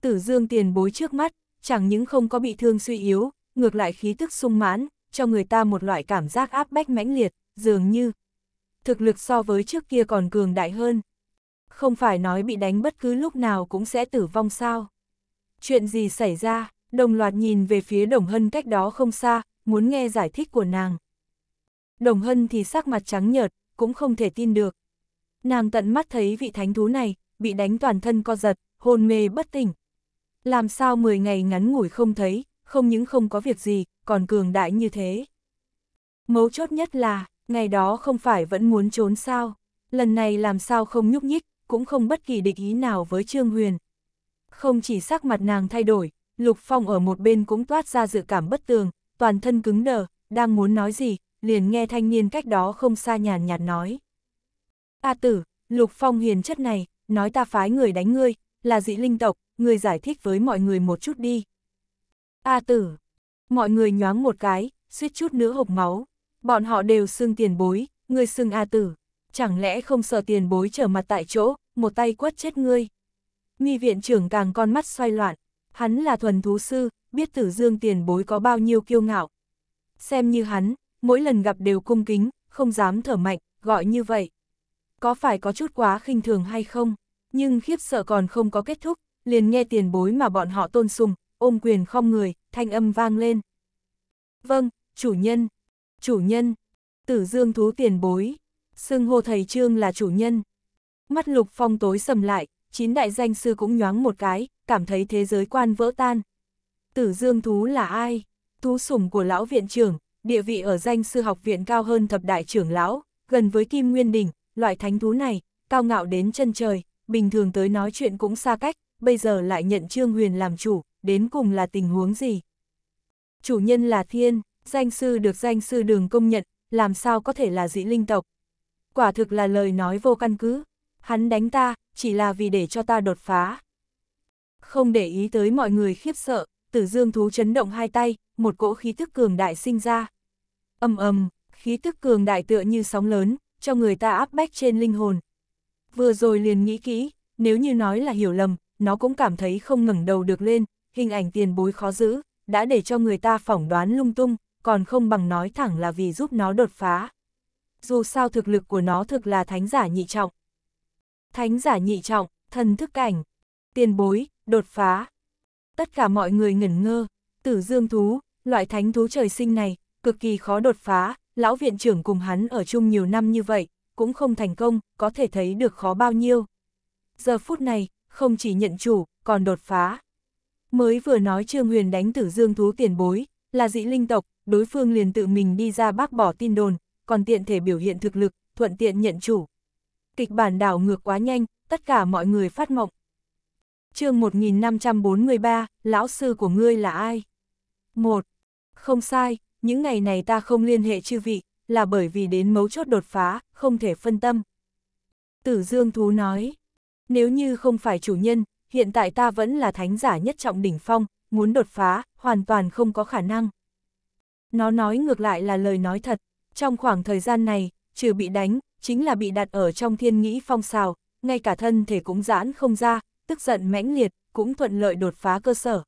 Tử dương tiền bối trước mắt, chẳng những không có bị thương suy yếu, ngược lại khí tức sung mãn, cho người ta một loại cảm giác áp bách mãnh liệt, dường như thực lực so với trước kia còn cường đại hơn. Không phải nói bị đánh bất cứ lúc nào cũng sẽ tử vong sao. Chuyện gì xảy ra, đồng loạt nhìn về phía đồng hân cách đó không xa, muốn nghe giải thích của nàng. Đồng hân thì sắc mặt trắng nhợt, cũng không thể tin được. Nàng tận mắt thấy vị thánh thú này, bị đánh toàn thân co giật, hôn mê bất tỉnh. Làm sao 10 ngày ngắn ngủi không thấy, không những không có việc gì, còn cường đại như thế. Mấu chốt nhất là, ngày đó không phải vẫn muốn trốn sao, lần này làm sao không nhúc nhích, cũng không bất kỳ địch ý nào với Trương Huyền. Không chỉ sắc mặt nàng thay đổi, Lục Phong ở một bên cũng toát ra dự cảm bất tường, toàn thân cứng đờ, đang muốn nói gì, liền nghe thanh niên cách đó không xa nhàn nhạt nói. A tử, Lục Phong hiền chất này, nói ta phái người đánh ngươi, là dị linh tộc, người giải thích với mọi người một chút đi. A tử, Mọi người nhoáng một cái, suýt chút nữa hộp máu. Bọn họ đều xưng tiền bối, ngươi xưng A tử. Chẳng lẽ không sợ tiền bối trở mặt tại chỗ, một tay quất chết ngươi. Mi viện trưởng càng con mắt xoay loạn. Hắn là thuần thú sư, biết tử dương tiền bối có bao nhiêu kiêu ngạo. Xem như hắn, mỗi lần gặp đều cung kính, không dám thở mạnh, gọi như vậy. Có phải có chút quá khinh thường hay không? Nhưng khiếp sợ còn không có kết thúc, liền nghe tiền bối mà bọn họ tôn sùng, ôm quyền không người, thanh âm vang lên. Vâng, chủ nhân, chủ nhân, tử dương thú tiền bối, xưng hô thầy trương là chủ nhân. Mắt lục phong tối sầm lại, chín đại danh sư cũng nhoáng một cái, cảm thấy thế giới quan vỡ tan. Tử dương thú là ai? Thú sủng của lão viện trưởng, địa vị ở danh sư học viện cao hơn thập đại trưởng lão, gần với kim nguyên đỉnh, loại thánh thú này, cao ngạo đến chân trời, bình thường tới nói chuyện cũng xa cách, bây giờ lại nhận Trương Huyền làm chủ, đến cùng là tình huống gì. Chủ nhân là thiên, danh sư được danh sư đường công nhận, làm sao có thể là dị linh tộc. Quả thực là lời nói vô căn cứ, hắn đánh ta, chỉ là vì để cho ta đột phá. Không để ý tới mọi người khiếp sợ, tử dương thú chấn động hai tay, một cỗ khí tức cường đại sinh ra. Âm âm, khí tức cường đại tựa như sóng lớn, cho người ta áp bách trên linh hồn. Vừa rồi liền nghĩ kỹ, nếu như nói là hiểu lầm, nó cũng cảm thấy không ngẩng đầu được lên, hình ảnh tiền bối khó giữ, đã để cho người ta phỏng đoán lung tung, còn không bằng nói thẳng là vì giúp nó đột phá. Dù sao thực lực của nó thực là thánh giả nhị trọng. Thánh giả nhị trọng, thần thức cảnh, tiền bối, đột phá. Tất cả mọi người ngẩn ngơ, tử dương thú, loại thánh thú trời sinh này, cực kỳ khó đột phá, lão viện trưởng cùng hắn ở chung nhiều năm như vậy, cũng không thành công, có thể thấy được khó bao nhiêu. Giờ phút này, không chỉ nhận chủ, còn đột phá. Mới vừa nói Trương Huyền đánh tử dương thú tiền bối, là dị linh tộc, đối phương liền tự mình đi ra bác bỏ tin đồn, còn tiện thể biểu hiện thực lực, thuận tiện nhận chủ. Kịch bản đảo ngược quá nhanh, tất cả mọi người phát mộng. chương 1543, lão sư của ngươi là ai? một Không sai, những ngày này ta không liên hệ chư vị, là bởi vì đến mấu chốt đột phá, không thể phân tâm. Tử Dương Thú nói, nếu như không phải chủ nhân, hiện tại ta vẫn là thánh giả nhất trọng đỉnh phong, muốn đột phá, hoàn toàn không có khả năng. Nó nói ngược lại là lời nói thật, trong khoảng thời gian này, trừ bị đánh, chính là bị đặt ở trong thiên nghĩ phong xào, ngay cả thân thể cũng giãn không ra, tức giận mãnh liệt, cũng thuận lợi đột phá cơ sở.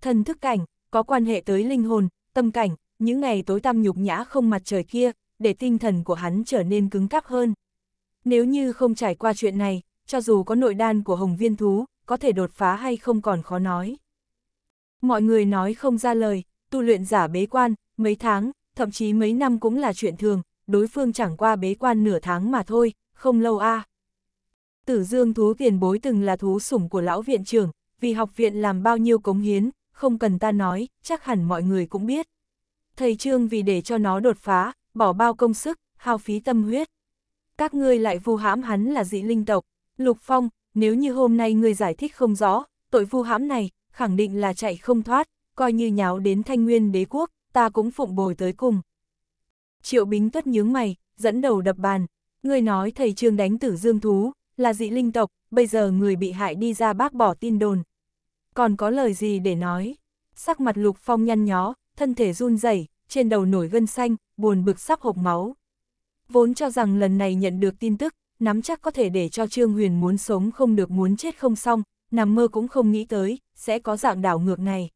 Thần thức cảnh, có quan hệ tới linh hồn, tâm cảnh, những ngày tối tăm nhục nhã không mặt trời kia, để tinh thần của hắn trở nên cứng cáp hơn. Nếu như không trải qua chuyện này, cho dù có nội đan của hồng viên thú, có thể đột phá hay không còn khó nói. Mọi người nói không ra lời, tu luyện giả bế quan, mấy tháng, thậm chí mấy năm cũng là chuyện thường, đối phương chẳng qua bế quan nửa tháng mà thôi, không lâu a. À. Tử Dương thú tiền bối từng là thú sủng của lão viện trưởng, vì học viện làm bao nhiêu cống hiến, không cần ta nói, chắc hẳn mọi người cũng biết. Thầy Trương vì để cho nó đột phá, bỏ bao công sức, hao phí tâm huyết. Các ngươi lại vu hãm hắn là dị linh tộc, Lục Phong, nếu như hôm nay ngươi giải thích không rõ, tội vu hãm này, khẳng định là chạy không thoát, coi như nháo đến thanh nguyên đế quốc, ta cũng phụng bồi tới cùng. Triệu Bính tuất nhướng mày, dẫn đầu đập bàn, ngươi nói thầy trương đánh tử dương thú, là dị linh tộc, bây giờ người bị hại đi ra bác bỏ tin đồn. Còn có lời gì để nói? Sắc mặt lục phong nhăn nhó, thân thể run rẩy, trên đầu nổi gân xanh, buồn bực sắp hộc máu. Vốn cho rằng lần này nhận được tin tức, nắm chắc có thể để cho Trương Huyền muốn sống không được muốn chết không xong, nằm mơ cũng không nghĩ tới, sẽ có dạng đảo ngược này.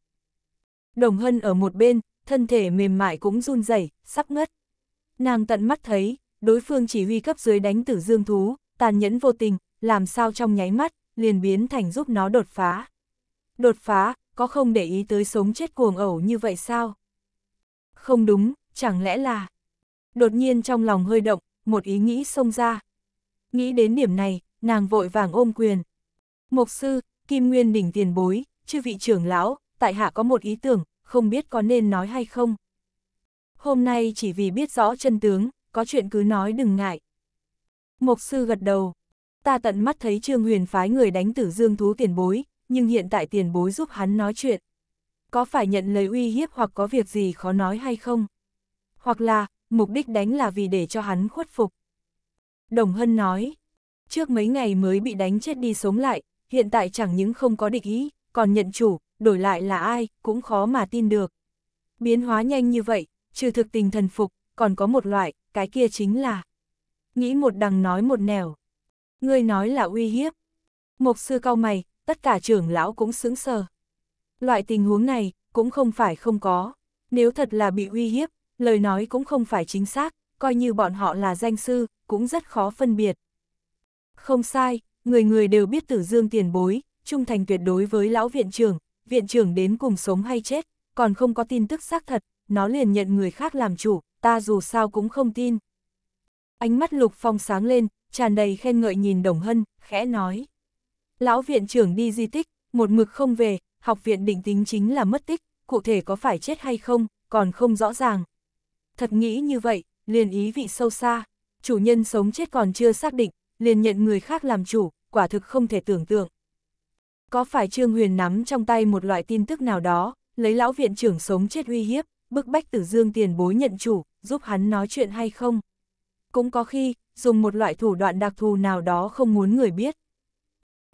Đồng Hân ở một bên, thân thể mềm mại cũng run rẩy, sắp ngất. Nàng tận mắt thấy, đối phương chỉ huy cấp dưới đánh tử dương thú, tàn nhẫn vô tình, làm sao trong nháy mắt, liền biến thành giúp nó đột phá. Đột phá, có không để ý tới sống chết cuồng ẩu như vậy sao? Không đúng, chẳng lẽ là... Đột nhiên trong lòng hơi động, một ý nghĩ xông ra. Nghĩ đến điểm này, nàng vội vàng ôm quyền. Mục sư, Kim Nguyên đỉnh tiền bối, chư vị trưởng lão, tại hạ có một ý tưởng, không biết có nên nói hay không. Hôm nay chỉ vì biết rõ chân tướng, có chuyện cứ nói đừng ngại. Mộc sư gật đầu. Ta tận mắt thấy Trương Huyền phái người đánh tử dương thú tiền bối, nhưng hiện tại tiền bối giúp hắn nói chuyện. Có phải nhận lời uy hiếp hoặc có việc gì khó nói hay không? Hoặc là, mục đích đánh là vì để cho hắn khuất phục. Đồng Hân nói, trước mấy ngày mới bị đánh chết đi sống lại, hiện tại chẳng những không có địch ý, còn nhận chủ, đổi lại là ai, cũng khó mà tin được. Biến hóa nhanh như vậy, trừ thực tình thần phục, còn có một loại, cái kia chính là nghĩ một đằng nói một nẻo. Ngươi nói là uy hiếp. Mục sư cao mày, tất cả trưởng lão cũng sững sờ. Loại tình huống này cũng không phải không có. Nếu thật là bị uy hiếp, lời nói cũng không phải chính xác, coi như bọn họ là danh sư, cũng rất khó phân biệt. Không sai, người người đều biết tử dương tiền bối, trung thành tuyệt đối với lão viện trưởng, viện trưởng đến cùng sống hay chết, còn không có tin tức xác thật, nó liền nhận người khác làm chủ, ta dù sao cũng không tin. Ánh mắt lục phong sáng lên, tràn đầy khen ngợi nhìn đồng hân, khẽ nói. Lão viện trưởng đi di tích, một mực không về, học viện định tính chính là mất tích, cụ thể có phải chết hay không, còn không rõ ràng. Thật nghĩ như vậy, liền ý vị sâu xa chủ nhân sống chết còn chưa xác định, liền nhận người khác làm chủ, quả thực không thể tưởng tượng. Có phải Trương Huyền nắm trong tay một loại tin tức nào đó, lấy lão viện trưởng sống chết uy hiếp, bức bách tử dương tiền bối nhận chủ, giúp hắn nói chuyện hay không? Cũng có khi, dùng một loại thủ đoạn đặc thù nào đó không muốn người biết.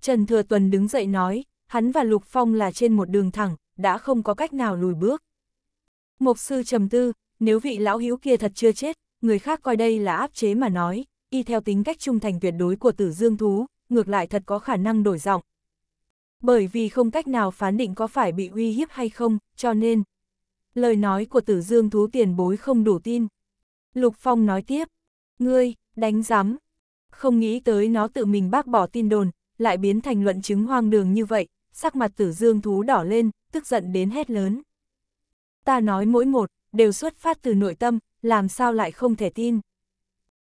Trần Thừa Tuần đứng dậy nói, hắn và Lục Phong là trên một đường thẳng, đã không có cách nào lùi bước. mục sư trầm tư, nếu vị lão hữu kia thật chưa chết, người khác coi đây là áp chế mà nói, y theo tính cách trung thành tuyệt đối của tử dương thú, ngược lại thật có khả năng đổi giọng. Bởi vì không cách nào phán định có phải bị uy hiếp hay không, cho nên, lời nói của tử dương thú tiền bối không đủ tin. Lục Phong nói tiếp, ngươi, đánh giám, không nghĩ tới nó tự mình bác bỏ tin đồn, lại biến thành luận chứng hoang đường như vậy, sắc mặt tử dương thú đỏ lên, tức giận đến hét lớn. Ta nói mỗi một, đều xuất phát từ nội tâm, làm sao lại không thể tin.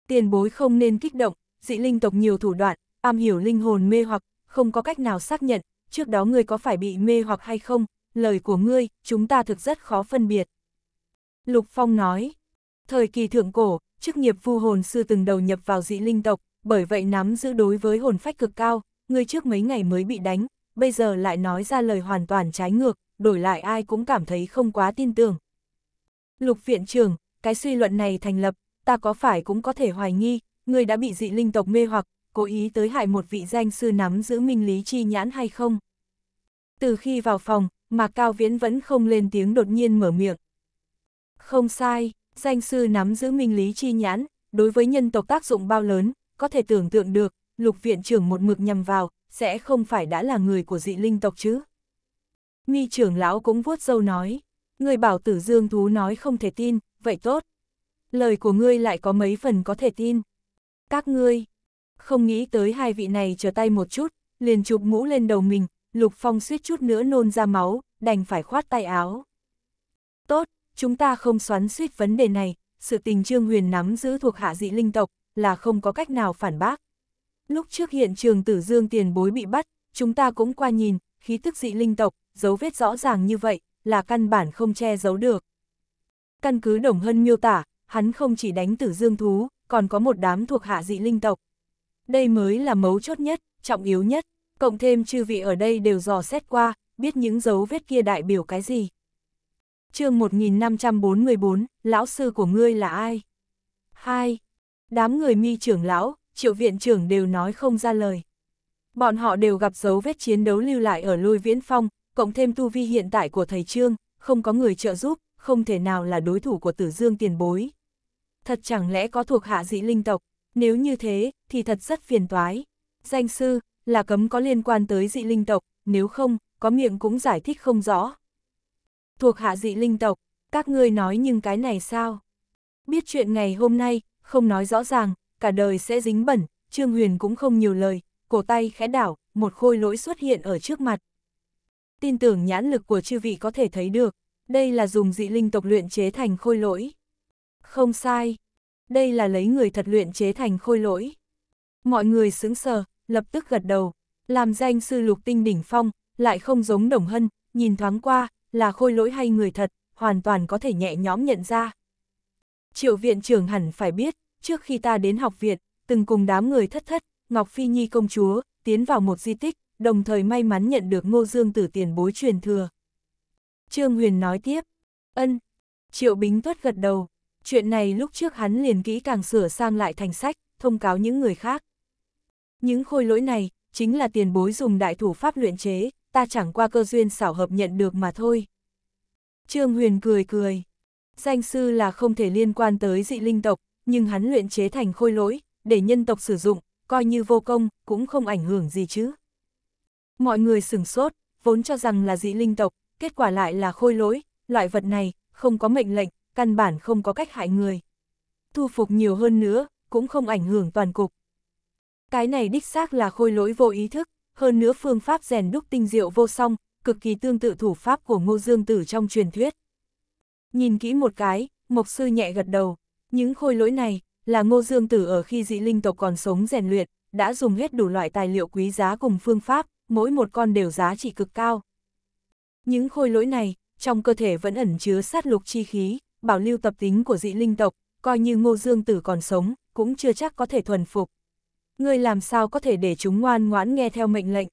Tiền bối không nên kích động, dị linh tộc nhiều thủ đoạn, am hiểu linh hồn mê hoặc, không có cách nào xác nhận, trước đó ngươi có phải bị mê hoặc hay không, lời của ngươi, chúng ta thực rất khó phân biệt. Lục Phong nói, thời kỳ thượng cổ, chức nghiệp vu hồn sư từng đầu nhập vào dị linh tộc, bởi vậy nắm giữ đối với hồn phách cực cao, ngươi trước mấy ngày mới bị đánh, bây giờ lại nói ra lời hoàn toàn trái ngược, đổi lại ai cũng cảm thấy không quá tin tưởng. Lục viện trưởng, cái suy luận này thành lập, ta có phải cũng có thể hoài nghi, người đã bị dị linh tộc mê hoặc, cố ý tới hại một vị danh sư nắm giữ minh lý chi nhãn hay không? Từ khi vào phòng, mà Cao Viễn vẫn không lên tiếng đột nhiên mở miệng. Không sai, danh sư nắm giữ minh lý chi nhãn, đối với nhân tộc tác dụng bao lớn, có thể tưởng tượng được, lục viện trưởng một mực nhằm vào, sẽ không phải đã là người của dị linh tộc chứ. Mi trưởng lão cũng vuốt dâu nói, người bảo tử dương thú nói không thể tin, vậy tốt. Lời của ngươi lại có mấy phần có thể tin. Các ngươi, không nghĩ tới hai vị này trở tay một chút, liền chụp mũ lên đầu mình, Lục Phong suýt chút nữa nôn ra máu, đành phải khoát tay áo. Tốt, chúng ta không xoắn suýt vấn đề này, sự tình Trương Huyền nắm giữ thuộc hạ dị linh tộc là không có cách nào phản bác. Lúc trước hiện trường tử dương tiền bối bị bắt, chúng ta cũng qua nhìn, khí tức dị linh tộc, dấu vết rõ ràng như vậy, là căn bản không che giấu được. Căn cứ Đồng Hân miêu tả, hắn không chỉ đánh tử dương thú, còn có một đám thuộc hạ dị linh tộc. Đây mới là mấu chốt nhất, trọng yếu nhất, cộng thêm chư vị ở đây đều dò xét qua, biết những dấu vết kia đại biểu cái gì. chương 1544, lão sư của ngươi là ai? Hai, đám người mi trưởng lão, triệu viện trưởng đều nói không ra lời. Bọn họ đều gặp dấu vết chiến đấu lưu lại ở lôi viễn phong, cộng thêm tu vi hiện tại của thầy Trương, không có người trợ giúp, không thể nào là đối thủ của tử dương tiền bối. Thật chẳng lẽ có thuộc hạ dị linh tộc, nếu như thế, thì thật rất phiền toái. Danh sư, là cấm có liên quan tới dị linh tộc, nếu không, có miệng cũng giải thích không rõ. Thuộc hạ dị linh tộc, các ngươi nói nhưng cái này sao? Biết chuyện ngày hôm nay, không nói rõ ràng, cả đời sẽ dính bẩn, Trương Huyền cũng không nhiều lời, cổ tay khẽ đảo, một khôi lỗi xuất hiện ở trước mặt. Tin tưởng nhãn lực của chư vị có thể thấy được, đây là dùng dị linh tộc luyện chế thành khôi lỗi. Không sai, đây là lấy người thật luyện chế thành khôi lỗi. Mọi người sững sờ, lập tức gật đầu, làm danh sư lục tinh đỉnh phong, lại không giống đồng hân, nhìn thoáng qua, là khôi lỗi hay người thật, hoàn toàn có thể nhẹ nhõm nhận ra. Triệu viện trưởng hẳn phải biết, trước khi ta đến học viện, từng cùng đám người thất thất, Ngọc Phi Nhi công chúa, tiến vào một di tích, đồng thời may mắn nhận được ngô dương tử tiền bối truyền thừa. Trương Huyền nói tiếp, ân, Triệu Bính Tuất gật đầu, chuyện này lúc trước hắn liền kỹ càng sửa sang lại thành sách, thông cáo những người khác. Những khôi lỗi này, chính là tiền bối dùng đại thủ pháp luyện chế, ta chẳng qua cơ duyên xảo hợp nhận được mà thôi. Trương Huyền cười cười, danh sư là không thể liên quan tới dị linh tộc, nhưng hắn luyện chế thành khôi lỗi, để nhân tộc sử dụng, coi như vô công, cũng không ảnh hưởng gì chứ. Mọi người sửng sốt, vốn cho rằng là dị linh tộc, kết quả lại là khôi lỗi, loại vật này, không có mệnh lệnh, căn bản không có cách hại người. Thu phục nhiều hơn nữa, cũng không ảnh hưởng toàn cục. Cái này đích xác là khôi lỗi vô ý thức, hơn nữa phương pháp rèn đúc tinh diệu vô song, cực kỳ tương tự thủ pháp của Ngô Dương Tử trong truyền thuyết. Nhìn kỹ một cái, Mộc Sư nhẹ gật đầu, những khôi lỗi này là Ngô Dương Tử ở khi dị linh tộc còn sống rèn luyện, đã dùng hết đủ loại tài liệu quý giá cùng phương pháp, mỗi một con đều giá trị cực cao. Những khôi lỗi này, trong cơ thể vẫn ẩn chứa sát lục chi khí, bảo lưu tập tính của dị linh tộc, coi như ngô dương tử còn sống, cũng chưa chắc có thể thuần phục. Ngươi làm sao có thể để chúng ngoan ngoãn nghe theo mệnh lệnh?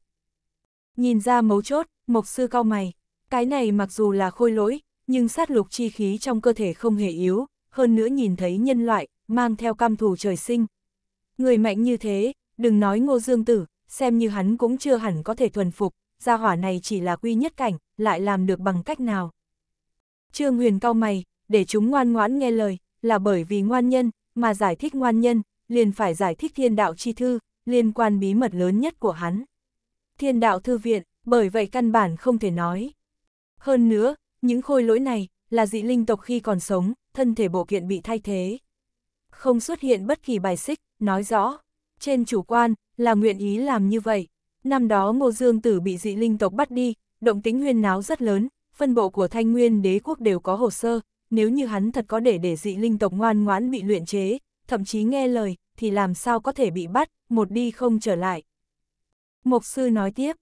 Nhìn ra mấu chốt, mộc sư cao mày, cái này mặc dù là khôi lỗi, nhưng sát lục chi khí trong cơ thể không hề yếu, hơn nữa nhìn thấy nhân loại, mang theo cam thù trời sinh. Người mạnh như thế, đừng nói ngô dương tử, xem như hắn cũng chưa hẳn có thể thuần phục, gia hỏa này chỉ là quy nhất cảnh, lại làm được bằng cách nào. Trương Huyền cau mày, để chúng ngoan ngoãn nghe lời, là bởi vì ngoan nhân, mà giải thích ngoan nhân, liền phải giải thích thiên đạo chi thư, liên quan bí mật lớn nhất của hắn. Thiên đạo thư viện, bởi vậy căn bản không thể nói. Hơn nữa, những khôi lỗi này, là dị linh tộc khi còn sống, thân thể bộ kiện bị thay thế. Không xuất hiện bất kỳ bài xích, nói rõ, trên chủ quan, là nguyện ý làm như vậy. Năm đó Ngô Dương Tử bị dị linh tộc bắt đi, động tính huyên náo rất lớn, phân bộ của Thanh Nguyên đế quốc đều có hồ sơ, nếu như hắn thật có để để dị linh tộc ngoan ngoãn bị luyện chế, thậm chí nghe lời, thì làm sao có thể bị bắt, một đi không trở lại. Mộc sư nói tiếp,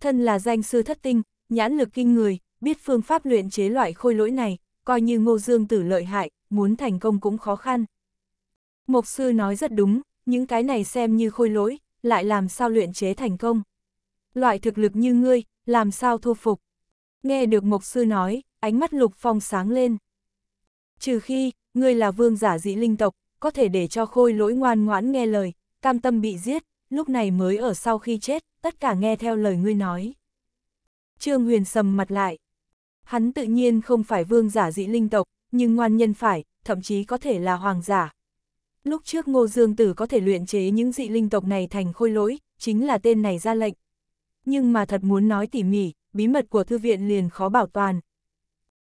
thân là danh sư thất tinh, nhãn lực kinh người, biết phương pháp luyện chế loại khôi lỗi này, coi như ngô dương tử lợi hại, muốn thành công cũng khó khăn. Mộc sư nói rất đúng, những cái này xem như khôi lỗi, lại làm sao luyện chế thành công. Loại thực lực như ngươi, làm sao thu phục. Nghe được Mộc Sư nói, ánh mắt Lục Phong sáng lên. Trừ khi, ngươi là vương giả dị linh tộc, có thể để cho khôi lỗi ngoan ngoãn nghe lời, cam tâm bị giết, lúc này mới ở sau khi chết, tất cả nghe theo lời ngươi nói. Trương Huyền sầm mặt lại. Hắn tự nhiên không phải vương giả dị linh tộc, nhưng ngoan nhân phải, thậm chí có thể là hoàng giả, Lúc trước Ngô Dương Tử có thể luyện chế những dị linh tộc này thành khôi lỗi, chính là tên này ra lệnh. Nhưng mà thật muốn nói tỉ mỉ, bí mật của thư viện liền khó bảo toàn.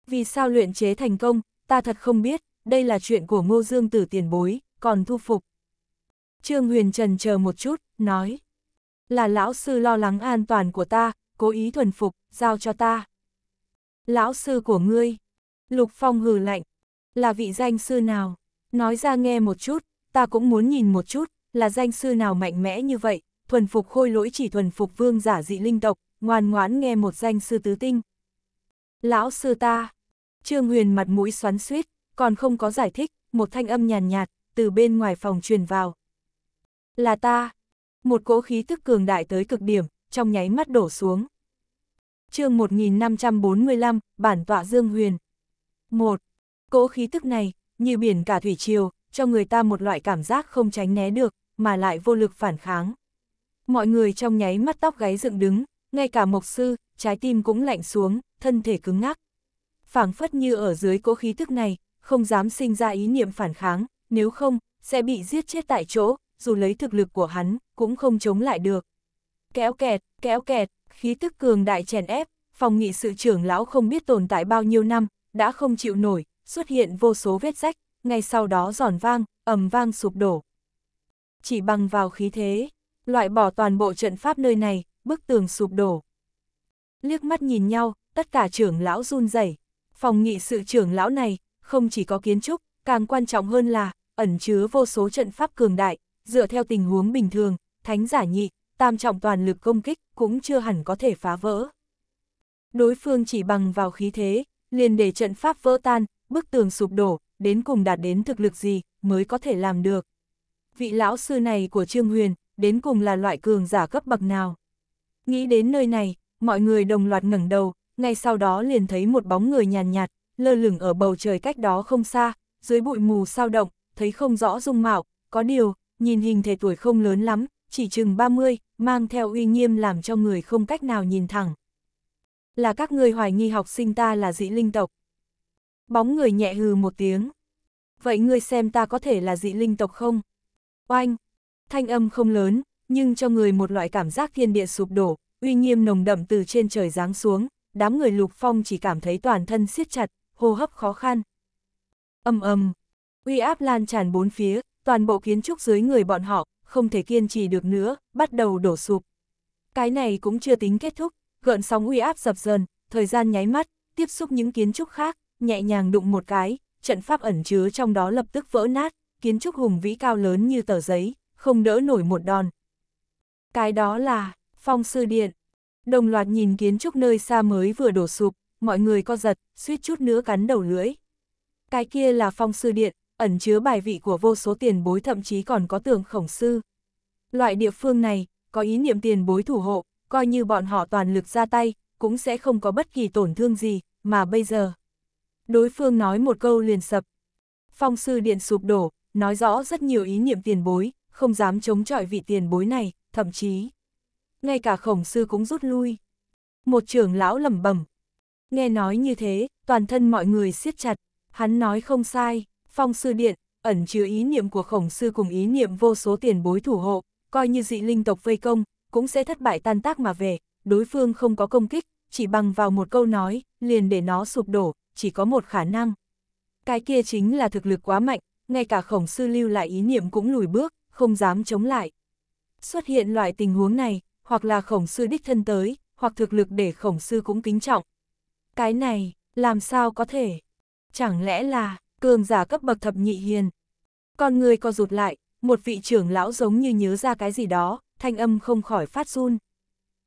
Vì sao luyện chế thành công, ta thật không biết, đây là chuyện của Ngô Dương Tử tiền bối, còn thu phục. Trương Huyền Trần chờ một chút, nói. Là lão sư lo lắng an toàn của ta, cố ý thuần phục, giao cho ta. Lão sư của ngươi, Lục Phong hừ lạnh, là vị danh sư nào? Nói ra nghe một chút, ta cũng muốn nhìn một chút, là danh sư nào mạnh mẽ như vậy, thuần phục khôi lỗi chỉ thuần phục vương giả dị linh tộc, ngoan ngoãn nghe một danh sư tứ tinh. Lão sư ta, Trương Huyền mặt mũi xoắn suýt, còn không có giải thích, một thanh âm nhàn nhạt, từ bên ngoài phòng truyền vào. Là ta, một cỗ khí tức cường đại tới cực điểm, trong nháy mắt đổ xuống. chương 1545, bản tọa Dương Huyền. một Cỗ khí tức này, như biển cả thủy triều, cho người ta một loại cảm giác không tránh né được, mà lại vô lực phản kháng. Mọi người trong nháy mắt tóc gáy dựng đứng, ngay cả mộc sư, trái tim cũng lạnh xuống, thân thể cứng ngắc. phảng phất như ở dưới cỗ khí thức này, không dám sinh ra ý niệm phản kháng, nếu không, sẽ bị giết chết tại chỗ, dù lấy thực lực của hắn, cũng không chống lại được. Kéo kẹt, kéo kẹt, khí tức cường đại chèn ép, phòng nghị sự trưởng lão không biết tồn tại bao nhiêu năm, đã không chịu nổi, xuất hiện vô số vết rách, ngay sau đó giòn vang, ầm vang sụp đổ. Chỉ bằng vào khí thế, loại bỏ toàn bộ trận pháp nơi này, bức tường sụp đổ. Liếc mắt nhìn nhau, tất cả trưởng lão run rẩy. Phòng nghị sự trưởng lão này, không chỉ có kiến trúc, càng quan trọng hơn là, ẩn chứa vô số trận pháp cường đại, dựa theo tình huống bình thường, thánh giả nhị, tam trọng toàn lực công kích cũng chưa hẳn có thể phá vỡ. Đối phương chỉ bằng vào khí thế, liền để trận pháp vỡ tan, bức tường sụp đổ, đến cùng đạt đến thực lực gì mới có thể làm được. Vị lão sư này của Trương Huyền, đến cùng là loại cường giả cấp bậc nào. Nghĩ đến nơi này, mọi người đồng loạt ngẩng đầu, ngay sau đó liền thấy một bóng người nhàn nhạt, nhạt, lơ lửng ở bầu trời cách đó không xa, dưới bụi mù sao động, thấy không rõ dung mạo, có điều, nhìn hình thể tuổi không lớn lắm, chỉ chừng 30, mang theo uy nghiêm làm cho người không cách nào nhìn thẳng. Là các ngươi hoài nghi học sinh ta là dị linh tộc, Bóng người nhẹ hừ một tiếng. Vậy ngươi xem ta có thể là dị linh tộc không? Oanh! Thanh âm không lớn, nhưng cho người một loại cảm giác thiên địa sụp đổ, uy nghiêm nồng đậm từ trên trời giáng xuống, đám người lục phong chỉ cảm thấy toàn thân siết chặt, hô hấp khó khăn. Âm âm! Uy áp lan tràn bốn phía, toàn bộ kiến trúc dưới người bọn họ, không thể kiên trì được nữa, bắt đầu đổ sụp. Cái này cũng chưa tính kết thúc, gợn sóng uy áp dập dần, thời gian nháy mắt, tiếp xúc những kiến trúc khác, nhẹ nhàng đụng một cái, trận pháp ẩn chứa trong đó lập tức vỡ nát, kiến trúc hùng vĩ cao lớn như tờ giấy, không đỡ nổi một đòn. Cái đó là, phong sư điện. Đồng loạt nhìn kiến trúc nơi xa mới vừa đổ sụp, mọi người co giật, suýt chút nữa cắn đầu lưỡi. Cái kia là phong sư điện, ẩn chứa bài vị của vô số tiền bối thậm chí còn có tường khổng sư. Loại địa phương này, có ý niệm tiền bối thủ hộ, coi như bọn họ toàn lực ra tay, cũng sẽ không có bất kỳ tổn thương gì, mà bây giờ đối phương nói một câu liền sập. Phong sư điện sụp đổ, nói rõ rất nhiều ý niệm tiền bối, không dám chống chọi vị tiền bối này, thậm chí. Ngay cả khổng sư cũng rút lui. Một trưởng lão lẩm bẩm Nghe nói như thế, toàn thân mọi người siết chặt, hắn nói không sai, phong sư điện, ẩn chứa ý niệm của khổng sư cùng ý niệm vô số tiền bối thủ hộ, coi như dị linh tộc vây công, cũng sẽ thất bại tan tác mà về, đối phương không có công kích, chỉ bằng vào một câu nói, liền để nó sụp đổ, chỉ có một khả năng. Cái kia chính là thực lực quá mạnh, ngay cả khổng sư lưu lại ý niệm cũng lùi bước, không dám chống lại. Xuất hiện loại tình huống này, hoặc là khổng sư đích thân tới, hoặc thực lực để khổng sư cũng kính trọng. Cái này, làm sao có thể? Chẳng lẽ là, cường giả cấp bậc thập nhị hiền? Con người co rụt lại, một vị trưởng lão giống như nhớ ra cái gì đó, thanh âm không khỏi phát run.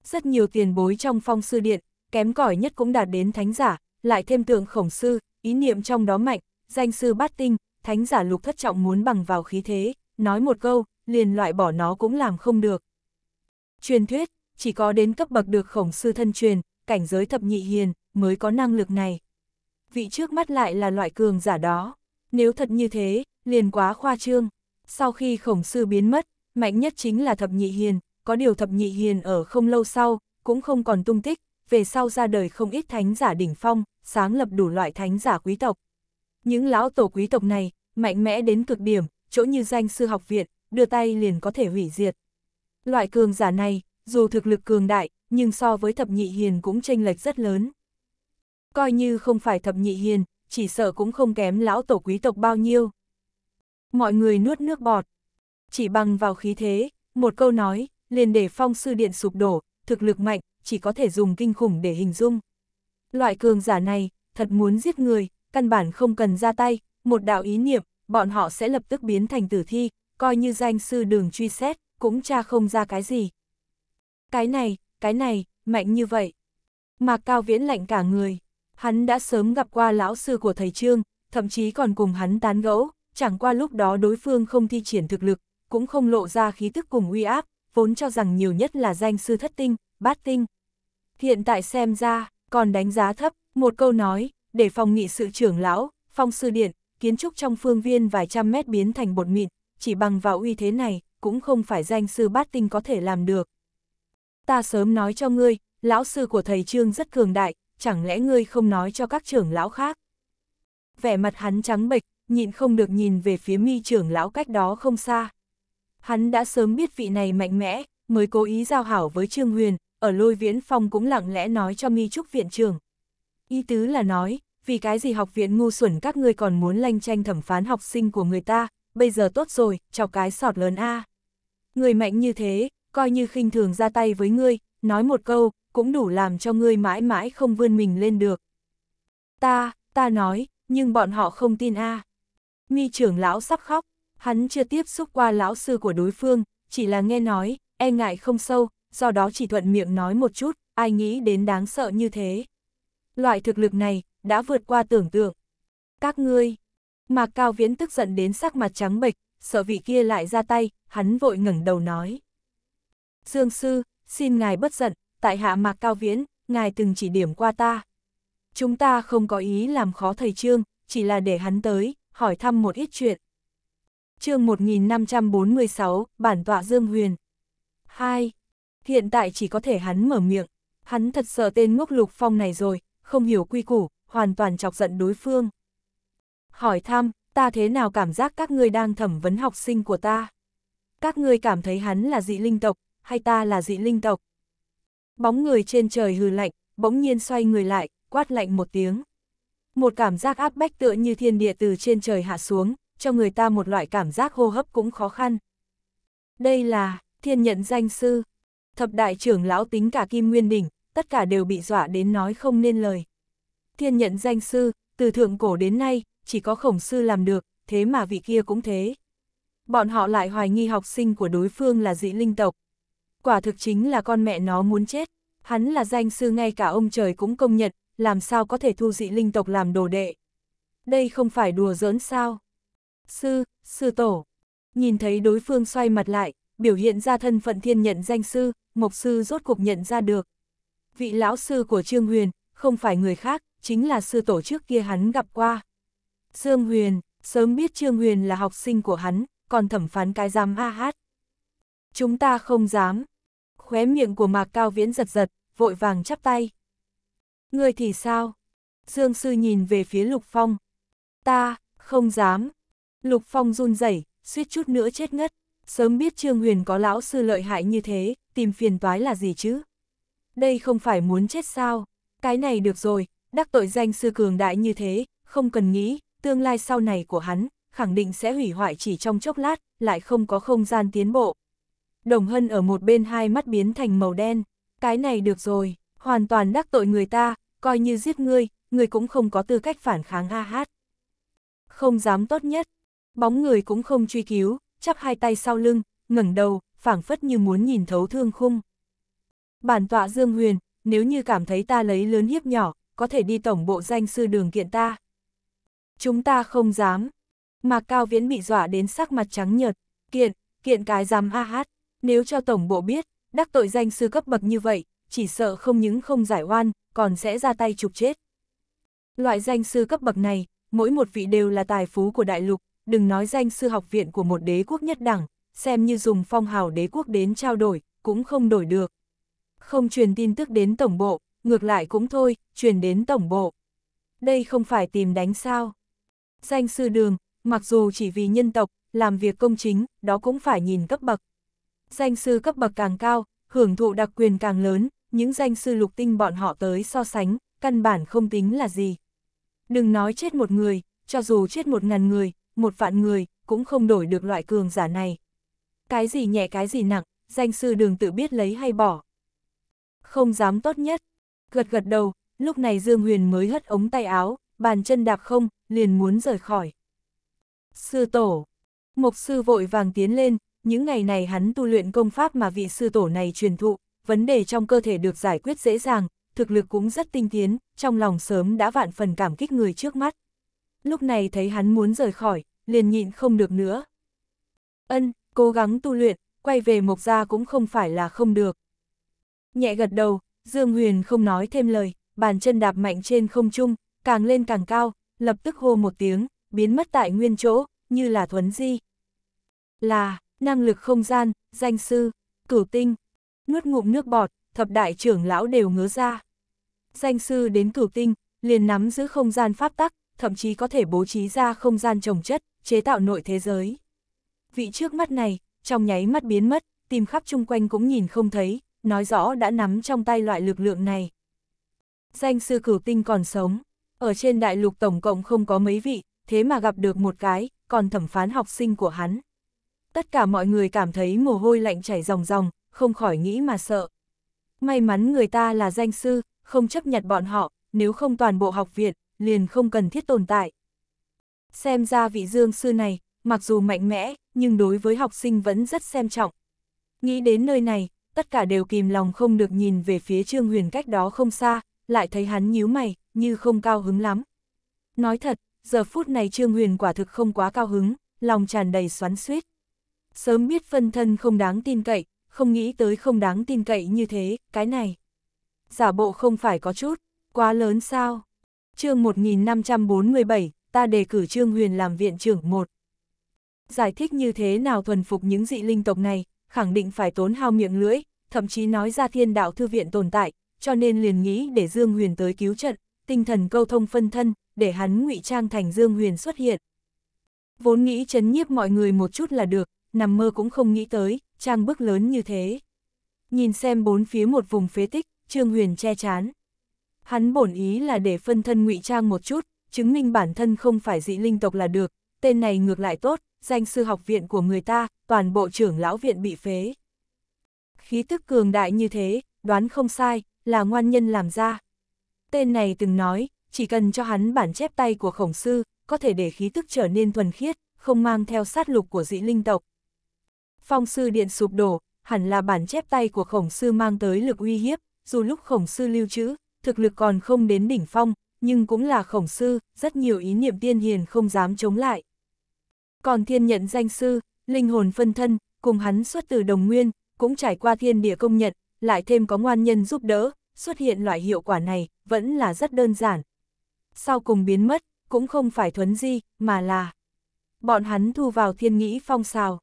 Rất nhiều tiền bối trong phong sư điện, kém cỏi nhất cũng đạt đến thánh giả, lại thêm tượng khổng sư, ý niệm trong đó mạnh, danh sư bát tinh, thánh giả lục thất trọng muốn bằng vào khí thế, nói một câu, liền loại bỏ nó cũng làm không được. Truyền thuyết, chỉ có đến cấp bậc được khổng sư thân truyền, cảnh giới thập nhị hiền, mới có năng lực này. Vị trước mắt lại là loại cường giả đó. Nếu thật như thế, liền quá khoa trương. Sau khi khổng sư biến mất, mạnh nhất chính là thập nhị hiền, có điều thập nhị hiền ở không lâu sau, cũng không còn tung tích, về sau ra đời không ít thánh giả đỉnh phong, sáng lập đủ loại thánh giả quý tộc. Những lão tổ quý tộc này, mạnh mẽ đến cực điểm, chỗ như danh sư học viện, đưa tay liền có thể hủy diệt. Loại cường giả này, dù thực lực cường đại, nhưng so với thập nhị hiền cũng chênh lệch rất lớn. Coi như không phải thập nhị hiền, chỉ sợ cũng không kém lão tổ quý tộc bao nhiêu. Mọi người nuốt nước bọt. Chỉ bằng vào khí thế, một câu nói, liền để phong sư điện sụp đổ, thực lực mạnh, chỉ có thể dùng kinh khủng để hình dung. Loại cường giả này, thật muốn giết người, căn bản không cần ra tay, một đạo ý niệm, bọn họ sẽ lập tức biến thành tử thi, coi như danh sư đường truy xét, cũng tra không ra cái gì. Cái này, cái này, mạnh như vậy. Mạc Cao Viễn lạnh cả người, hắn đã sớm gặp qua lão sư của thầy Trương, thậm chí còn cùng hắn tán gẫu, chẳng qua lúc đó đối phương không thi triển thực lực, cũng không lộ ra khí tức cùng uy áp, vốn cho rằng nhiều nhất là danh sư thất tinh, bát tinh. Hiện tại xem ra, còn đánh giá thấp, một câu nói, để phòng nghị sự trưởng lão, phong sư điện, kiến trúc trong phương viên vài trăm mét biến thành bột mịn, chỉ bằng vào uy thế này, cũng không phải danh sư bát tinh có thể làm được. Ta sớm nói cho ngươi, lão sư của thầy Trương rất cường đại, chẳng lẽ ngươi không nói cho các trưởng lão khác? Vẻ mặt hắn trắng bệch, nhịn không được nhìn về phía mi trưởng lão cách đó không xa. Hắn đã sớm biết vị này mạnh mẽ, mới cố ý giao hảo với Trương Huyền, ở lôi viễn phong cũng lặng lẽ nói cho mi trúc viện trưởng Ý tứ là nói, vì cái gì học viện ngu xuẩn các ngươi còn muốn lanh tranh thẩm phán học sinh của người ta, bây giờ tốt rồi, chọc cái sọt lớn A. Người mạnh như thế, coi như khinh thường ra tay với ngươi, nói một câu, cũng đủ làm cho ngươi mãi mãi không vươn mình lên được. Ta, ta nói, nhưng bọn họ không tin A. À. Mi trưởng lão sắp khóc, hắn chưa tiếp xúc qua lão sư của đối phương, chỉ là nghe nói, e ngại không sâu, do đó chỉ thuận miệng nói một chút, ai nghĩ đến đáng sợ như thế. Loại thực lực này, đã vượt qua tưởng tượng. Các ngươi, Mạc Cao Viễn tức giận đến sắc mặt trắng bệch, sợ vị kia lại ra tay, hắn vội ngẩng đầu nói. Dương sư, xin ngài bất giận, tại hạ Mạc Cao Viễn, ngài từng chỉ điểm qua ta. Chúng ta không có ý làm khó thầy Trương, chỉ là để hắn tới, hỏi thăm một ít chuyện. Chương 1546, Bản tọa Dương Huyền 2 hiện tại chỉ có thể hắn mở miệng. Hắn thật sợ tên ngốc lục phong này rồi, không hiểu quy củ, hoàn toàn chọc giận đối phương. Hỏi thăm, ta thế nào cảm giác các ngươi đang thẩm vấn học sinh của ta? Các ngươi cảm thấy hắn là dị linh tộc, hay ta là dị linh tộc? Bóng người trên trời hừ lạnh, bỗng nhiên xoay người lại, quát lạnh một tiếng. Một cảm giác áp bách tựa như thiên địa từ trên trời hạ xuống, cho người ta một loại cảm giác hô hấp cũng khó khăn. Đây là, thiên nhận danh sư, Thập đại trưởng lão tính cả Kim Nguyên Đỉnh, tất cả đều bị dọa đến nói không nên lời. Thiên nhận danh sư, từ thượng cổ đến nay, chỉ có khổng sư làm được, thế mà vị kia cũng thế. Bọn họ lại hoài nghi học sinh của đối phương là dị linh tộc. Quả thực chính là con mẹ nó muốn chết, hắn là danh sư ngay cả ông trời cũng công nhận, làm sao có thể thu dị linh tộc làm đồ đệ. Đây không phải đùa giỡn sao. Sư, sư tổ, nhìn thấy đối phương xoay mặt lại, biểu hiện ra thân phận thiên nhận danh sư, Mộc Sư rốt cuộc nhận ra được. Vị lão sư của Trương Huyền, không phải người khác, chính là sư tổ trước kia hắn gặp qua. Dương Huyền, sớm biết Trương Huyền là học sinh của hắn, còn thẩm phán cái giám a hát. Chúng ta không dám. Khóe miệng của Mạc Cao Viễn giật giật, vội vàng chắp tay. Người thì sao? Dương Sư nhìn về phía Lục Phong. Ta, không dám. Lục Phong run rẩy, suýt chút nữa chết ngất. Sớm biết Trương Huyền có lão sư lợi hại như thế, tìm phiền toái là gì chứ? Đây không phải muốn chết sao? Cái này được rồi, đắc tội danh sư cường đại như thế, không cần nghĩ, tương lai sau này của hắn, khẳng định sẽ hủy hoại chỉ trong chốc lát, lại không có không gian tiến bộ. Đồng Hân ở một bên hai mắt biến thành màu đen, cái này được rồi, hoàn toàn đắc tội người ta, coi như giết ngươi, ngươi cũng không có tư cách phản kháng a hát. Không dám tốt nhất, bóng người cũng không truy cứu, chắp hai tay sau lưng, ngẩng đầu, phảng phất như muốn nhìn thấu thương khung. Bản tọa Dương Huyền, nếu như cảm thấy ta lấy lớn hiếp nhỏ, có thể đi tổng bộ danh sư đường kiện ta. Chúng ta không dám. Mà Cao Viễn bị dọa đến sắc mặt trắng nhợt, kiện, kiện cái dám a hát, nếu cho tổng bộ biết, đắc tội danh sư cấp bậc như vậy, chỉ sợ không những không giải oan, còn sẽ ra tay trục chết. Loại danh sư cấp bậc này, mỗi một vị đều là tài phú của đại lục, đừng nói danh sư học viện của một đế quốc nhất đẳng, xem như dùng phong hào đế quốc đến trao đổi, cũng không đổi được. Không truyền tin tức đến tổng bộ, ngược lại cũng thôi, truyền đến tổng bộ. Đây không phải tìm đánh sao. Danh sư đường, mặc dù chỉ vì nhân tộc, làm việc công chính, đó cũng phải nhìn cấp bậc. Danh sư cấp bậc càng cao, hưởng thụ đặc quyền càng lớn, những danh sư lục tinh bọn họ tới so sánh, căn bản không tính là gì. Đừng nói chết một người, cho dù chết một ngàn người, một vạn người, cũng không đổi được loại cường giả này. Cái gì nhẹ cái gì nặng, danh sư đường tự biết lấy hay bỏ. Không dám tốt nhất. Gật gật đầu, lúc này Dương Huyền mới hất ống tay áo, bàn chân đạp không, liền muốn rời khỏi. Sư tổ. Mục sư vội vàng tiến lên, những ngày này hắn tu luyện công pháp mà vị sư tổ này truyền thụ, vấn đề trong cơ thể được giải quyết dễ dàng, thực lực cũng rất tinh tiến, trong lòng sớm đã vạn phần cảm kích người trước mắt lúc này thấy hắn muốn rời khỏi, liền nhịn không được nữa. Ân, cố gắng tu luyện, quay về Mộc Gia cũng không phải là không được. Nhẹ gật đầu, Dương Huyền không nói thêm lời, bàn chân đạp mạnh trên không trung, càng lên càng cao, lập tức hô một tiếng, biến mất tại nguyên chỗ, như là thuấn di. Là, năng lực không gian, danh sư, cửu tinh, nuốt ngụm nước bọt, thập đại trưởng lão đều ngớ ra. Danh sư đến cửu tinh, liền nắm giữ không gian pháp tắc, thậm chí có thể bố trí ra không gian trồng chất, chế tạo nội thế giới. Vị trước mắt này, trong nháy mắt biến mất, tìm khắp chung quanh cũng nhìn không thấy, nói rõ đã nắm trong tay loại lực lượng này. Danh sư cửu tinh còn sống, ở trên đại lục tổng cộng không có mấy vị, thế mà gặp được một cái, còn thẩm phán học sinh của hắn. Tất cả mọi người cảm thấy mồ hôi lạnh chảy ròng ròng, không khỏi nghĩ mà sợ. May mắn người ta là danh sư, không chấp nhận bọn họ, nếu không toàn bộ học viện, liền không cần thiết tồn tại. Xem ra vị dương sư này, mặc dù mạnh mẽ, nhưng đối với học sinh vẫn rất xem trọng. Nghĩ đến nơi này, tất cả đều kìm lòng không được nhìn về phía Trương Huyền cách đó không xa, lại thấy hắn nhíu mày, như không cao hứng lắm. Nói thật, giờ phút này Trương Huyền quả thực không quá cao hứng, lòng tràn đầy xoắn xuýt. Sớm biết phân thân không đáng tin cậy, không nghĩ tới không đáng tin cậy như thế, cái này. Giả bộ không phải có chút, quá lớn sao, chương 1547, ta đề cử Trương Huyền làm viện trưởng một. Giải thích như thế nào thuần phục những dị linh tộc này, khẳng định phải tốn hao miệng lưỡi, thậm chí nói ra thiên đạo thư viện tồn tại, cho nên liền nghĩ để Dương Huyền tới cứu trận, tinh thần câu thông phân thân, để hắn ngụy trang thành Dương Huyền xuất hiện. Vốn nghĩ chấn nhiếp mọi người một chút là được, nằm mơ cũng không nghĩ tới, trang bức lớn như thế. Nhìn xem bốn phía một vùng phế tích, Trương Huyền che chán. Hắn bổn ý là để phân thân ngụy trang một chút, chứng minh bản thân không phải dị linh tộc là được, tên này ngược lại tốt, danh sư học viện của người ta, toàn bộ trưởng lão viện bị phế. Khí tức cường đại như thế, đoán không sai, là ngoan nhân làm ra. Tên này từng nói, chỉ cần cho hắn bản chép tay của khổng sư, có thể để khí tức trở nên thuần khiết, không mang theo sát lục của dị linh tộc. Phong sư điện sụp đổ, hẳn là bản chép tay của khổng sư mang tới lực uy hiếp, dù lúc khổng sư lưu trữ, thực lực còn không đến đỉnh phong, nhưng cũng là khổng sư, rất nhiều ý niệm tiên hiền không dám chống lại. Còn thiên nhận danh sư, linh hồn phân thân, cùng hắn xuất từ đồng nguyên, cũng trải qua thiên địa công nhận, lại thêm có ngoan nhân giúp đỡ, xuất hiện loại hiệu quả này, vẫn là rất đơn giản. Sau cùng biến mất, cũng không phải thuấn di, mà là bọn hắn thu vào thiên nghĩ phong xào.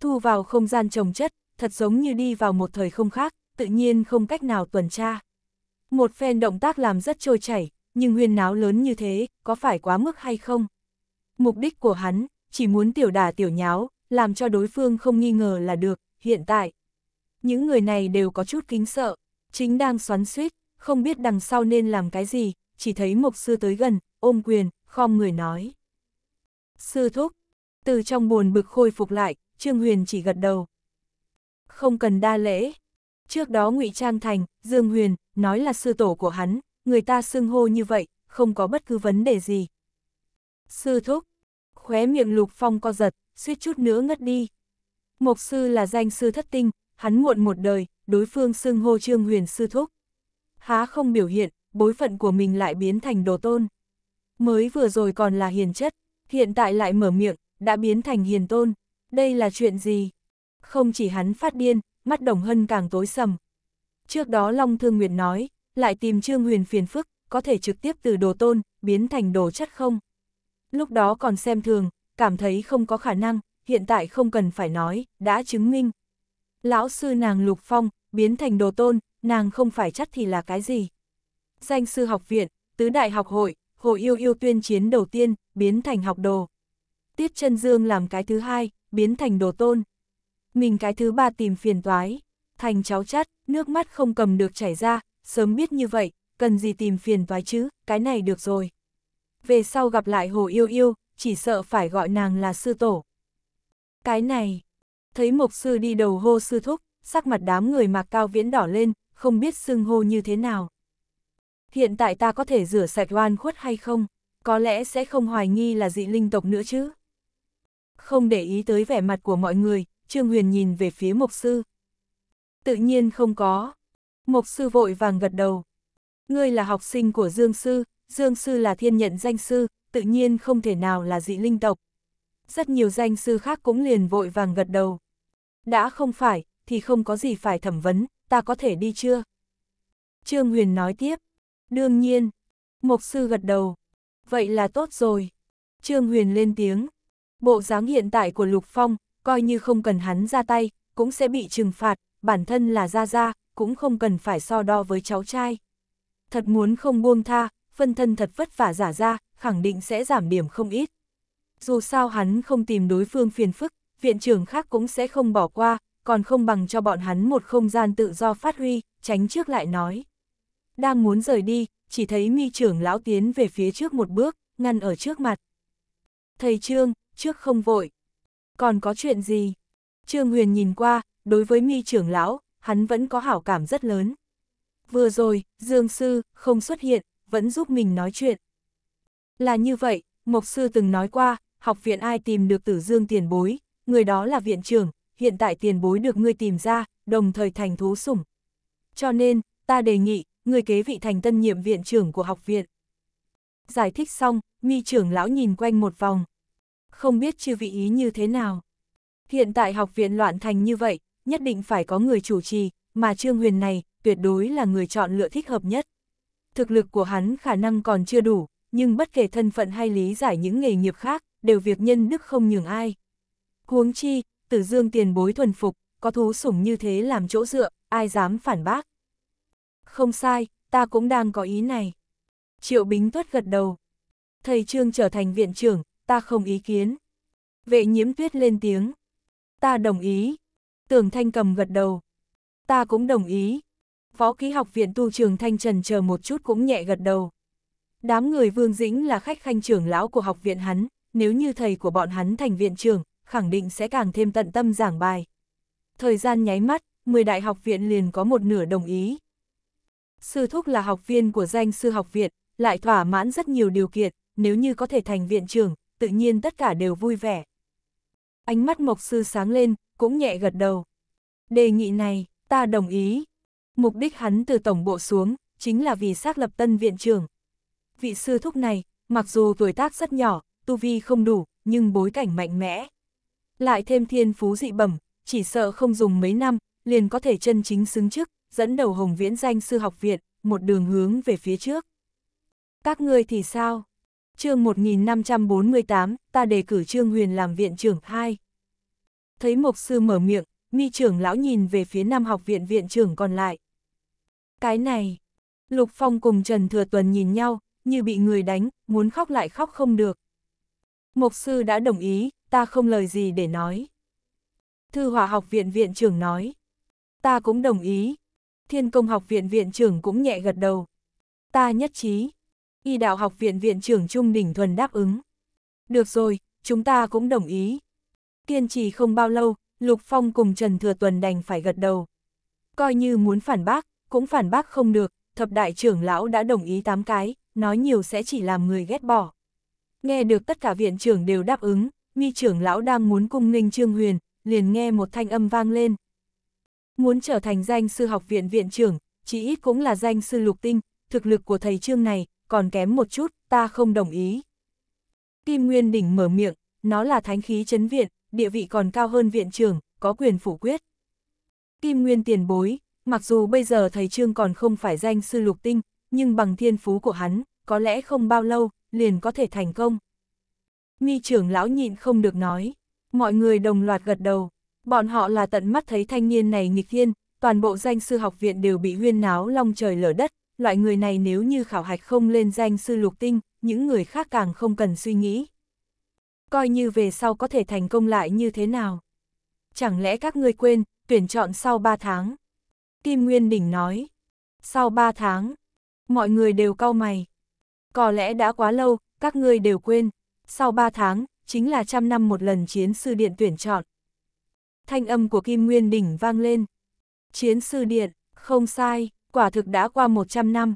Thu vào không gian trồng chất, thật giống như đi vào một thời không khác, tự nhiên không cách nào tuần tra. Một phen động tác làm rất trôi chảy, nhưng huyên náo lớn như thế, có phải quá mức hay không? Mục đích của hắn, chỉ muốn tiểu đà tiểu nháo, làm cho đối phương không nghi ngờ là được, hiện tại. Những người này đều có chút kính sợ, chính đang xoắn suýt, không biết đằng sau nên làm cái gì, chỉ thấy mục sư tới gần, ôm quyền, khom người nói. Sư thúc, từ trong buồn bực khôi phục lại, Trương Huyền chỉ gật đầu. Không cần đa lễ. Trước đó ngụy Trang Thành, Dương Huyền, nói là sư tổ của hắn, người ta xưng hô như vậy, không có bất cứ vấn đề gì. Sư thúc, khóe miệng lục phong co giật, suýt chút nữa ngất đi. Mộc sư là danh sư thất tinh, hắn muộn một đời, đối phương xưng hô trương huyền sư thúc. Há không biểu hiện, bối phận của mình lại biến thành đồ tôn. Mới vừa rồi còn là hiền chất, hiện tại lại mở miệng, đã biến thành hiền tôn. Đây là chuyện gì? Không chỉ hắn phát điên, mắt đồng hân càng tối sầm, Trước đó Long Thương Nguyệt nói, lại tìm Trương Huyền phiền phức, có thể trực tiếp từ đồ tôn, biến thành đồ chất không? Lúc đó còn xem thường, cảm thấy không có khả năng, hiện tại không cần phải nói, đã chứng minh. Lão sư nàng Lục Phong, biến thành đồ tôn, nàng không phải chất thì là cái gì? Danh sư học viện, tứ đại học hội, hồ yêu yêu tuyên chiến đầu tiên, biến thành học đồ. Tiết chân Dương làm cái thứ hai, biến thành đồ tôn. Mình cái thứ ba tìm phiền toái thành cháo chát, nước mắt không cầm được chảy ra, sớm biết như vậy, cần gì tìm phiền toái chứ, cái này được rồi. Về sau gặp lại Hồ Yêu Yêu, chỉ sợ phải gọi nàng là sư tổ. Cái này, thấy mục sư đi đầu hô sư thúc, sắc mặt đám người mặc cao viễn đỏ lên, không biết xưng hô như thế nào. Hiện tại ta có thể rửa sạch oan khuất hay không, có lẽ sẽ không hoài nghi là dị linh tộc nữa chứ. Không để ý tới vẻ mặt của mọi người, Trương Huyền nhìn về phía mục sư, Tự nhiên không có. Mộc sư vội vàng gật đầu. Ngươi là học sinh của Dương Sư, Dương Sư là thiên nhận danh sư, tự nhiên không thể nào là dị linh tộc. Rất nhiều danh sư khác cũng liền vội vàng gật đầu. Đã không phải, thì không có gì phải thẩm vấn, ta có thể đi chưa? Trương Huyền nói tiếp. Đương nhiên. Mộc sư gật đầu. Vậy là tốt rồi. Trương Huyền lên tiếng. Bộ dáng hiện tại của Lục Phong, coi như không cần hắn ra tay, cũng sẽ bị trừng phạt, bản thân là Gia Gia, cũng không cần phải so đo với cháu trai. Thật muốn không buông tha, phân thân thật vất vả giả ra, khẳng định sẽ giảm điểm không ít. Dù sao hắn không tìm đối phương phiền phức, viện trưởng khác cũng sẽ không bỏ qua, còn không bằng cho bọn hắn một không gian tự do phát huy, tránh trước lại nói. Đang muốn rời đi, chỉ thấy mi trưởng lão tiến về phía trước một bước, ngăn ở trước mặt. Thầy Trương, trước không vội. Còn có chuyện gì? Trương Huyền nhìn qua, đối với mi trưởng lão, hắn vẫn có hảo cảm rất lớn. Vừa rồi, Dương Sư, không xuất hiện, vẫn giúp mình nói chuyện. Là như vậy, Mộc Sư từng nói qua, học viện ai tìm được tử Dương tiền bối, người đó là viện trưởng, hiện tại tiền bối được ngươi tìm ra, đồng thời thành thú sủng. Cho nên, ta đề nghị, người kế vị thành tân nhiệm viện trưởng của học viện. Giải thích xong, mi trưởng lão nhìn quanh một vòng. Không biết chư vị ý như thế nào. Hiện tại học viện loạn thành như vậy, nhất định phải có người chủ trì, mà Trương Huyền này tuyệt đối là người chọn lựa thích hợp nhất. Thực lực của hắn khả năng còn chưa đủ, nhưng bất kể thân phận hay lý giải những nghề nghiệp khác, đều việc nhân đức không nhường ai. Huống chi, tử dương tiền bối thuần phục, có thú sủng như thế làm chỗ dựa, ai dám phản bác. Không sai, ta cũng đang có ý này. Triệu Bính Tuất gật đầu. Thầy Trương trở thành viện trưởng, ta không ý kiến. Vệ nhiễm tuyết lên tiếng. Ta đồng ý, Tưởng Thanh cầm gật đầu. Ta cũng đồng ý. Phó ký học viện tu trường Thanh Trần chờ một chút cũng nhẹ gật đầu. Đám người Vương Dĩnh là khách khanh trưởng lão của học viện hắn, nếu như thầy của bọn hắn thành viện trưởng, khẳng định sẽ càng thêm tận tâm giảng bài. Thời gian nháy mắt, 10 đại học viện liền có một nửa đồng ý. Sư Thúc là học viên của danh sư học viện, lại thỏa mãn rất nhiều điều kiện, nếu như có thể thành viện trưởng, tự nhiên tất cả đều vui vẻ. Ánh mắt Mộc Sư sáng lên, cũng nhẹ gật đầu. Đề nghị này, ta đồng ý. Mục đích hắn từ tổng bộ xuống, chính là vì xác lập tân viện trưởng. Vị sư thúc này, mặc dù tuổi tác rất nhỏ, tu vi không đủ, nhưng bối cảnh mạnh mẽ. Lại thêm thiên phú dị bẩm, chỉ sợ không dùng mấy năm, liền có thể chân chính xứng chức, dẫn đầu Hồng Viễn danh sư học viện, một đường hướng về phía trước. Các ngươi thì sao? chương 1548, ta đề cử Trương Huyền làm viện trưởng 2 thấy mục sư mở miệng, mi trưởng lão nhìn về phía nam học viện viện trưởng còn lại. Cái này, Lục Phong cùng Trần Thừa Tuần nhìn nhau, như bị người đánh, muốn khóc lại khóc không được. Mục sư đã đồng ý, ta không lời gì để nói. Thư hòa học viện viện trưởng nói. Ta cũng đồng ý. Thiên công học viện viện trưởng cũng nhẹ gật đầu. Ta nhất trí. Y đạo học viện viện trưởng Trung Đình Thuần đáp ứng. Được rồi, chúng ta cũng đồng ý. Kiên trì không bao lâu, Lục Phong cùng Trần Thừa Tuần đành phải gật đầu. Coi như muốn phản bác, cũng phản bác không được, thập đại trưởng lão đã đồng ý tám cái, nói nhiều sẽ chỉ làm người ghét bỏ. Nghe được tất cả viện trưởng đều đáp ứng, mi trưởng lão đang muốn cung nghênh Trương Huyền, liền nghe một thanh âm vang lên. Muốn trở thành danh sư học viện viện trưởng, chỉ ít cũng là danh sư lục tinh, thực lực của thầy Trương này, còn kém một chút, ta không đồng ý. Kim Nguyên Đỉnh mở miệng, nó là thánh khí chấn viện, địa vị còn cao hơn viện trưởng, có quyền phủ quyết. Kim Nguyên tiền bối, mặc dù bây giờ thầy Trương còn không phải danh sư lục tinh, nhưng bằng thiên phú của hắn, có lẽ không bao lâu, liền có thể thành công. Mi trưởng lão nhịn không được nói, mọi người đồng loạt gật đầu, bọn họ là tận mắt thấy thanh niên này nghịch thiên, toàn bộ danh sư học viện đều bị huyên náo long trời lở đất, loại người này nếu như khảo hạch không lên danh sư lục tinh, những người khác càng không cần suy nghĩ coi như về sau có thể thành công lại như thế nào. Chẳng lẽ các ngươi quên, tuyển chọn sau 3 tháng. Kim Nguyên Đỉnh nói, sau 3 tháng, mọi người đều cau mày. Có lẽ đã quá lâu, các ngươi đều quên, sau 3 tháng, chính là trăm năm một lần chiến sư điện tuyển chọn. Thanh âm của Kim Nguyên Đỉnh vang lên. Chiến sư điện, không sai, quả thực đã qua 100 năm.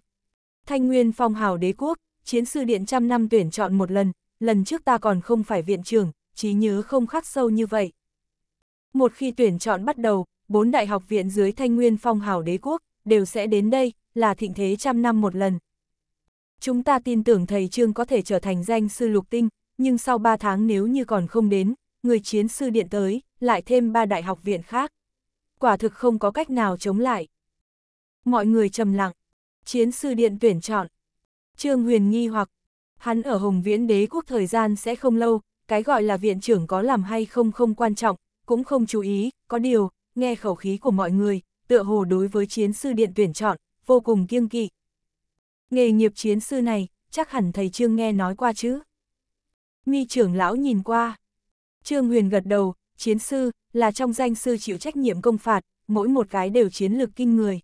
Thanh Nguyên phong hào đế quốc, chiến sư điện trăm năm tuyển chọn một lần, lần trước ta còn không phải viện trưởng, trí nhớ không khắc sâu như vậy. Một khi tuyển chọn bắt đầu, bốn đại học viện dưới thanh nguyên phong hào đế quốc, đều sẽ đến đây, là thịnh thế trăm năm một lần. Chúng ta tin tưởng thầy Trương có thể trở thành danh sư lục tinh, nhưng sau ba tháng nếu như còn không đến, người chiến sư điện tới, lại thêm ba đại học viện khác. Quả thực không có cách nào chống lại. Mọi người trầm lặng. Chiến sư điện tuyển chọn. Trương Huyền nghi hoặc, Hắn ở Hồng Viễn đế quốc thời gian sẽ không lâu, cái gọi là viện trưởng có làm hay không không quan trọng, cũng không chú ý, có điều, nghe khẩu khí của mọi người, tựa hồ đối với chiến sư điện tuyển chọn, vô cùng kiêng kỵ. Nghề nghiệp chiến sư này, chắc hẳn thầy Trương nghe nói qua chứ. Mi trưởng lão nhìn qua. Trương Huyền gật đầu, chiến sư, là trong danh sư chịu trách nhiệm công phạt, mỗi một cái đều chiến lược kinh người.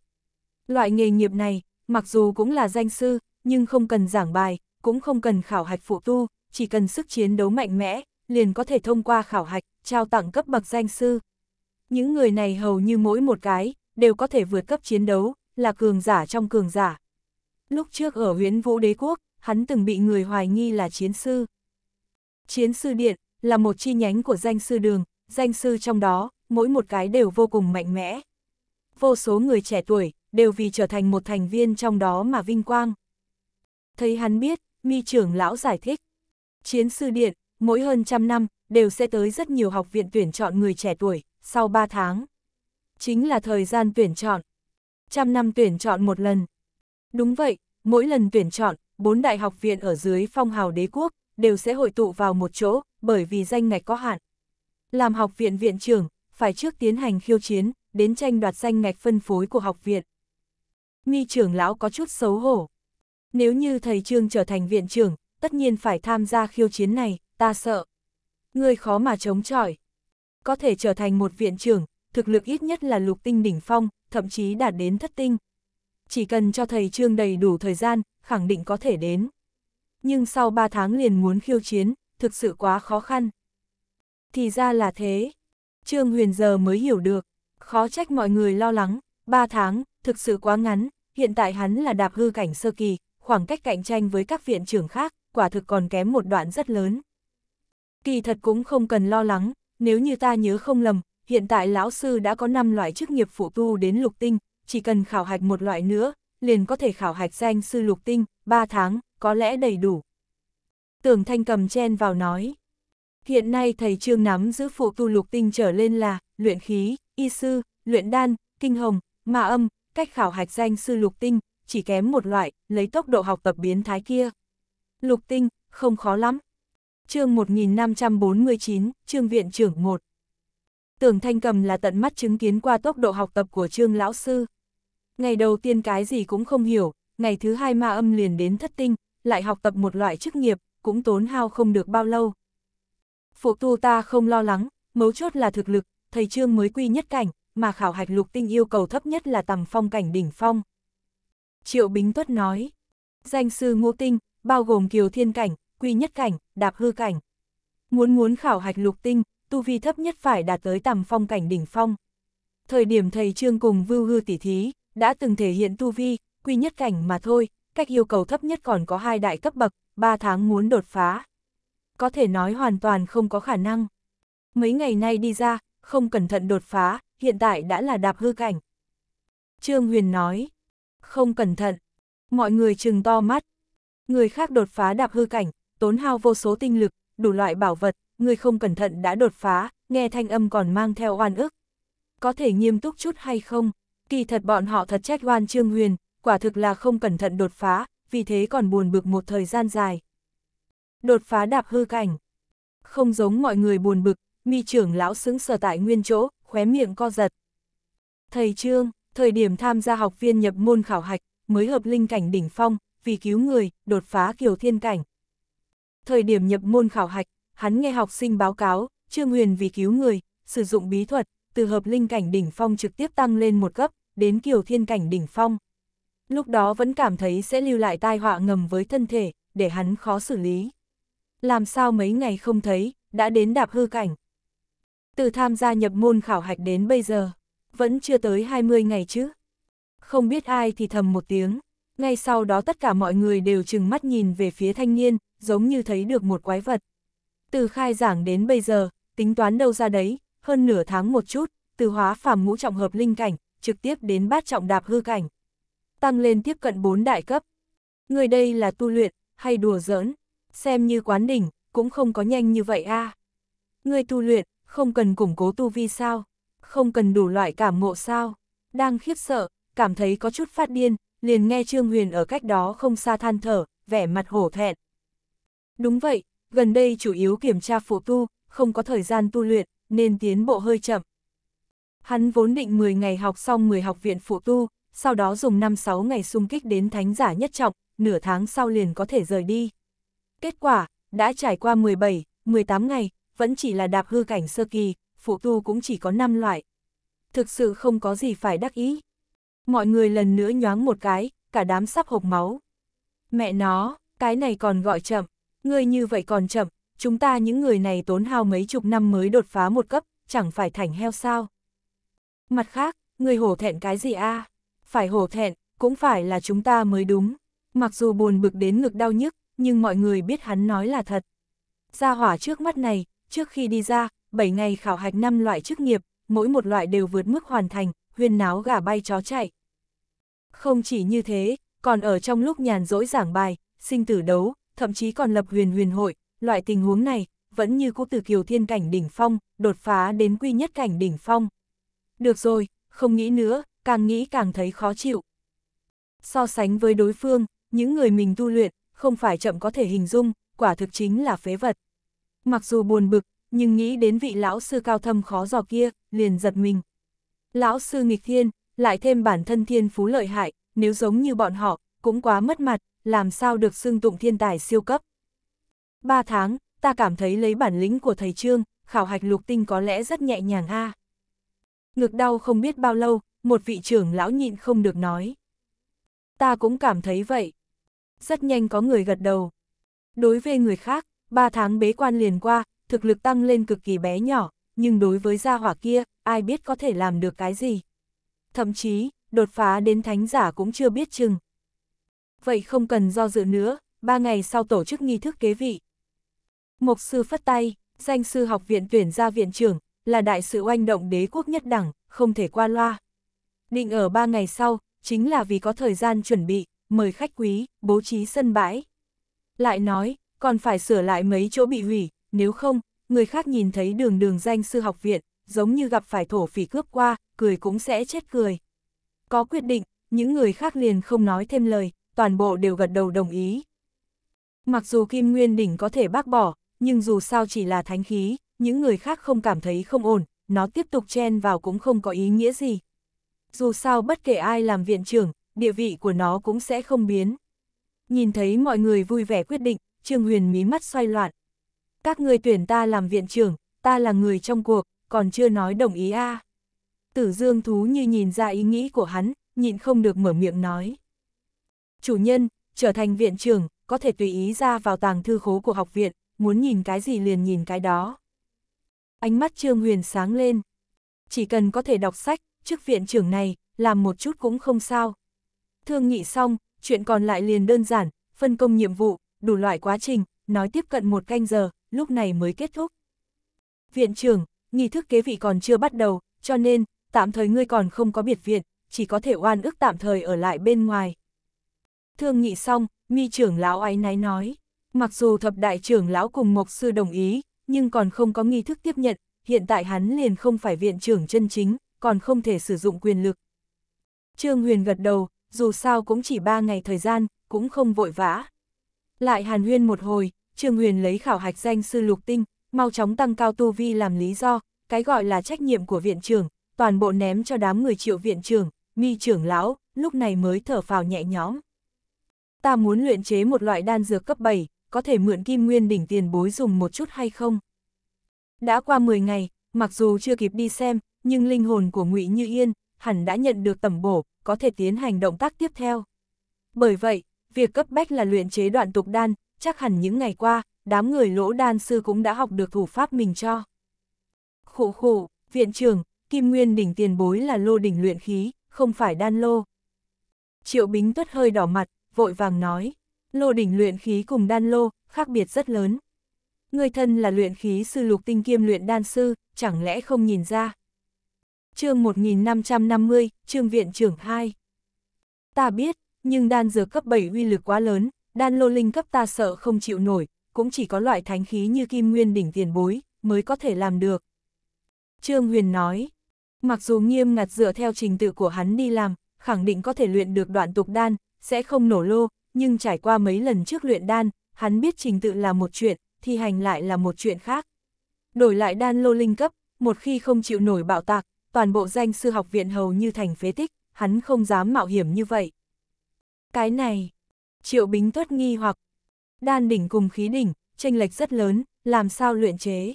Loại nghề nghiệp này, mặc dù cũng là danh sư, nhưng không cần giảng bài, cũng không cần khảo hạch phụ tu, chỉ cần sức chiến đấu mạnh mẽ, liền có thể thông qua khảo hạch, trao tặng cấp bậc danh sư. Những người này hầu như mỗi một cái, đều có thể vượt cấp chiến đấu, là cường giả trong cường giả. Lúc trước ở huyến vũ đế quốc, hắn từng bị người hoài nghi là chiến sư. Chiến sư điện là một chi nhánh của danh sư đường, danh sư trong đó, mỗi một cái đều vô cùng mạnh mẽ. Vô số người trẻ tuổi, đều vì trở thành một thành viên trong đó mà vinh quang. Thấy hắn biết, mi trưởng lão giải thích. Chiến sư điện, mỗi hơn trăm năm, đều sẽ tới rất nhiều học viện tuyển chọn người trẻ tuổi, sau ba tháng. Chính là thời gian tuyển chọn. Trăm năm tuyển chọn một lần. Đúng vậy, mỗi lần tuyển chọn, bốn đại học viện ở dưới phong hào đế quốc, đều sẽ hội tụ vào một chỗ, bởi vì danh ngạch có hạn. Làm học viện viện trưởng, phải trước tiến hành khiêu chiến, đến tranh đoạt danh ngạch phân phối của học viện. Mi trưởng lão có chút xấu hổ. Nếu như thầy Trương trở thành viện trưởng, tất nhiên phải tham gia khiêu chiến này, ta sợ. Ngươi khó mà chống chọi. Có thể trở thành một viện trưởng, thực lực ít nhất là lục tinh đỉnh phong, thậm chí đạt đến thất tinh. Chỉ cần cho thầy Trương đầy đủ thời gian, khẳng định có thể đến. Nhưng sau 3 tháng liền muốn khiêu chiến, thực sự quá khó khăn. Thì ra là thế. Trương Huyền giờ mới hiểu được, khó trách mọi người lo lắng, 3 tháng, thực sự quá ngắn, hiện tại hắn là đạp hư cảnh sơ kỳ, khoảng cách cạnh tranh với các viện trưởng khác, quả thực còn kém một đoạn rất lớn. Kỳ thật cũng không cần lo lắng, nếu như ta nhớ không lầm, hiện tại lão sư đã có 5 loại chức nghiệp phụ tu đến lục tinh, chỉ cần khảo hạch một loại nữa, liền có thể khảo hạch danh sư lục tinh, 3 tháng, có lẽ đầy đủ. Tưởng Thanh cầm chen vào nói. Hiện nay thầy Trương nắm giữ phụ tu lục tinh trở lên là luyện khí, y sư, luyện đan, kinh hồng, ma âm, cách khảo hạch danh sư lục tinh, chỉ kém một loại, lấy tốc độ học tập biến thái kia. Lục tinh, không khó lắm. chương 1549, Trương Viện trưởng 1 Tưởng Thanh Cầm là tận mắt chứng kiến qua tốc độ học tập của Trương Lão Sư. Ngày đầu tiên cái gì cũng không hiểu, ngày thứ hai ma âm liền đến thất tinh, lại học tập một loại chức nghiệp, cũng tốn hao không được bao lâu. Phụ tu ta không lo lắng, mấu chốt là thực lực, thầy Trương mới quy nhất cảnh, mà khảo hạch lục tinh yêu cầu thấp nhất là tầm phong cảnh đỉnh phong. Triệu Bính Tuất nói, danh sư Ngô tinh, bao gồm kiều thiên cảnh, quy nhất cảnh, đạp hư cảnh. Muốn muốn khảo hạch lục tinh, tu vi thấp nhất phải đạt tới tầm phong cảnh đỉnh phong. Thời điểm thầy Trương cùng vưu hư tỷ thí, đã từng thể hiện tu vi, quy nhất cảnh mà thôi, cách yêu cầu thấp nhất còn có hai đại cấp bậc, ba tháng muốn đột phá. Có thể nói hoàn toàn không có khả năng. Mấy ngày nay đi ra, không cẩn thận đột phá, hiện tại đã là đạp hư cảnh. Trương Huyền nói, không cẩn thận. Mọi người chừng to mắt. Người khác đột phá đạp hư cảnh, tốn hao vô số tinh lực, đủ loại bảo vật, người không cẩn thận đã đột phá, nghe thanh âm còn mang theo oan ức. Có thể nghiêm túc chút hay không? Kỳ thật bọn họ thật trách oan Trương Huyền, quả thực là không cẩn thận đột phá, vì thế còn buồn bực một thời gian dài. Đột phá đạp hư cảnh. Không giống mọi người buồn bực, mi trưởng lão xứng sở tại nguyên chỗ, khóe miệng co giật. Thầy Trương, thời điểm tham gia học viên nhập môn khảo hạch, mới hợp linh cảnh đỉnh phong, vì cứu người, đột phá kiều thiên cảnh. Thời điểm nhập môn khảo hạch, hắn nghe học sinh báo cáo, Trương Huyền vì cứu người, sử dụng bí thuật, từ hợp linh cảnh đỉnh phong trực tiếp tăng lên một cấp, đến kiều thiên cảnh đỉnh phong. Lúc đó vẫn cảm thấy sẽ lưu lại tai họa ngầm với thân thể, để hắn khó xử lý. Làm sao mấy ngày không thấy, đã đến đạp hư cảnh. Từ tham gia nhập môn khảo hạch đến bây giờ, vẫn chưa tới 20 ngày chứ. Không biết ai thì thầm một tiếng, ngay sau đó tất cả mọi người đều chừng mắt nhìn về phía thanh niên, giống như thấy được một quái vật. Từ khai giảng đến bây giờ, tính toán đâu ra đấy, hơn nửa tháng một chút, từ hóa phàm ngũ trọng hợp linh cảnh, trực tiếp đến bát trọng đạp hư cảnh. Tăng lên tiếp cận bốn đại cấp. Người đây là tu luyện, hay đùa giỡn, xem như quán đỉnh, cũng không có nhanh như vậy a Người tu luyện, không cần củng cố tu vi sao? không cần đủ loại cảm ngộ sao. Đang khiếp sợ, cảm thấy có chút phát điên, liền nghe Trương Huyền ở cách đó không xa than thở, vẻ mặt hổ thẹn. Đúng vậy, gần đây chủ yếu kiểm tra phụ tu, không có thời gian tu luyện, nên tiến bộ hơi chậm. Hắn vốn định 10 ngày học xong 10 học viện phụ tu, sau đó dùng 5-6 ngày xung kích đến thánh giả nhất trọng, nửa tháng sau liền có thể rời đi. Kết quả, đã trải qua 17, 18 ngày, vẫn chỉ là đạp hư cảnh sơ kỳ, phụ tu cũng chỉ có 5 loại. Thực sự không có gì phải đắc ý. Mọi người lần nữa nhoáng một cái, cả đám sắp hộp máu. Mẹ nó, cái này còn gọi chậm, người như vậy còn chậm, chúng ta những người này tốn hao mấy chục năm mới đột phá một cấp, chẳng phải thành heo sao. Mặt khác, người hổ thẹn cái gì a? À? Phải hổ thẹn, cũng phải là chúng ta mới đúng. Mặc dù buồn bực đến ngực đau nhức, nhưng mọi người biết hắn nói là thật. Gia hỏa trước mắt này, Trước khi đi ra, 7 ngày khảo hạch 5 loại chức nghiệp, mỗi một loại đều vượt mức hoàn thành, huyên náo gà bay chó chạy. Không chỉ như thế, còn ở trong lúc nhàn rỗi giảng bài, sinh tử đấu, thậm chí còn lập huyền huyền hội, loại tình huống này, vẫn như cũ từ kiều thiên cảnh đỉnh phong, đột phá đến quy nhất cảnh đỉnh phong. Được rồi, không nghĩ nữa, càng nghĩ càng thấy khó chịu. So sánh với đối phương, những người mình tu luyện, không phải chậm có thể hình dung, quả thực chính là phế vật. Mặc dù buồn bực, nhưng nghĩ đến vị lão sư cao thâm khó dò kia, liền giật mình. Lão sư nghịch thiên, lại thêm bản thân thiên phú lợi hại, nếu giống như bọn họ, cũng quá mất mặt, làm sao được xưng tụng thiên tài siêu cấp. Ba tháng, ta cảm thấy lấy bản lĩnh của thầy Trương, khảo hạch lục tinh có lẽ rất nhẹ nhàng a. À. Ngực đau không biết bao lâu, một vị trưởng lão nhịn không được nói. Ta cũng cảm thấy vậy. Rất nhanh có người gật đầu. Đối với người khác, Ba tháng bế quan liền qua, thực lực tăng lên cực kỳ bé nhỏ, nhưng đối với gia hỏa kia, ai biết có thể làm được cái gì. Thậm chí, đột phá đến thánh giả cũng chưa biết chừng. Vậy không cần do dự nữa, ba ngày sau tổ chức nghi thức kế vị. mục sư phất tay, danh sư học viện tuyển ra viện trưởng, là đại sự oanh động đế quốc nhất đẳng, không thể qua loa. Định ở ba ngày sau, chính là vì có thời gian chuẩn bị, mời khách quý, bố trí sân bãi. Lại nói, còn phải sửa lại mấy chỗ bị hủy, nếu không, người khác nhìn thấy đường đường danh sư học viện, giống như gặp phải thổ phỉ cướp qua, cười cũng sẽ chết cười. Có quyết định, những người khác liền không nói thêm lời, toàn bộ đều gật đầu đồng ý. Mặc dù Kim Nguyên Đỉnh có thể bác bỏ, nhưng dù sao chỉ là thánh khí, những người khác không cảm thấy không ổn, nó tiếp tục chen vào cũng không có ý nghĩa gì. Dù sao bất kể ai làm viện trưởng, địa vị của nó cũng sẽ không biến. Nhìn thấy mọi người vui vẻ quyết định, Trương Huyền mí mắt xoay loạn. Các người tuyển ta làm viện trưởng, ta là người trong cuộc, còn chưa nói đồng ý a. Tử Dương thú như nhìn ra ý nghĩ của hắn, nhịn không được mở miệng nói. Chủ nhân, trở thành viện trưởng, có thể tùy ý ra vào tàng thư khố của học viện, muốn nhìn cái gì liền nhìn cái đó. Ánh mắt Trương Huyền sáng lên. Chỉ cần có thể đọc sách, chức viện trưởng này, làm một chút cũng không sao. Thương nghị xong, chuyện còn lại liền đơn giản, phân công nhiệm vụ, đủ loại quá trình, nói tiếp cận một canh giờ, lúc này mới kết thúc. Viện trưởng, nghi thức kế vị còn chưa bắt đầu, cho nên, tạm thời ngươi còn không có biệt viện, chỉ có thể oan ức tạm thời ở lại bên ngoài. Thương nghị xong, mi trưởng lão ấy náy nói, mặc dù thập đại trưởng lão cùng mộc sư đồng ý, nhưng còn không có nghi thức tiếp nhận, hiện tại hắn liền không phải viện trưởng chân chính, còn không thể sử dụng quyền lực. Trương Huyền gật đầu, dù sao cũng chỉ ba ngày thời gian, cũng không vội vã. Lại hàn huyên một hồi, Trương Huyền lấy khảo hạch danh sư lục tinh, mau chóng tăng cao tu vi làm lý do, cái gọi là trách nhiệm của viện trưởng, toàn bộ ném cho đám người triệu viện trưởng, mi trưởng lão, lúc này mới thở phào nhẹ nhõm. Ta muốn luyện chế một loại đan dược cấp 7, có thể mượn kim nguyên đỉnh tiền bối dùng một chút hay không? Đã qua 10 ngày, mặc dù chưa kịp đi xem, nhưng linh hồn của ngụy Như Yên, hẳn đã nhận được tẩm bổ, có thể tiến hành động tác tiếp theo. Bởi vậy, việc cấp bách là luyện chế đoạn tục đan, chắc hẳn những ngày qua, đám người lỗ đan sư cũng đã học được thủ pháp mình cho. Khổ khổ, viện trưởng, kim nguyên đỉnh tiền bối là lô đỉnh luyện khí, không phải đan lô. Triệu Bính Tuất hơi đỏ mặt, vội vàng nói, lô đỉnh luyện khí cùng đan lô, khác biệt rất lớn. Người thân là luyện khí sư lục tinh kiêm luyện đan sư, chẳng lẽ không nhìn ra. chương 1550, chương viện trưởng 2. Ta biết, nhưng đan dược cấp 7 uy lực quá lớn, đan lô linh cấp ta sợ không chịu nổi, cũng chỉ có loại thánh khí như kim nguyên đỉnh tiền bối, mới có thể làm được. Trương Huyền nói, mặc dù nghiêm ngặt dựa theo trình tự của hắn đi làm, khẳng định có thể luyện được đoạn tục đan, sẽ không nổ lô, nhưng trải qua mấy lần trước luyện đan, hắn biết trình tự là một chuyện, thi hành lại là một chuyện khác. Đổi lại đan lô linh cấp, một khi không chịu nổi bạo tạc, toàn bộ danh sư học viện hầu như thành phế tích, hắn không dám mạo hiểm như vậy. Cái này, Triệu Bính Tuất nghi hoặc, đan đỉnh cùng khí đỉnh, tranh lệch rất lớn, làm sao luyện chế.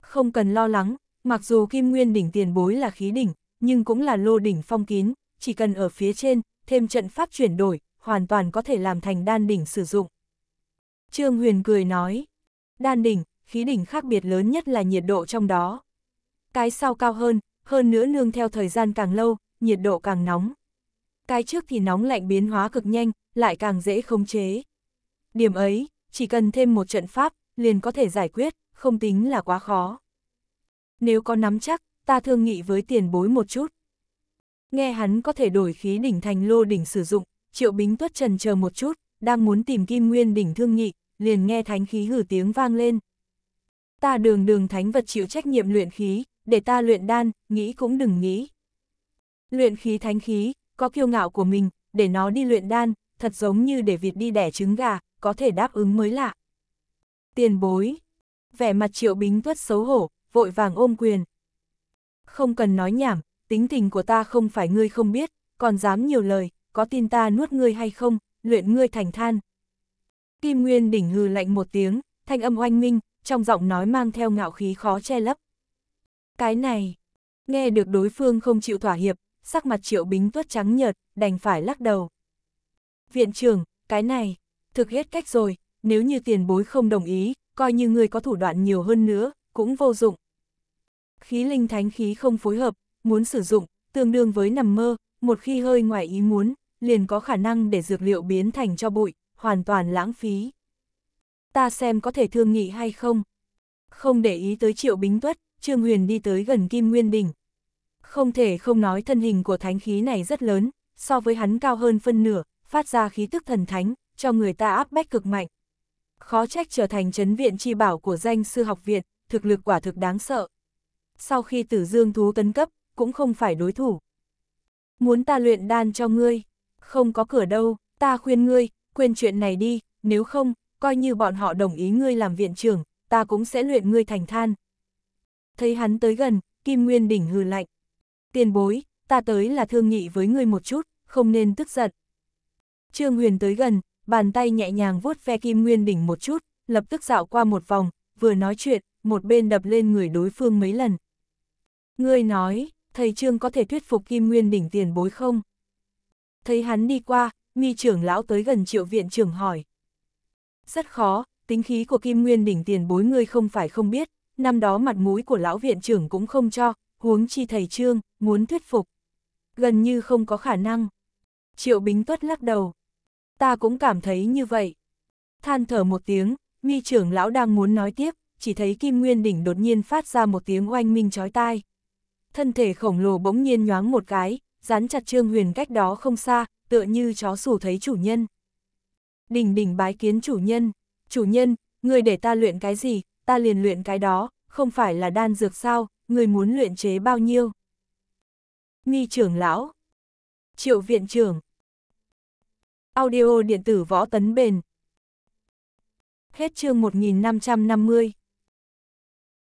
Không cần lo lắng, mặc dù kim nguyên đỉnh tiền bối là khí đỉnh, nhưng cũng là lô đỉnh phong kín, chỉ cần ở phía trên, thêm trận pháp chuyển đổi, hoàn toàn có thể làm thành đan đỉnh sử dụng. Trương Huyền cười nói, đan đỉnh, khí đỉnh khác biệt lớn nhất là nhiệt độ trong đó. Cái sau cao hơn, hơn nữa nương theo thời gian càng lâu, nhiệt độ càng nóng cái trước thì nóng lạnh biến hóa cực nhanh, lại càng dễ khống chế. Điểm ấy, chỉ cần thêm một trận pháp, liền có thể giải quyết, không tính là quá khó. Nếu có nắm chắc, ta thương nghị với tiền bối một chút. Nghe hắn có thể đổi khí đỉnh thành lô đỉnh sử dụng, triệu bính tuất trần chờ một chút, đang muốn tìm kim nguyên đỉnh thương nghị, liền nghe thánh khí hử tiếng vang lên. Ta đường đường thánh vật chịu trách nhiệm luyện khí, để ta luyện đan, nghĩ cũng đừng nghĩ. Luyện khí thánh khí, có kiêu ngạo của mình, để nó đi luyện đan, thật giống như để vịt đi đẻ trứng gà, có thể đáp ứng mới lạ. Tiền bối. Vẻ mặt triệu bính tuất xấu hổ, vội vàng ôm quyền. Không cần nói nhảm, tính tình của ta không phải ngươi không biết, còn dám nhiều lời, có tin ta nuốt ngươi hay không, luyện ngươi thành than. Kim Nguyên đỉnh hừ lạnh một tiếng, thanh âm oanh minh, trong giọng nói mang theo ngạo khí khó che lấp. Cái này, nghe được đối phương không chịu thỏa hiệp, sắc mặt triệu bính tuất trắng nhợt, đành phải lắc đầu. Viện trưởng, cái này, thực hết cách rồi, nếu như tiền bối không đồng ý, coi như người có thủ đoạn nhiều hơn nữa, cũng vô dụng. Khí linh thánh khí không phối hợp, muốn sử dụng, tương đương với nằm mơ, một khi hơi ngoài ý muốn, liền có khả năng để dược liệu biến thành cho bụi, hoàn toàn lãng phí. Ta xem có thể thương nghị hay không. Không để ý tới triệu bính tuất, Trương Huyền đi tới gần Kim Nguyên Đình, không thể không nói thân hình của thánh khí này rất lớn, so với hắn cao hơn phân nửa, phát ra khí tức thần thánh, cho người ta áp bách cực mạnh. Khó trách trở thành chấn viện chi bảo của danh sư học viện, thực lực quả thực đáng sợ. Sau khi tử dương thú tấn cấp, cũng không phải đối thủ. Muốn ta luyện đan cho ngươi, không có cửa đâu, ta khuyên ngươi, quên chuyện này đi, nếu không, coi như bọn họ đồng ý ngươi làm viện trưởng, ta cũng sẽ luyện ngươi thành than. Thấy hắn tới gần, Kim Nguyên Đỉnh hừ lạnh tiền bối, ta tới là thương nghị với người một chút, không nên tức giận. Trương Huyền tới gần, bàn tay nhẹ nhàng vuốt ve kim nguyên đỉnh một chút, lập tức dạo qua một vòng, vừa nói chuyện, một bên đập lên người đối phương mấy lần. Ngươi nói, thầy Trương có thể thuyết phục kim nguyên đỉnh tiền bối không? Thấy hắn đi qua, mi trưởng lão tới gần triệu viện trưởng hỏi. Rất khó, tính khí của kim nguyên đỉnh tiền bối ngươi không phải không biết, năm đó mặt mũi của lão viện trưởng cũng không cho, huống chi thầy trương, muốn thuyết phục. Gần như không có khả năng. Triệu Bính Tuất lắc đầu. Ta cũng cảm thấy như vậy. Than thở một tiếng, mi trưởng lão đang muốn nói tiếp, chỉ thấy Kim Nguyên Đỉnh đột nhiên phát ra một tiếng oanh minh chói tai. Thân thể khổng lồ bỗng nhiên nhoáng một cái, dán chặt Trương Huyền cách đó không xa, tựa như chó sủ thấy chủ nhân. Đỉnh đỉnh bái kiến chủ nhân, chủ nhân, người để ta luyện cái gì, ta liền luyện cái đó, không phải là đan dược sao, người muốn luyện chế bao nhiêu? Nghi trưởng lão, triệu viện trưởng, audio điện tử võ tấn bền. Hết chương 1550